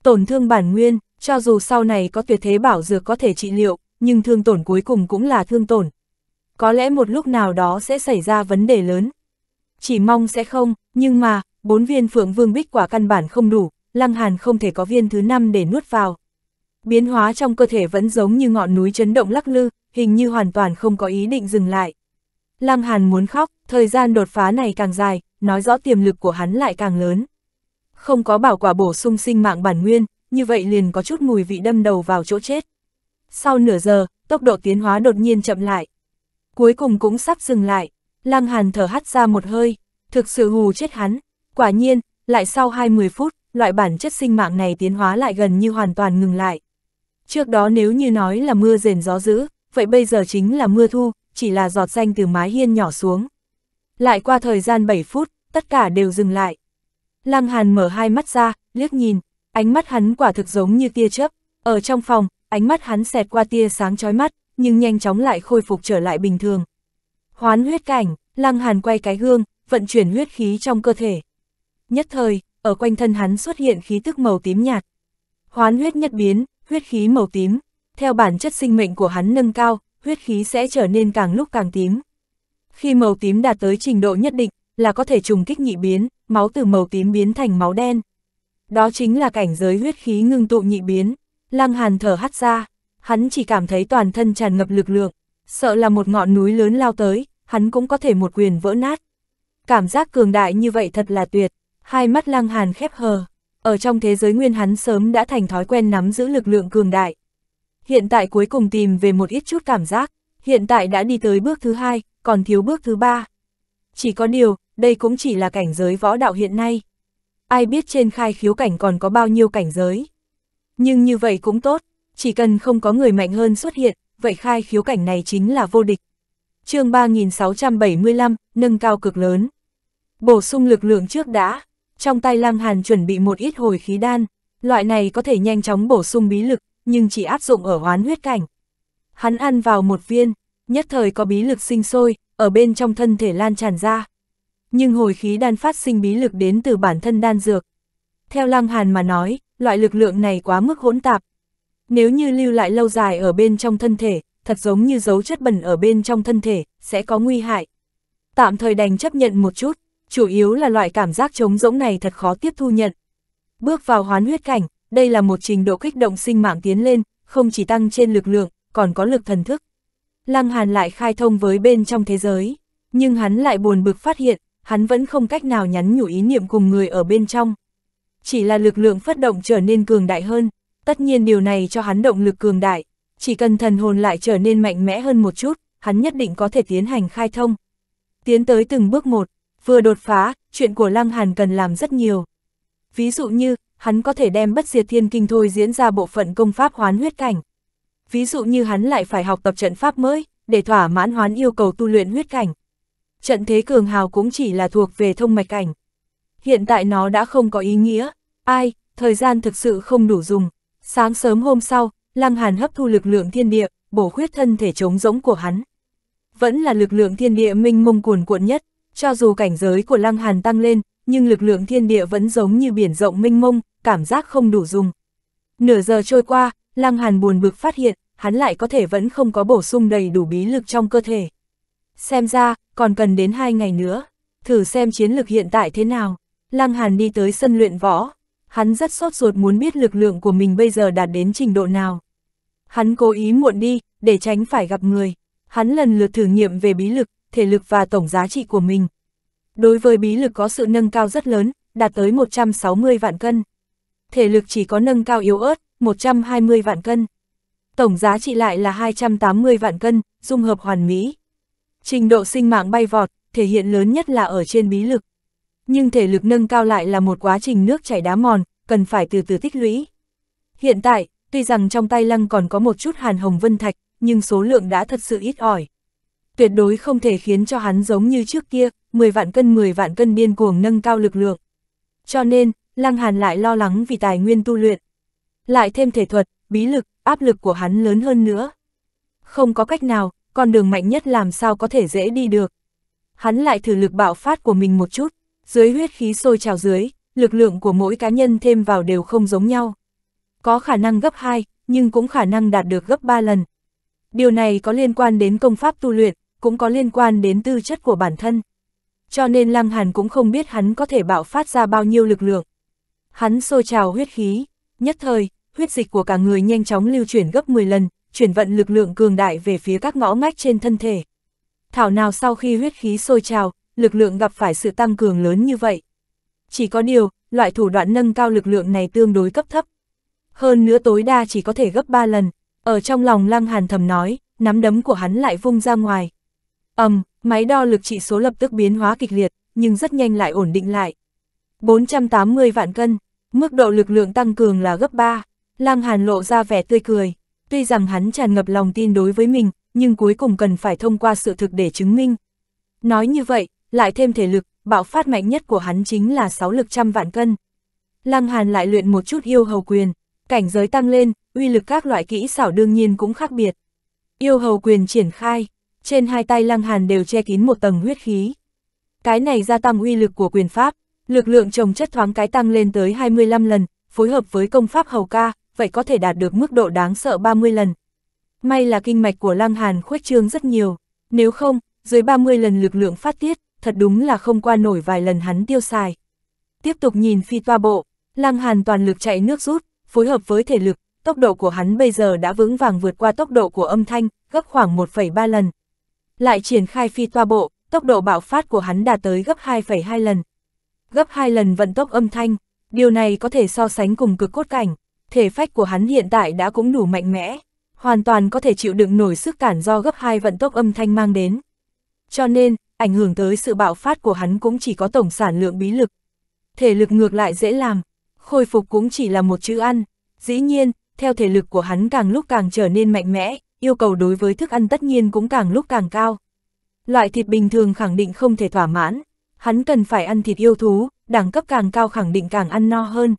Tổn thương bản nguyên, cho dù sau này có tuyệt thế bảo dược có thể trị liệu, nhưng thương tổn cuối cùng cũng là thương tổn. Có lẽ một lúc nào đó sẽ xảy ra vấn đề lớn. Chỉ mong sẽ không, nhưng mà, bốn viên phượng vương bích quả căn bản không đủ, lăng hàn không thể có viên thứ năm để nuốt vào. Biến hóa trong cơ thể vẫn giống như ngọn núi chấn động lắc lư, hình như hoàn toàn không có ý định dừng lại. Lăng hàn muốn khóc, thời gian đột phá này càng dài, nói rõ tiềm lực của hắn lại càng lớn không có bảo quả bổ sung sinh mạng bản nguyên, như vậy liền có chút mùi vị đâm đầu vào chỗ chết. Sau nửa giờ, tốc độ tiến hóa đột nhiên chậm lại. Cuối cùng cũng sắp dừng lại, Lăng Hàn thở hắt ra một hơi, thực sự hù chết hắn. Quả nhiên, lại sau 20 phút, loại bản chất sinh mạng này tiến hóa lại gần như hoàn toàn ngừng lại. Trước đó nếu như nói là mưa rền gió dữ, vậy bây giờ chính là mưa thu, chỉ là giọt xanh từ mái hiên nhỏ xuống. Lại qua thời gian 7 phút, tất cả đều dừng lại. Lăng Hàn mở hai mắt ra, liếc nhìn, ánh mắt hắn quả thực giống như tia chớp, ở trong phòng, ánh mắt hắn xẹt qua tia sáng chói mắt, nhưng nhanh chóng lại khôi phục trở lại bình thường. Hoán huyết cảnh, Lăng Hàn quay cái gương, vận chuyển huyết khí trong cơ thể. Nhất thời, ở quanh thân hắn xuất hiện khí tức màu tím nhạt. Hoán huyết nhất biến, huyết khí màu tím, theo bản chất sinh mệnh của hắn nâng cao, huyết khí sẽ trở nên càng lúc càng tím. Khi màu tím đạt tới trình độ nhất định, là có thể trùng kích nhị biến, máu từ màu tím biến thành máu đen. Đó chính là cảnh giới huyết khí ngưng tụ nhị biến. Lăng Hàn thở hắt ra, hắn chỉ cảm thấy toàn thân tràn ngập lực lượng, sợ là một ngọn núi lớn lao tới, hắn cũng có thể một quyền vỡ nát. Cảm giác cường đại như vậy thật là tuyệt, hai mắt Lăng Hàn khép hờ, ở trong thế giới nguyên hắn sớm đã thành thói quen nắm giữ lực lượng cường đại. Hiện tại cuối cùng tìm về một ít chút cảm giác, hiện tại đã đi tới bước thứ hai, còn thiếu bước thứ ba. Chỉ có điều, đây cũng chỉ là cảnh giới võ đạo hiện nay. Ai biết trên khai khiếu cảnh còn có bao nhiêu cảnh giới. Nhưng như vậy cũng tốt, chỉ cần không có người mạnh hơn xuất hiện, vậy khai khiếu cảnh này chính là vô địch. chương 3675, nâng cao cực lớn. Bổ sung lực lượng trước đã, trong tay Lăng Hàn chuẩn bị một ít hồi khí đan, loại này có thể nhanh chóng bổ sung bí lực, nhưng chỉ áp dụng ở hoán huyết cảnh. Hắn ăn vào một viên, nhất thời có bí lực sinh sôi, ở bên trong thân thể lan tràn ra nhưng hồi khí đan phát sinh bí lực đến từ bản thân đan dược. Theo Lăng Hàn mà nói, loại lực lượng này quá mức hỗn tạp. Nếu như lưu lại lâu dài ở bên trong thân thể, thật giống như dấu chất bẩn ở bên trong thân thể, sẽ có nguy hại. Tạm thời đành chấp nhận một chút, chủ yếu là loại cảm giác trống rỗng này thật khó tiếp thu nhận. Bước vào hoán huyết cảnh, đây là một trình độ kích động sinh mạng tiến lên, không chỉ tăng trên lực lượng, còn có lực thần thức. Lăng Hàn lại khai thông với bên trong thế giới, nhưng hắn lại buồn bực phát hiện, hắn vẫn không cách nào nhắn nhủ ý niệm cùng người ở bên trong. Chỉ là lực lượng phát động trở nên cường đại hơn, tất nhiên điều này cho hắn động lực cường đại, chỉ cần thần hồn lại trở nên mạnh mẽ hơn một chút, hắn nhất định có thể tiến hành khai thông. Tiến tới từng bước một, vừa đột phá, chuyện của Lăng Hàn cần làm rất nhiều. Ví dụ như, hắn có thể đem bất diệt thiên kinh thôi diễn ra bộ phận công pháp hoán huyết cảnh. Ví dụ như hắn lại phải học tập trận pháp mới, để thỏa mãn hoán yêu cầu tu luyện huyết cảnh trận thế cường hào cũng chỉ là thuộc về thông mạch cảnh. Hiện tại nó đã không có ý nghĩa, ai, thời gian thực sự không đủ dùng. Sáng sớm hôm sau, Lăng Hàn hấp thu lực lượng thiên địa, bổ khuyết thân thể trống rỗng của hắn. Vẫn là lực lượng thiên địa minh mông cuồn cuộn nhất, cho dù cảnh giới của Lăng Hàn tăng lên, nhưng lực lượng thiên địa vẫn giống như biển rộng minh mông, cảm giác không đủ dùng. Nửa giờ trôi qua, Lăng Hàn buồn bực phát hiện, hắn lại có thể vẫn không có bổ sung đầy đủ bí lực trong cơ thể xem ra, còn cần đến hai ngày nữa, thử xem chiến lực hiện tại thế nào. Lăng Hàn đi tới sân luyện võ, hắn rất sốt ruột muốn biết lực lượng của mình bây giờ đạt đến trình độ nào. Hắn cố ý muộn đi, để tránh phải gặp người. Hắn lần lượt thử nghiệm về bí lực, thể lực và tổng giá trị của mình. Đối với bí lực có sự nâng cao rất lớn, đạt tới 160 vạn cân. Thể lực chỉ có nâng cao yếu ớt, 120 vạn cân. Tổng giá trị lại là 280 vạn cân, dung hợp hoàn mỹ. Trình độ sinh mạng bay vọt, thể hiện lớn nhất là ở trên bí lực. Nhưng thể lực nâng cao lại là một quá trình nước chảy đá mòn, cần phải từ từ tích lũy. Hiện tại, tuy rằng trong tay lăng còn có một chút hàn hồng vân thạch, nhưng số lượng đã thật sự ít ỏi. Tuyệt đối không thể khiến cho hắn giống như trước kia, 10 vạn cân 10 vạn cân biên cuồng nâng cao lực lượng. Cho nên, lăng hàn lại lo lắng vì tài nguyên tu luyện. Lại thêm thể thuật, bí lực, áp lực của hắn lớn hơn nữa. Không có cách nào, con đường mạnh nhất làm sao có thể dễ đi được. Hắn lại thử lực bạo phát của mình một chút, dưới huyết khí sôi trào dưới, lực lượng của mỗi cá nhân thêm vào đều không giống nhau. Có khả năng gấp 2, nhưng cũng khả năng đạt được gấp 3 lần. Điều này có liên quan đến công pháp tu luyện, cũng có liên quan đến tư chất của bản thân. Cho nên Lăng Hàn cũng không biết hắn có thể bạo phát ra bao nhiêu lực lượng. Hắn sôi trào huyết khí, nhất thời, huyết dịch của cả người nhanh chóng lưu chuyển gấp 10 lần, chuyển vận lực lượng cường đại về phía các ngõ ngách trên thân thể. Thảo nào sau khi huyết khí sôi trào, lực lượng gặp phải sự tăng cường lớn như vậy. Chỉ có điều, loại thủ đoạn nâng cao lực lượng này tương đối cấp thấp. Hơn nữa tối đa chỉ có thể gấp 3 lần, ở trong lòng Lăng Hàn thầm nói, nắm đấm của hắn lại vung ra ngoài. ầm, máy đo lực trị số lập tức biến hóa kịch liệt, nhưng rất nhanh lại ổn định lại. 480 vạn cân, mức độ lực lượng tăng cường là gấp 3, Lăng Hàn lộ ra vẻ tươi cười. Tuy rằng hắn tràn ngập lòng tin đối với mình, nhưng cuối cùng cần phải thông qua sự thực để chứng minh. Nói như vậy, lại thêm thể lực, bạo phát mạnh nhất của hắn chính là sáu lực trăm vạn cân. Lăng Hàn lại luyện một chút yêu hầu quyền, cảnh giới tăng lên, uy lực các loại kỹ xảo đương nhiên cũng khác biệt. Yêu hầu quyền triển khai, trên hai tay Lăng Hàn đều che kín một tầng huyết khí. Cái này gia tăng uy lực của quyền pháp, lực lượng trồng chất thoáng cái tăng lên tới 25 lần, phối hợp với công pháp hầu ca, vậy có thể đạt được mức độ đáng sợ 30 lần. May là kinh mạch của Lăng Hàn khuếch trương rất nhiều, nếu không, dưới 30 lần lực lượng phát tiết, thật đúng là không qua nổi vài lần hắn tiêu xài. Tiếp tục nhìn phi toa bộ, Lăng Hàn toàn lực chạy nước rút, phối hợp với thể lực, tốc độ của hắn bây giờ đã vững vàng vượt qua tốc độ của âm thanh, gấp khoảng 1,3 lần. Lại triển khai phi toa bộ, tốc độ bạo phát của hắn đạt tới gấp 2,2 lần. Gấp 2 lần vận tốc âm thanh, điều này có thể so sánh cùng cực cốt cảnh thể phách của hắn hiện tại đã cũng đủ mạnh mẽ, hoàn toàn có thể chịu đựng nổi sức cản do gấp hai vận tốc âm thanh mang đến. Cho nên, ảnh hưởng tới sự bạo phát của hắn cũng chỉ có tổng sản lượng bí lực. Thể lực ngược lại dễ làm, khôi phục cũng chỉ là một chữ ăn. Dĩ nhiên, theo thể lực của hắn càng lúc càng trở nên mạnh mẽ, yêu cầu đối với thức ăn tất nhiên cũng càng lúc càng cao. Loại thịt bình thường khẳng định không thể thỏa mãn, hắn cần phải ăn thịt yêu thú, đẳng cấp càng cao khẳng định càng ăn no hơn.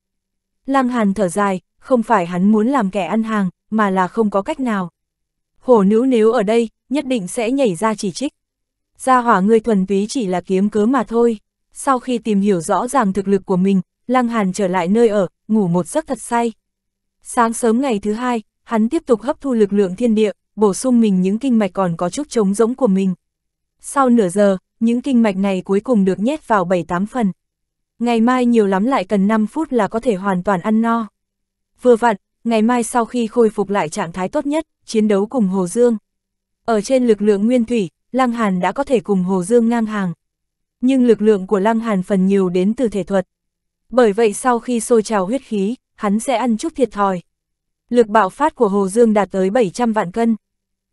Lăng Hàn thở dài, không phải hắn muốn làm kẻ ăn hàng, mà là không có cách nào. Hổ nữ nếu ở đây, nhất định sẽ nhảy ra chỉ trích. Gia hỏa ngươi thuần túy chỉ là kiếm cớ mà thôi. Sau khi tìm hiểu rõ ràng thực lực của mình, Lăng Hàn trở lại nơi ở, ngủ một giấc thật say. Sáng sớm ngày thứ hai, hắn tiếp tục hấp thu lực lượng thiên địa, bổ sung mình những kinh mạch còn có chút trống rỗng của mình. Sau nửa giờ, những kinh mạch này cuối cùng được nhét vào 7-8 phần. Ngày mai nhiều lắm lại cần 5 phút là có thể hoàn toàn ăn no. Vừa vặn, ngày mai sau khi khôi phục lại trạng thái tốt nhất, chiến đấu cùng Hồ Dương. Ở trên lực lượng nguyên thủy, Lăng Hàn đã có thể cùng Hồ Dương ngang hàng. Nhưng lực lượng của Lăng Hàn phần nhiều đến từ thể thuật. Bởi vậy sau khi sôi trào huyết khí, hắn sẽ ăn chút thiệt thòi. Lực bạo phát của Hồ Dương đạt tới 700 vạn cân.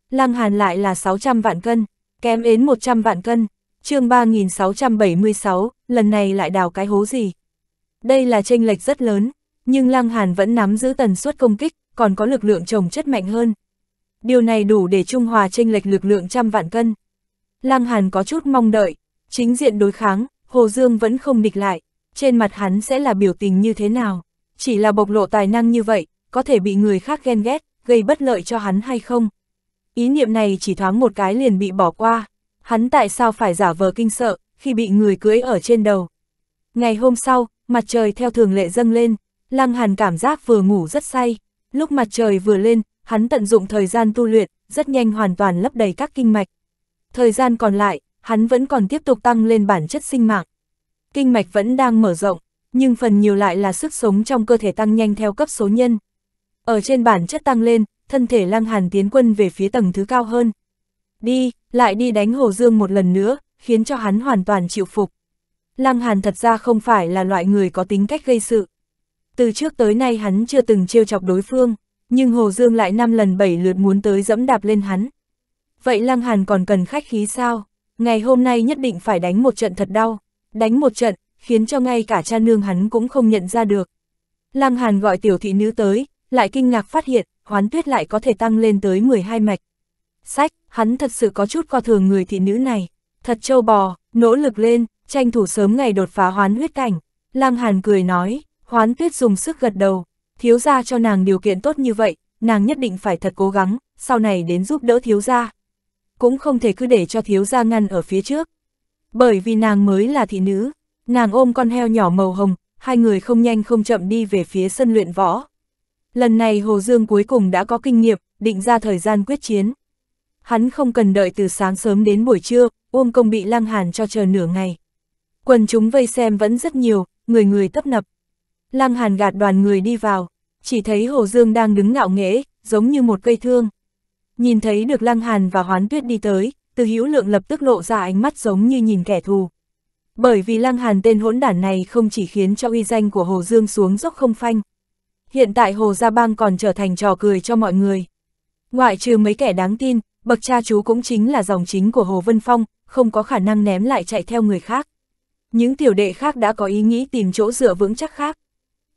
Lăng Hàn lại là 600 vạn cân, kém đến 100 vạn cân. chương 3676, lần này lại đào cái hố gì? Đây là chênh lệch rất lớn nhưng Lăng Hàn vẫn nắm giữ tần suất công kích, còn có lực lượng trồng chất mạnh hơn. Điều này đủ để trung hòa tranh lệch lực lượng trăm vạn cân. Lăng Hàn có chút mong đợi, chính diện đối kháng, Hồ Dương vẫn không địch lại, trên mặt hắn sẽ là biểu tình như thế nào, chỉ là bộc lộ tài năng như vậy, có thể bị người khác ghen ghét, gây bất lợi cho hắn hay không. Ý niệm này chỉ thoáng một cái liền bị bỏ qua, hắn tại sao phải giả vờ kinh sợ khi bị người cưỡi ở trên đầu. Ngày hôm sau, mặt trời theo thường lệ dâng lên, Lăng Hàn cảm giác vừa ngủ rất say, lúc mặt trời vừa lên, hắn tận dụng thời gian tu luyện, rất nhanh hoàn toàn lấp đầy các kinh mạch. Thời gian còn lại, hắn vẫn còn tiếp tục tăng lên bản chất sinh mạng. Kinh mạch vẫn đang mở rộng, nhưng phần nhiều lại là sức sống trong cơ thể tăng nhanh theo cấp số nhân. Ở trên bản chất tăng lên, thân thể Lăng Hàn tiến quân về phía tầng thứ cao hơn. Đi, lại đi đánh Hồ Dương một lần nữa, khiến cho hắn hoàn toàn chịu phục. Lăng Hàn thật ra không phải là loại người có tính cách gây sự. Từ trước tới nay hắn chưa từng trêu chọc đối phương, nhưng Hồ Dương lại năm lần bảy lượt muốn tới dẫm đạp lên hắn. Vậy Lăng Hàn còn cần khách khí sao? Ngày hôm nay nhất định phải đánh một trận thật đau, đánh một trận, khiến cho ngay cả cha nương hắn cũng không nhận ra được. Lăng Hàn gọi tiểu thị nữ tới, lại kinh ngạc phát hiện, hoán tuyết lại có thể tăng lên tới 12 mạch. Sách, hắn thật sự có chút co thường người thị nữ này, thật châu bò, nỗ lực lên, tranh thủ sớm ngày đột phá hoán huyết cảnh. Lăng Hàn cười nói, Hoán tuyết dùng sức gật đầu, thiếu gia cho nàng điều kiện tốt như vậy, nàng nhất định phải thật cố gắng, sau này đến giúp đỡ thiếu gia. Cũng không thể cứ để cho thiếu gia ngăn ở phía trước. Bởi vì nàng mới là thị nữ, nàng ôm con heo nhỏ màu hồng, hai người không nhanh không chậm đi về phía sân luyện võ. Lần này Hồ Dương cuối cùng đã có kinh nghiệm, định ra thời gian quyết chiến. Hắn không cần đợi từ sáng sớm đến buổi trưa, Uông Công bị Lăng Hàn cho chờ nửa ngày. Quần chúng vây xem vẫn rất nhiều, người người tấp nập. Lăng Hàn gạt đoàn người đi vào, chỉ thấy Hồ Dương đang đứng ngạo nghễ, giống như một cây thương. Nhìn thấy được Lăng Hàn và Hoán Tuyết đi tới, Từ Hữu Lượng lập tức lộ ra ánh mắt giống như nhìn kẻ thù. Bởi vì Lăng Hàn tên hỗn đản này không chỉ khiến cho uy danh của Hồ Dương xuống dốc không phanh. Hiện tại Hồ Gia Bang còn trở thành trò cười cho mọi người. Ngoại trừ mấy kẻ đáng tin, bậc cha chú cũng chính là dòng chính của Hồ Vân Phong, không có khả năng ném lại chạy theo người khác. Những tiểu đệ khác đã có ý nghĩ tìm chỗ dựa vững chắc khác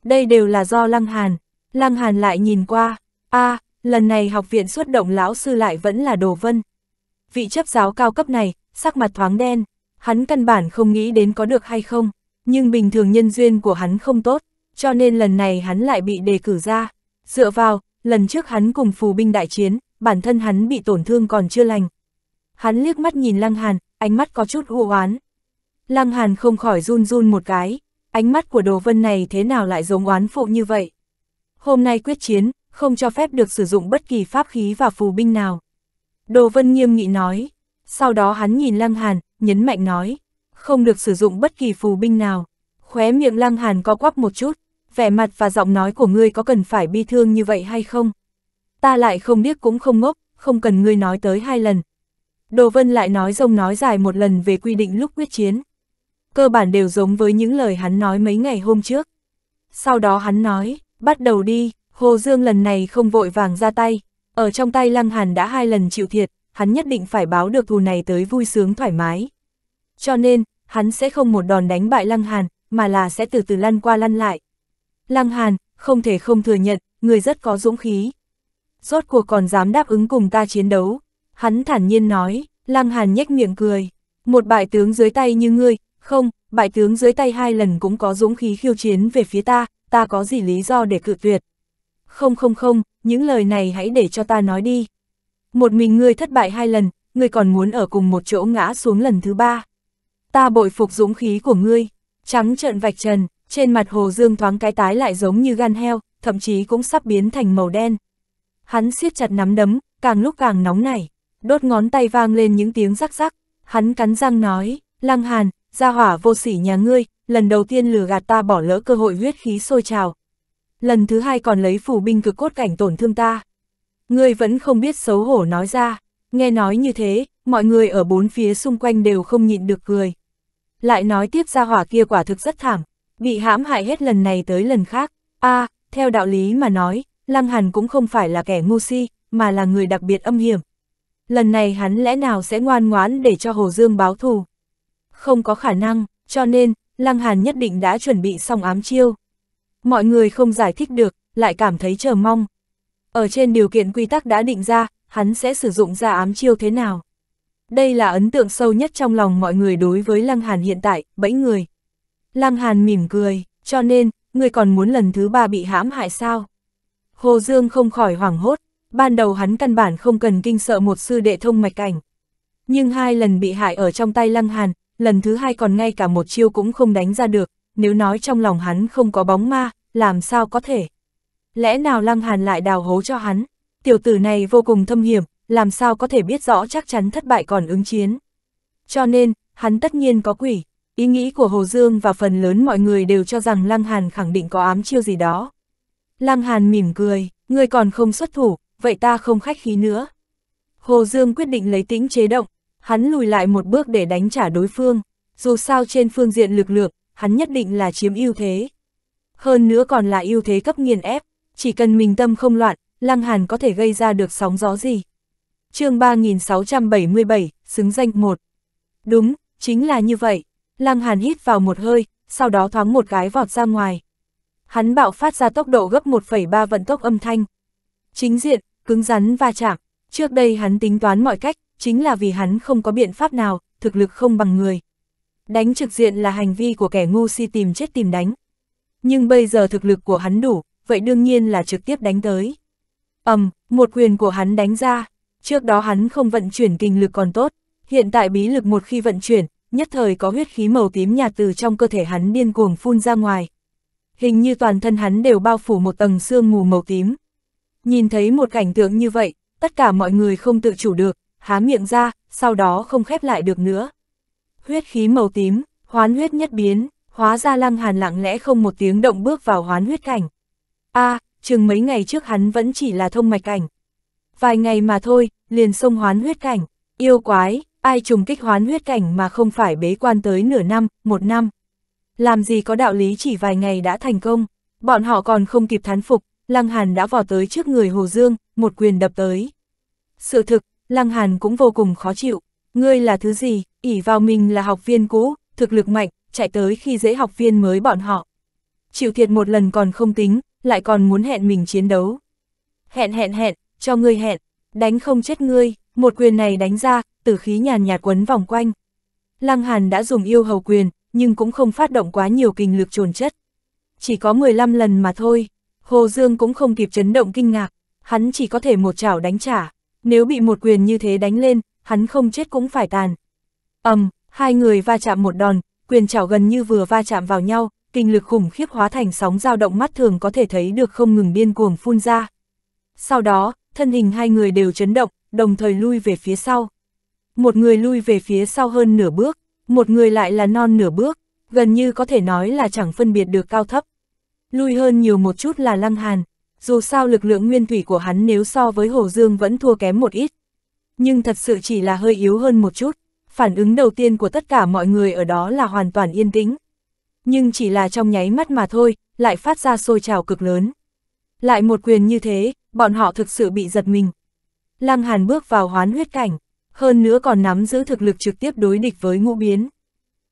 đây đều là do Lăng Hàn. Lăng Hàn lại nhìn qua, a à, lần này học viện xuất động lão sư lại vẫn là Đồ Vân. Vị chấp giáo cao cấp này, sắc mặt thoáng đen, hắn căn bản không nghĩ đến có được hay không, nhưng bình thường nhân duyên của hắn không tốt, cho nên lần này hắn lại bị đề cử ra. Dựa vào, lần trước hắn cùng phù binh đại chiến, bản thân hắn bị tổn thương còn chưa lành. Hắn liếc mắt nhìn Lăng Hàn, ánh mắt có chút u oán. Lăng Hàn không khỏi run run một cái, ánh mắt của đồ vân này thế nào lại giống oán phụ như vậy? Hôm nay quyết chiến, không cho phép được sử dụng bất kỳ pháp khí và phù binh nào. Đồ vân nghiêm nghị nói, sau đó hắn nhìn Lăng Hàn, nhấn mạnh nói, không được sử dụng bất kỳ phù binh nào. Khóe miệng Lăng Hàn co quắp một chút, vẻ mặt và giọng nói của ngươi có cần phải bi thương như vậy hay không? Ta lại không biết cũng không ngốc, không cần ngươi nói tới hai lần. Đồ Vân lại nói rông nói dài một lần về quy định lúc quyết chiến cơ bản đều giống với những lời hắn nói mấy ngày hôm trước. Sau đó hắn nói, bắt đầu đi, Hồ Dương lần này không vội vàng ra tay, ở trong tay Lăng Hàn đã hai lần chịu thiệt, hắn nhất định phải báo được thù này tới vui sướng thoải mái. Cho nên, hắn sẽ không một đòn đánh bại Lăng Hàn, mà là sẽ từ từ lăn qua lăn lại. Lăng Hàn, không thể không thừa nhận, người rất có dũng khí. Rốt cuộc còn dám đáp ứng cùng ta chiến đấu. Hắn thản nhiên nói, Lăng Hàn nhếch miệng cười. Một bại tướng dưới tay như ngươi, không, bại tướng dưới tay hai lần cũng có dũng khí khiêu chiến về phía ta, ta có gì lý do để cự tuyệt. Không không không, những lời này hãy để cho ta nói đi. Một mình ngươi thất bại hai lần, ngươi còn muốn ở cùng một chỗ ngã xuống lần thứ ba. Ta bội phục dũng khí của ngươi, trắng trợn vạch trần, trên mặt Hồ Dương thoáng cái tái lại giống như gan heo, thậm chí cũng sắp biến thành màu đen. Hắn siết chặt nắm đấm, càng lúc càng nóng nảy, đốt ngón tay vang lên những tiếng rắc rắc, hắn cắn răng nói, Lăng Hàn, gia hỏa vô sỉ nhà ngươi, lần đầu tiên lừa gạt ta bỏ lỡ cơ hội huyết khí sôi trào. Lần thứ hai còn lấy phủ binh cực cốt cảnh tổn thương ta. Ngươi vẫn không biết xấu hổ nói ra, nghe nói như thế, mọi người ở bốn phía xung quanh đều không nhịn được cười. Lại nói tiếp gia hỏa kia quả thực rất thảm, bị hãm hại hết lần này tới lần khác. a à, theo đạo lý mà nói, Lăng Hàn cũng không phải là kẻ ngu si, mà là người đặc biệt âm hiểm. Lần này hắn lẽ nào sẽ ngoan ngoãn để cho Hồ Dương báo thù không có khả năng, cho nên, Lăng Hàn nhất định đã chuẩn bị xong ám chiêu. Mọi người không giải thích được, lại cảm thấy chờ mong. Ở trên điều kiện quy tắc đã định ra, hắn sẽ sử dụng ra ám chiêu thế nào. Đây là ấn tượng sâu nhất trong lòng mọi người đối với Lăng Hàn hiện tại, bẫy người. Lăng Hàn mỉm cười, cho nên, người còn muốn lần thứ ba bị hãm hại sao? Hồ Dương không khỏi hoảng hốt, ban đầu hắn căn bản không cần kinh sợ một sư đệ thông mạch cảnh. Nhưng hai lần bị hại ở trong tay Lăng Hàn, lần thứ hai còn ngay cả một chiêu cũng không đánh ra được, nếu nói trong lòng hắn không có bóng ma, làm sao có thể. Lẽ nào Lăng Hàn lại đào hố cho hắn, tiểu tử này vô cùng thâm hiểm, làm sao có thể biết rõ chắc chắn thất bại còn ứng chiến. Cho nên, hắn tất nhiên có quỷ, ý nghĩ của Hồ Dương và phần lớn mọi người đều cho rằng Lăng Hàn khẳng định có ám chiêu gì đó. Lăng Hàn mỉm cười, người còn không xuất thủ, vậy ta không khách khí nữa. Hồ Dương quyết định lấy tĩnh chế động, hắn lùi lại một bước để đánh trả đối phương, dù sao trên phương diện lực lượng, hắn nhất định là chiếm ưu thế. Hơn nữa còn là ưu thế cấp nghiền ép, chỉ cần mình tâm không loạn, Lăng Hàn có thể gây ra được sóng gió gì. chương 3677, xứng danh 1. Đúng, chính là như vậy. Lăng Hàn hít vào một hơi, sau đó thoáng một cái vọt ra ngoài. Hắn bạo phát ra tốc độ gấp 1,3 vận tốc âm thanh. Chính diện, cứng rắn va chạm, trước đây hắn tính toán mọi cách, chính là vì hắn không có biện pháp nào, thực lực không bằng người. Đánh trực diện là hành vi của kẻ ngu si tìm chết tìm đánh. Nhưng bây giờ thực lực của hắn đủ, vậy đương nhiên là trực tiếp đánh tới. ầm, um, một quyền của hắn đánh ra, trước đó hắn không vận chuyển kinh lực còn tốt, hiện tại bí lực một khi vận chuyển, nhất thời có huyết khí màu tím nhạt từ trong cơ thể hắn điên cuồng phun ra ngoài. Hình như toàn thân hắn đều bao phủ một tầng sương mù màu tím. Nhìn thấy một cảnh tượng như vậy, tất cả mọi người không tự chủ được, há miệng ra, sau đó không khép lại được nữa. Huyết khí màu tím, hoán huyết nhất biến, hóa ra lăng hàn lặng lẽ không một tiếng động bước vào hoán huyết cảnh. a à, chừng mấy ngày trước hắn vẫn chỉ là thông mạch cảnh. Vài ngày mà thôi, liền xông hoán huyết cảnh, yêu quái, ai trùng kích hoán huyết cảnh mà không phải bế quan tới nửa năm, một năm. Làm gì có đạo lý chỉ vài ngày đã thành công, bọn họ còn không kịp thán phục, Lăng Hàn đã vò tới trước người Hồ Dương, một quyền đập tới. Sự thực, Lăng Hàn cũng vô cùng khó chịu, ngươi là thứ gì, ỉ vào mình là học viên cũ, thực lực mạnh, chạy tới khi dễ học viên mới bọn họ. Chịu thiệt một lần còn không tính, lại còn muốn hẹn mình chiến đấu. Hẹn hẹn hẹn, cho ngươi hẹn, đánh không chết ngươi, một quyền này đánh ra, tử khí nhàn nhạt quấn vòng quanh. Lăng Hàn đã dùng yêu hầu quyền, nhưng cũng không phát động quá nhiều kinh lực trồn chất. Chỉ có 15 lần mà thôi, Hồ Dương cũng không kịp chấn động kinh ngạc, hắn chỉ có thể một chảo đánh trả nếu bị một quyền như thế đánh lên, hắn không chết cũng phải tàn. ầm, um, hai người va chạm một đòn, quyền chảo gần như vừa va chạm vào nhau, kinh lực khủng khiếp hóa thành sóng dao động mắt thường có thể thấy được không ngừng điên cuồng phun ra. Sau đó, thân hình hai người đều chấn động, đồng thời lui về phía sau. Một người lui về phía sau hơn nửa bước, một người lại là non nửa bước, gần như có thể nói là chẳng phân biệt được cao thấp. Lui hơn nhiều một chút là Lăng Hàn, dù sao lực lượng nguyên thủy của hắn nếu so với Hồ Dương vẫn thua kém một ít. Nhưng thật sự chỉ là hơi yếu hơn một chút, phản ứng đầu tiên của tất cả mọi người ở đó là hoàn toàn yên tĩnh. Nhưng chỉ là trong nháy mắt mà thôi, lại phát ra sôi trào cực lớn. Lại một quyền như thế, bọn họ thực sự bị giật mình. Lăng Hàn bước vào hoán huyết cảnh, hơn nữa còn nắm giữ thực lực trực tiếp đối địch với ngũ biến.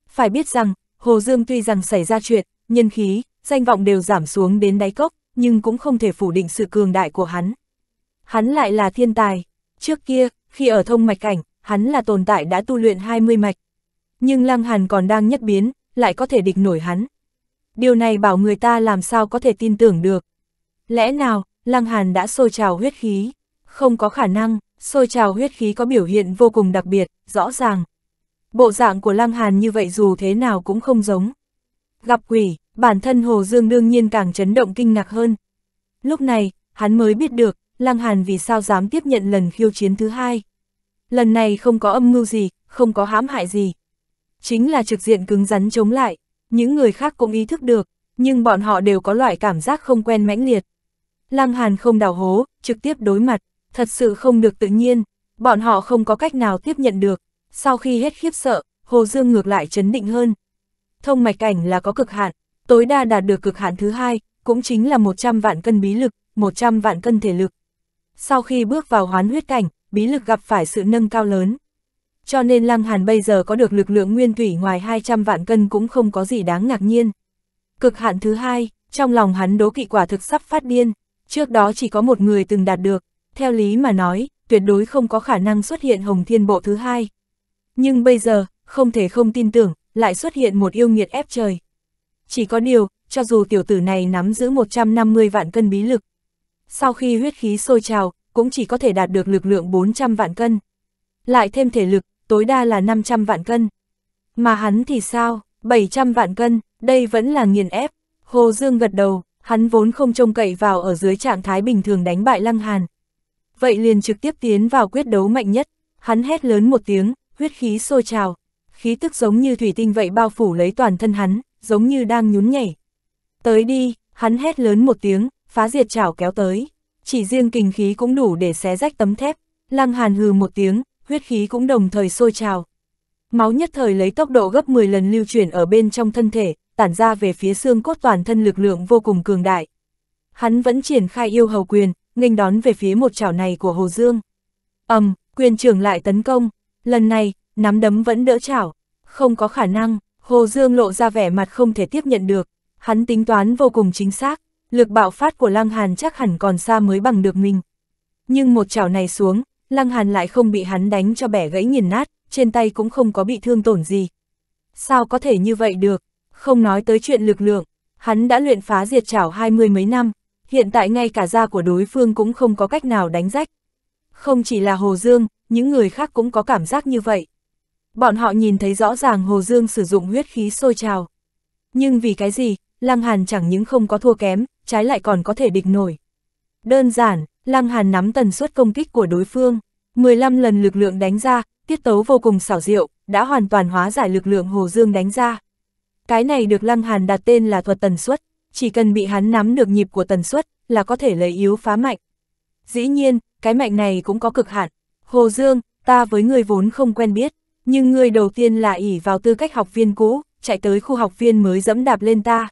Phải biết rằng, Hồ Dương tuy rằng xảy ra chuyện, nhân khí, danh vọng đều giảm xuống đến đáy cốc, nhưng cũng không thể phủ định sự cường đại của hắn. Hắn lại là thiên tài. Trước kia, khi ở thông mạch cảnh, hắn là tồn tại đã tu luyện 20 mạch. Nhưng Lăng Hàn còn đang nhất biến, lại có thể địch nổi hắn. Điều này bảo người ta làm sao có thể tin tưởng được. Lẽ nào, Lăng Hàn đã sôi trào huyết khí? Không có khả năng, sôi trào huyết khí có biểu hiện vô cùng đặc biệt, rõ ràng. Bộ dạng của Lăng Hàn như vậy dù thế nào cũng không giống. Gặp quỷ, bản thân Hồ Dương đương nhiên càng chấn động kinh ngạc hơn. Lúc này, hắn mới biết được, Lăng Hàn vì sao dám tiếp nhận lần khiêu chiến thứ hai. Lần này không có âm mưu gì, không có hãm hại gì. Chính là trực diện cứng rắn chống lại, những người khác cũng ý thức được, nhưng bọn họ đều có loại cảm giác không quen mãnh liệt. Lăng Hàn không đào hố, trực tiếp đối mặt, thật sự không được tự nhiên, bọn họ không có cách nào tiếp nhận được. Sau khi hết khiếp sợ, Hồ Dương ngược lại chấn định hơn. Thông mạch cảnh là có cực hạn, tối đa đạt được cực hạn thứ hai, cũng chính là 100 vạn cân bí lực, 100 vạn cân thể lực. Sau khi bước vào hoán huyết cảnh, bí lực gặp phải sự nâng cao lớn. Cho nên Lăng Hàn bây giờ có được lực lượng nguyên thủy ngoài 200 vạn cân cũng không có gì đáng ngạc nhiên. Cực hạn thứ hai, trong lòng hắn đố kỵ quả thực sắp phát điên, trước đó chỉ có một người từng đạt được, theo lý mà nói, tuyệt đối không có khả năng xuất hiện Hồng Thiên Bộ thứ hai. Nhưng bây giờ, không thể không tin tưởng, lại xuất hiện một yêu nghiệt ép trời. Chỉ có điều, cho dù tiểu tử này nắm giữ 150 vạn cân bí lực, sau khi huyết khí sôi trào, cũng chỉ có thể đạt được lực lượng 400 vạn cân. Lại thêm thể lực, tối đa là 500 vạn cân. Mà hắn thì sao, 700 vạn cân, đây vẫn là nghiền ép. Hồ Dương gật đầu, hắn vốn không trông cậy vào ở dưới trạng thái bình thường đánh bại Lăng Hàn. Vậy liền trực tiếp tiến vào quyết đấu mạnh nhất, hắn hét lớn một tiếng, huyết khí sôi trào. Khí tức giống như thủy tinh vậy bao phủ lấy toàn thân hắn, giống như đang nhún nhảy. Tới đi, hắn hét lớn một tiếng, phá diệt chảo kéo tới. Chỉ riêng kinh khí cũng đủ để xé rách tấm thép, lăng hàn hừ một tiếng, huyết khí cũng đồng thời sôi trào. Máu nhất thời lấy tốc độ gấp 10 lần lưu chuyển ở bên trong thân thể, tản ra về phía xương cốt toàn thân lực lượng vô cùng cường đại. Hắn vẫn triển khai yêu hầu quyền, nghênh đón về phía một chảo này của Hồ Dương. ầm, quyền trưởng lại tấn công, lần này, nắm đấm vẫn đỡ chảo, không có khả năng, Hồ Dương lộ ra vẻ mặt không thể tiếp nhận được, hắn tính toán vô cùng chính xác, lực bạo phát của Lăng Hàn chắc hẳn còn xa mới bằng được mình. Nhưng một chảo này xuống, Lăng Hàn lại không bị hắn đánh cho bẻ gãy nghiền nát, trên tay cũng không có bị thương tổn gì. Sao có thể như vậy được, không nói tới chuyện lực lượng, hắn đã luyện phá diệt chảo hai mươi mấy năm, hiện tại ngay cả da của đối phương cũng không có cách nào đánh rách. Không chỉ là Hồ Dương, những người khác cũng có cảm giác như vậy bọn họ nhìn thấy rõ ràng Hồ Dương sử dụng huyết khí sôi trào. Nhưng vì cái gì, Lăng Hàn chẳng những không có thua kém, trái lại còn có thể địch nổi. Đơn giản, Lăng Hàn nắm tần suất công kích của đối phương, 15 lần lực lượng đánh ra, tiết tấu vô cùng xảo diệu, đã hoàn toàn hóa giải lực lượng Hồ Dương đánh ra. Cái này được Lăng Hàn đặt tên là thuật tần suất, chỉ cần bị hắn nắm được nhịp của tần suất là có thể lấy yếu phá mạnh. Dĩ nhiên, cái mạnh này cũng có cực hạn. Hồ Dương, ta với người vốn không quen biết, nhưng ngươi đầu tiên là ỉ vào tư cách học viên cũ, chạy tới khu học viên mới dẫm đạp lên ta.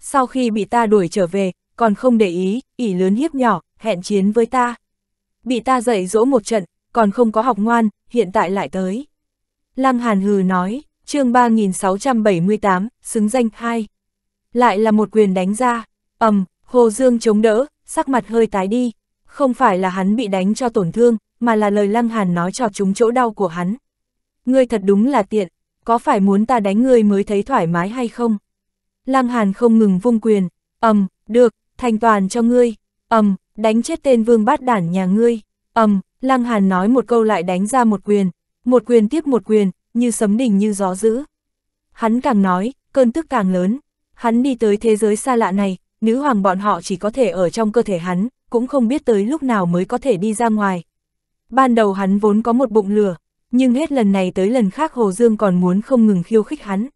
Sau khi bị ta đuổi trở về, còn không để ý, ỉ lớn hiếp nhỏ, hẹn chiến với ta. Bị ta dạy dỗ một trận, còn không có học ngoan, hiện tại lại tới. Lăng Hàn Hừ nói, chương 3678, xứng danh 2. Lại là một quyền đánh ra, ầm, Hồ Dương chống đỡ, sắc mặt hơi tái đi. Không phải là hắn bị đánh cho tổn thương, mà là lời Lăng Hàn nói cho chúng chỗ đau của hắn, ngươi thật đúng là tiện, có phải muốn ta đánh ngươi mới thấy thoải mái hay không? Lăng Hàn không ngừng vung quyền, ầm, được, thành toàn cho ngươi, ầm, đánh chết tên vương bát đản nhà ngươi, ầm, um, Lăng Hàn nói một câu lại đánh ra một quyền, một quyền tiếp một quyền, như sấm đình như gió dữ. Hắn càng nói, cơn tức càng lớn, hắn đi tới thế giới xa lạ này, nữ hoàng bọn họ chỉ có thể ở trong cơ thể hắn, cũng không biết tới lúc nào mới có thể đi ra ngoài. Ban đầu hắn vốn có một bụng lửa, nhưng hết lần này tới lần khác Hồ Dương còn muốn không ngừng khiêu khích hắn.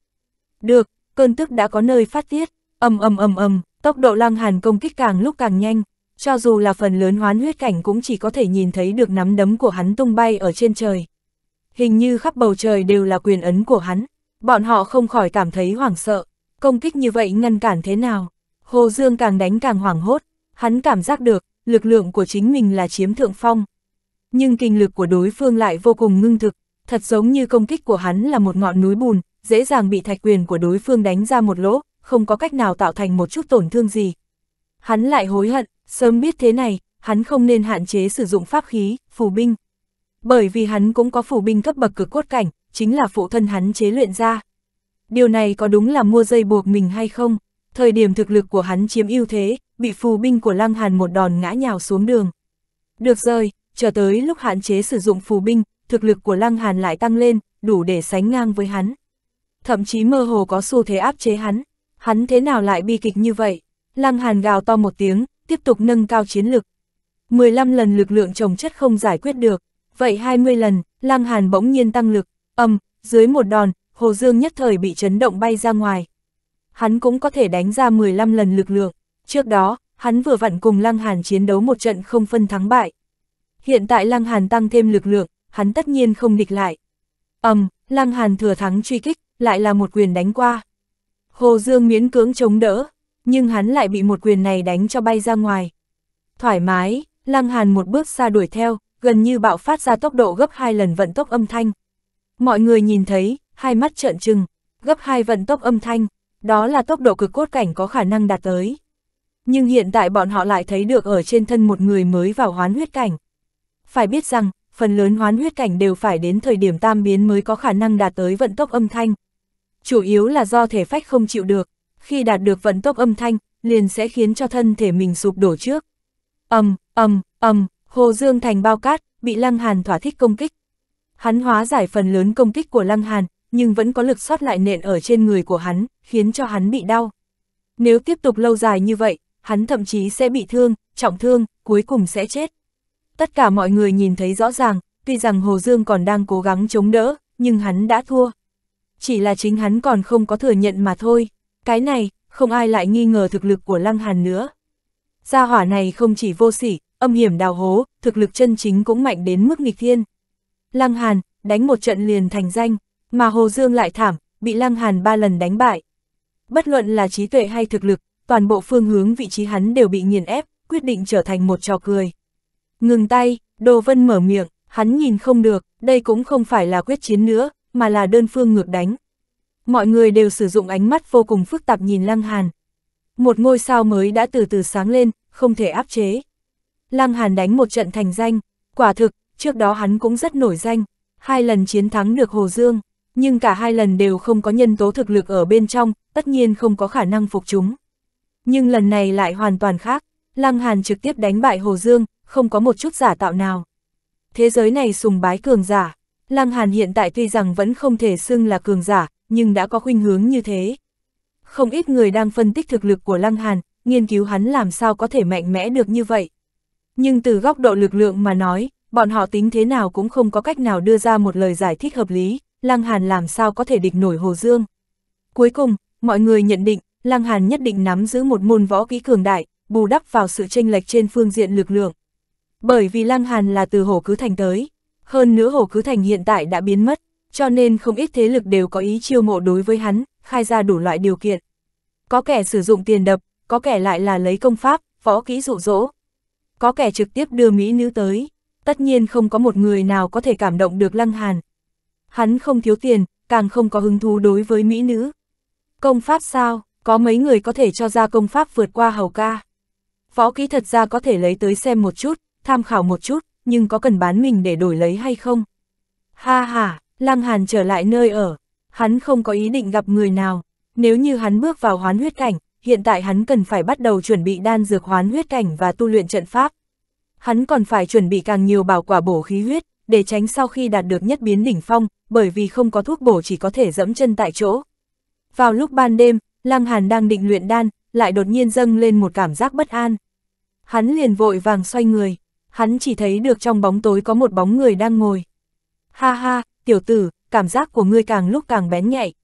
Được, cơn tức đã có nơi phát tiết, ầm ầm ầm ầm, tốc độ Lăng Hàn công kích càng lúc càng nhanh, cho dù là phần lớn hoán huyết cảnh cũng chỉ có thể nhìn thấy được nắm đấm của hắn tung bay ở trên trời. Hình như khắp bầu trời đều là quyền ấn của hắn, bọn họ không khỏi cảm thấy hoảng sợ, công kích như vậy ngăn cản thế nào. Hồ Dương càng đánh càng hoảng hốt, hắn cảm giác được, lực lượng của chính mình là chiếm thượng phong, nhưng kinh lực của đối phương lại vô cùng ngưng thực, thật giống như công kích của hắn là một ngọn núi bùn, dễ dàng bị thạch quyền của đối phương đánh ra một lỗ, không có cách nào tạo thành một chút tổn thương gì. Hắn lại hối hận, sớm biết thế này, hắn không nên hạn chế sử dụng pháp khí, phù binh. Bởi vì hắn cũng có phù binh cấp bậc cực cốt cảnh, chính là phụ thân hắn chế luyện ra. Điều này có đúng là mua dây buộc mình hay không? Thời điểm thực lực của hắn chiếm ưu thế, bị phù binh của Lăng Hàn một đòn ngã nhào xuống đường. Được rồi, chờ tới lúc hạn chế sử dụng phù binh, thực lực của Lăng Hàn lại tăng lên, đủ để sánh ngang với hắn. Thậm chí mơ hồ có xu thế áp chế hắn, hắn thế nào lại bi kịch như vậy? Lăng Hàn gào to một tiếng, tiếp tục nâng cao chiến lực. 15 lần lực lượng trồng chất không giải quyết được, vậy 20 lần, Lăng Hàn bỗng nhiên tăng lực, âm, dưới một đòn, Hồ Dương nhất thời bị chấn động bay ra ngoài. Hắn cũng có thể đánh ra 15 lần lực lượng, trước đó, hắn vừa vặn cùng Lăng Hàn chiến đấu một trận không phân thắng bại, hiện tại Lăng Hàn tăng thêm lực lượng, hắn tất nhiên không nghịch lại. ầm, um, Lăng Hàn thừa thắng truy kích, lại là một quyền đánh qua. Hồ Dương miễn cưỡng chống đỡ, nhưng hắn lại bị một quyền này đánh cho bay ra ngoài. Thoải mái, Lăng Hàn một bước xa đuổi theo, gần như bạo phát ra tốc độ gấp hai lần vận tốc âm thanh. Mọi người nhìn thấy, hai mắt trợn trừng, gấp hai vận tốc âm thanh, đó là tốc độ cực cốt cảnh có khả năng đạt tới. Nhưng hiện tại bọn họ lại thấy được ở trên thân một người mới vào hoán huyết cảnh phải biết rằng, phần lớn hoán huyết cảnh đều phải đến thời điểm tam biến mới có khả năng đạt tới vận tốc âm thanh. Chủ yếu là do thể phách không chịu được, khi đạt được vận tốc âm thanh, liền sẽ khiến cho thân thể mình sụp đổ trước. Âm, âm, âm, Hồ Dương Thành bao cát, bị Lăng Hàn thỏa thích công kích. Hắn hóa giải phần lớn công kích của Lăng Hàn, nhưng vẫn có lực sót lại nện ở trên người của hắn, khiến cho hắn bị đau. Nếu tiếp tục lâu dài như vậy, hắn thậm chí sẽ bị thương, trọng thương, cuối cùng sẽ chết. Tất cả mọi người nhìn thấy rõ ràng, tuy rằng Hồ Dương còn đang cố gắng chống đỡ, nhưng hắn đã thua. Chỉ là chính hắn còn không có thừa nhận mà thôi. Cái này, không ai lại nghi ngờ thực lực của Lăng Hàn nữa. Gia hỏa này không chỉ vô sỉ, âm hiểm đào hố, thực lực chân chính cũng mạnh đến mức nghịch thiên. Lăng Hàn, đánh một trận liền thành danh, mà Hồ Dương lại thảm, bị Lăng Hàn ba lần đánh bại. Bất luận là trí tuệ hay thực lực, toàn bộ phương hướng vị trí hắn đều bị nghiền ép, quyết định trở thành một trò cười. Ngừng tay, Đồ Vân mở miệng, hắn nhìn không được, đây cũng không phải là quyết chiến nữa, mà là đơn phương ngược đánh. Mọi người đều sử dụng ánh mắt vô cùng phức tạp nhìn Lăng Hàn. Một ngôi sao mới đã từ từ sáng lên, không thể áp chế. Lăng Hàn đánh một trận thành danh, quả thực, trước đó hắn cũng rất nổi danh, hai lần chiến thắng được Hồ Dương, nhưng cả hai lần đều không có nhân tố thực lực ở bên trong, tất nhiên không có khả năng phục chúng. Nhưng lần này lại hoàn toàn khác, Lăng Hàn trực tiếp đánh bại Hồ Dương, không có một chút giả tạo nào. Thế giới này sùng bái cường giả, Lăng Hàn hiện tại tuy rằng vẫn không thể xưng là cường giả, nhưng đã có khuynh hướng như thế. Không ít người đang phân tích thực lực của Lăng Hàn, nghiên cứu hắn làm sao có thể mạnh mẽ được như vậy. Nhưng từ góc độ lực lượng mà nói, bọn họ tính thế nào cũng không có cách nào đưa ra một lời giải thích hợp lý, Lăng Hàn làm sao có thể địch nổi Hồ Dương. Cuối cùng, mọi người nhận định, Lăng Hàn nhất định nắm giữ một môn võ kỹ cường đại, bù đắp vào sự tranh lệch trên phương diện lực lượng. Bởi vì Lăng Hàn là từ Hồ Cứ Thành tới, hơn nữa Hồ Cứ Thành hiện tại đã biến mất, cho nên không ít thế lực đều có ý chiêu mộ đối với hắn, khai ra đủ loại điều kiện. Có kẻ sử dụng tiền đập, có kẻ lại là lấy công pháp, võ kỹ dụ dỗ. Có kẻ trực tiếp đưa Mỹ nữ tới, tất nhiên không có một người nào có thể cảm động được Lăng Hàn. Hắn không thiếu tiền, càng không có hứng thú đối với Mỹ nữ. Công pháp sao, có mấy người có thể cho ra công pháp vượt qua hầu ca. Võ kỹ thật ra có thể lấy tới xem một chút, tham khảo một chút, nhưng có cần bán mình để đổi lấy hay không? Ha ha, Lăng Hàn trở lại nơi ở, hắn không có ý định gặp người nào, nếu như hắn bước vào hoán huyết cảnh, hiện tại hắn cần phải bắt đầu chuẩn bị đan dược hoán huyết cảnh và tu luyện trận pháp. Hắn còn phải chuẩn bị càng nhiều bảo quả bổ khí huyết, để tránh sau khi đạt được nhất biến đỉnh phong, bởi vì không có thuốc bổ chỉ có thể dẫm chân tại chỗ. Vào lúc ban đêm, Lăng Hàn đang định luyện đan, lại đột nhiên dâng lên một cảm giác bất an. Hắn liền vội vàng xoay người, hắn chỉ thấy được trong bóng tối có một bóng người đang ngồi. Ha ha, tiểu tử, cảm giác của ngươi càng lúc càng bén nhạy.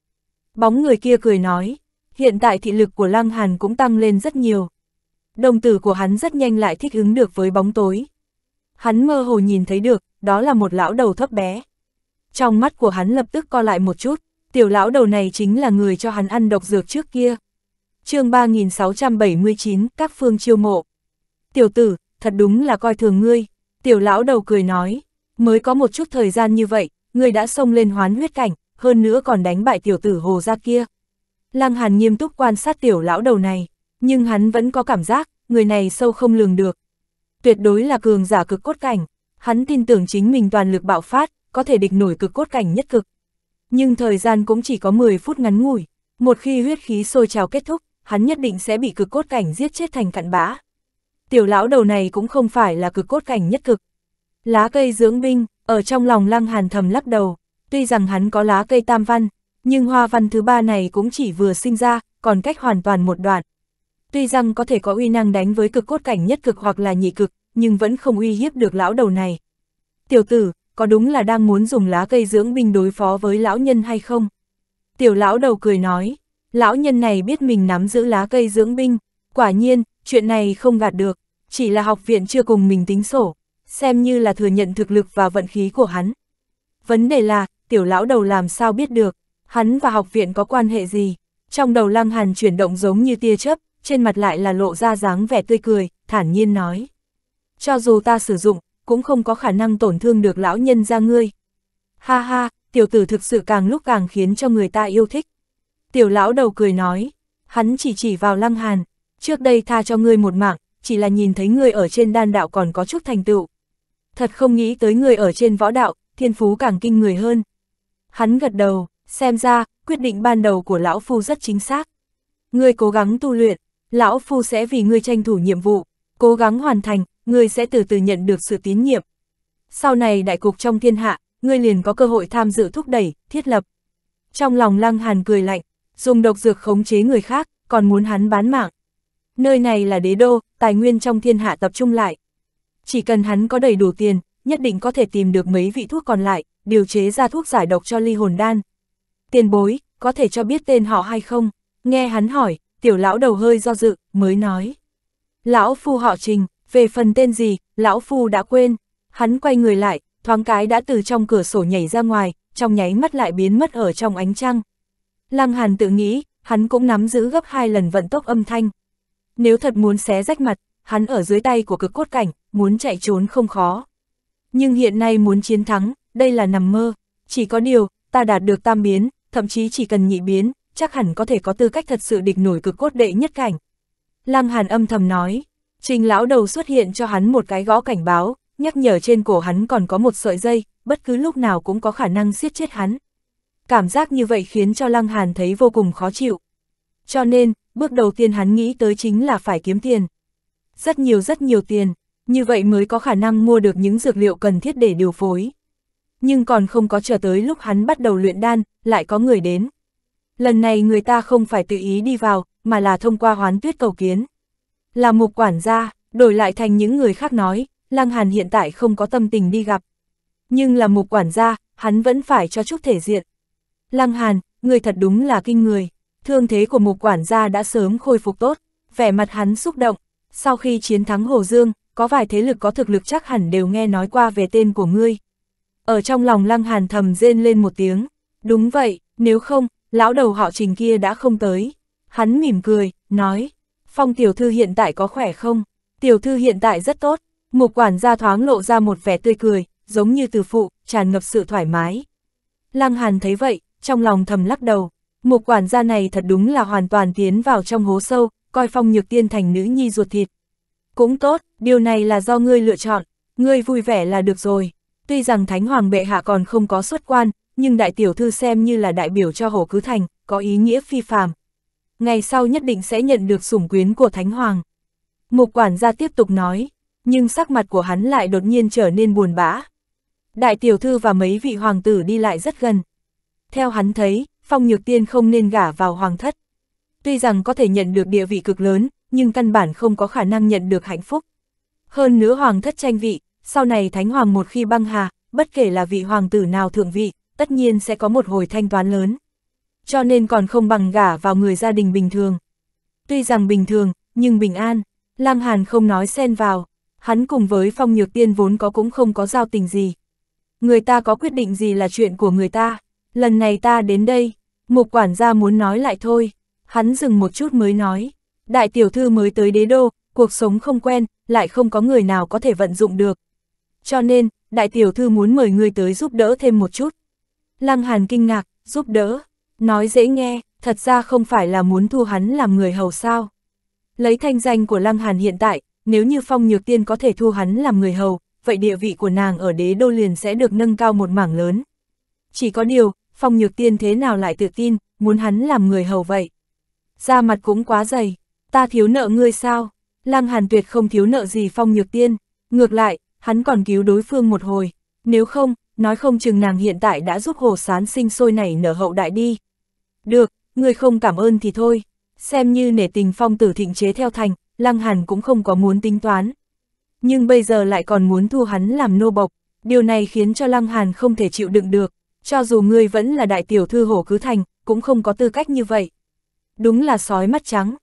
Bóng người kia cười nói, hiện tại thị lực của Lăng Hàn cũng tăng lên rất nhiều. Đồng tử của hắn rất nhanh lại thích ứng được với bóng tối. Hắn mơ hồ nhìn thấy được, đó là một lão đầu thấp bé. Trong mắt của hắn lập tức co lại một chút, tiểu lão đầu này chính là người cho hắn ăn độc dược trước kia. chương 3679, các phương chiêu mộ. Tiểu tử, thật đúng là coi thường ngươi. Tiểu lão đầu cười nói, mới có một chút thời gian như vậy, ngươi đã xông lên hoán huyết cảnh, hơn nữa còn đánh bại tiểu tử hồ ra kia. Lăng Hàn nghiêm túc quan sát tiểu lão đầu này, nhưng hắn vẫn có cảm giác, người này sâu không lường được. Tuyệt đối là cường giả cực cốt cảnh, hắn tin tưởng chính mình toàn lực bạo phát, có thể địch nổi cực cốt cảnh nhất cực. Nhưng thời gian cũng chỉ có 10 phút ngắn ngủi, một khi huyết khí sôi trào kết thúc, hắn nhất định sẽ bị cực cốt cảnh giết chết thành cặn bã tiểu lão đầu này cũng không phải là cực cốt cảnh nhất cực. Lá cây dưỡng binh, ở trong lòng lăng hàn thầm lắc đầu, tuy rằng hắn có lá cây tam văn, nhưng hoa văn thứ ba này cũng chỉ vừa sinh ra, còn cách hoàn toàn một đoạn. Tuy rằng có thể có uy năng đánh với cực cốt cảnh nhất cực hoặc là nhị cực, nhưng vẫn không uy hiếp được lão đầu này. Tiểu tử, có đúng là đang muốn dùng lá cây dưỡng binh đối phó với lão nhân hay không? Tiểu lão đầu cười nói, lão nhân này biết mình nắm giữ lá cây dưỡng binh, quả nhiên, chuyện này không gạt được, chỉ là học viện chưa cùng mình tính sổ, xem như là thừa nhận thực lực và vận khí của hắn. Vấn đề là, tiểu lão đầu làm sao biết được, hắn và học viện có quan hệ gì? Trong đầu Lăng Hàn chuyển động giống như tia chớp, trên mặt lại là lộ ra dáng vẻ tươi cười, thản nhiên nói. Cho dù ta sử dụng, cũng không có khả năng tổn thương được lão nhân ra ngươi. Ha ha, tiểu tử thực sự càng lúc càng khiến cho người ta yêu thích. Tiểu lão đầu cười nói, hắn chỉ chỉ vào Lăng Hàn, trước đây tha cho ngươi một mạng, chỉ là nhìn thấy ngươi ở trên đan đạo còn có chút thành tựu. Thật không nghĩ tới ngươi ở trên võ đạo, thiên phú càng kinh người hơn. Hắn gật đầu, xem ra, quyết định ban đầu của Lão Phu rất chính xác. Ngươi cố gắng tu luyện, Lão Phu sẽ vì ngươi tranh thủ nhiệm vụ, cố gắng hoàn thành, ngươi sẽ từ từ nhận được sự tín nhiệm. Sau này đại cục trong thiên hạ, ngươi liền có cơ hội tham dự thúc đẩy, thiết lập. Trong lòng Lăng Hàn cười lạnh, dùng độc dược khống chế người khác, còn muốn hắn bán mạng. Nơi này là đế đô, tài nguyên trong thiên hạ tập trung lại. Chỉ cần hắn có đầy đủ tiền, nhất định có thể tìm được mấy vị thuốc còn lại, điều chế ra thuốc giải độc cho ly hồn đan. Tiền bối, có thể cho biết tên họ hay không? Nghe hắn hỏi, tiểu lão đầu hơi do dự, mới nói. Lão phu họ trình, về phần tên gì, lão phu đã quên. Hắn quay người lại, thoáng cái đã từ trong cửa sổ nhảy ra ngoài, trong nháy mắt lại biến mất ở trong ánh trăng. Lăng Hàn tự nghĩ, hắn cũng nắm giữ gấp hai lần vận tốc âm thanh. Nếu thật muốn xé rách mặt, hắn ở dưới tay của cực cốt cảnh, muốn chạy trốn không khó. Nhưng hiện nay muốn chiến thắng, đây là nằm mơ. Chỉ có điều, ta đạt được tam biến, thậm chí chỉ cần nhị biến, chắc hẳn có thể có tư cách thật sự địch nổi cực cốt đệ nhất cảnh. Lăng Hàn âm thầm nói, trình lão đầu xuất hiện cho hắn một cái gõ cảnh báo, nhắc nhở trên cổ hắn còn có một sợi dây, bất cứ lúc nào cũng có khả năng siết chết hắn. Cảm giác như vậy khiến cho Lăng Hàn thấy vô cùng khó chịu. Cho nên, bước đầu tiên hắn nghĩ tới chính là phải kiếm tiền. Rất nhiều rất nhiều tiền, như vậy mới có khả năng mua được những dược liệu cần thiết để điều phối. Nhưng còn không có chờ tới lúc hắn bắt đầu luyện đan, lại có người đến. Lần này người ta không phải tự ý đi vào, mà là thông qua hoán tuyết cầu kiến. Là mục quản gia, đổi lại thành những người khác nói, Lăng Hàn hiện tại không có tâm tình đi gặp. Nhưng là mục quản gia, hắn vẫn phải cho chút thể diện. Lăng Hàn, người thật đúng là kinh người thương thế của mục quản gia đã sớm khôi phục tốt, vẻ mặt hắn xúc động. Sau khi chiến thắng Hồ Dương, có vài thế lực có thực lực chắc hẳn đều nghe nói qua về tên của ngươi. Ở trong lòng Lăng Hàn thầm rên lên một tiếng. Đúng vậy, nếu không, lão đầu họ trình kia đã không tới. Hắn mỉm cười, nói, phong tiểu thư hiện tại có khỏe không? Tiểu thư hiện tại rất tốt. Mục quản gia thoáng lộ ra một vẻ tươi cười, giống như từ phụ, tràn ngập sự thoải mái. Lăng Hàn thấy vậy, trong lòng thầm lắc đầu, một quản gia này thật đúng là hoàn toàn tiến vào trong hố sâu, coi phong nhược tiên thành nữ nhi ruột thịt. Cũng tốt, điều này là do ngươi lựa chọn, ngươi vui vẻ là được rồi. Tuy rằng Thánh Hoàng Bệ Hạ còn không có xuất quan, nhưng đại tiểu thư xem như là đại biểu cho hồ cứ thành, có ý nghĩa phi phàm. Ngày sau nhất định sẽ nhận được sủng quyến của Thánh Hoàng. Mục quản gia tiếp tục nói, nhưng sắc mặt của hắn lại đột nhiên trở nên buồn bã. Đại tiểu thư và mấy vị hoàng tử đi lại rất gần. Theo hắn thấy, phong nhược tiên không nên gả vào hoàng thất. Tuy rằng có thể nhận được địa vị cực lớn, nhưng căn bản không có khả năng nhận được hạnh phúc. Hơn nữa hoàng thất tranh vị, sau này thánh hoàng một khi băng hà, bất kể là vị hoàng tử nào thượng vị, tất nhiên sẽ có một hồi thanh toán lớn. Cho nên còn không bằng gả vào người gia đình bình thường. Tuy rằng bình thường, nhưng bình an, Lam Hàn không nói xen vào, hắn cùng với phong nhược tiên vốn có cũng không có giao tình gì. Người ta có quyết định gì là chuyện của người ta, lần này ta đến đây, Mục quản gia muốn nói lại thôi, hắn dừng một chút mới nói, đại tiểu thư mới tới đế đô, cuộc sống không quen, lại không có người nào có thể vận dụng được. Cho nên, đại tiểu thư muốn mời người tới giúp đỡ thêm một chút. Lăng Hàn kinh ngạc, giúp đỡ, nói dễ nghe, thật ra không phải là muốn thu hắn làm người hầu sao. Lấy thanh danh của Lăng Hàn hiện tại, nếu như Phong Nhược Tiên có thể thu hắn làm người hầu, vậy địa vị của nàng ở đế đô liền sẽ được nâng cao một mảng lớn. Chỉ có điều, phong nhược tiên thế nào lại tự tin, muốn hắn làm người hầu vậy. Da mặt cũng quá dày, ta thiếu nợ ngươi sao? Lăng Hàn Tuyệt không thiếu nợ gì phong nhược tiên, ngược lại, hắn còn cứu đối phương một hồi, nếu không, nói không chừng nàng hiện tại đã giúp hồ sán sinh sôi này nở hậu đại đi. Được, người không cảm ơn thì thôi, xem như nể tình phong tử thịnh chế theo thành, Lăng Hàn cũng không có muốn tính toán. Nhưng bây giờ lại còn muốn thu hắn làm nô bộc, điều này khiến cho Lăng Hàn không thể chịu đựng được, cho dù ngươi vẫn là đại tiểu thư hổ cứ thành, cũng không có tư cách như vậy. Đúng là sói mắt trắng.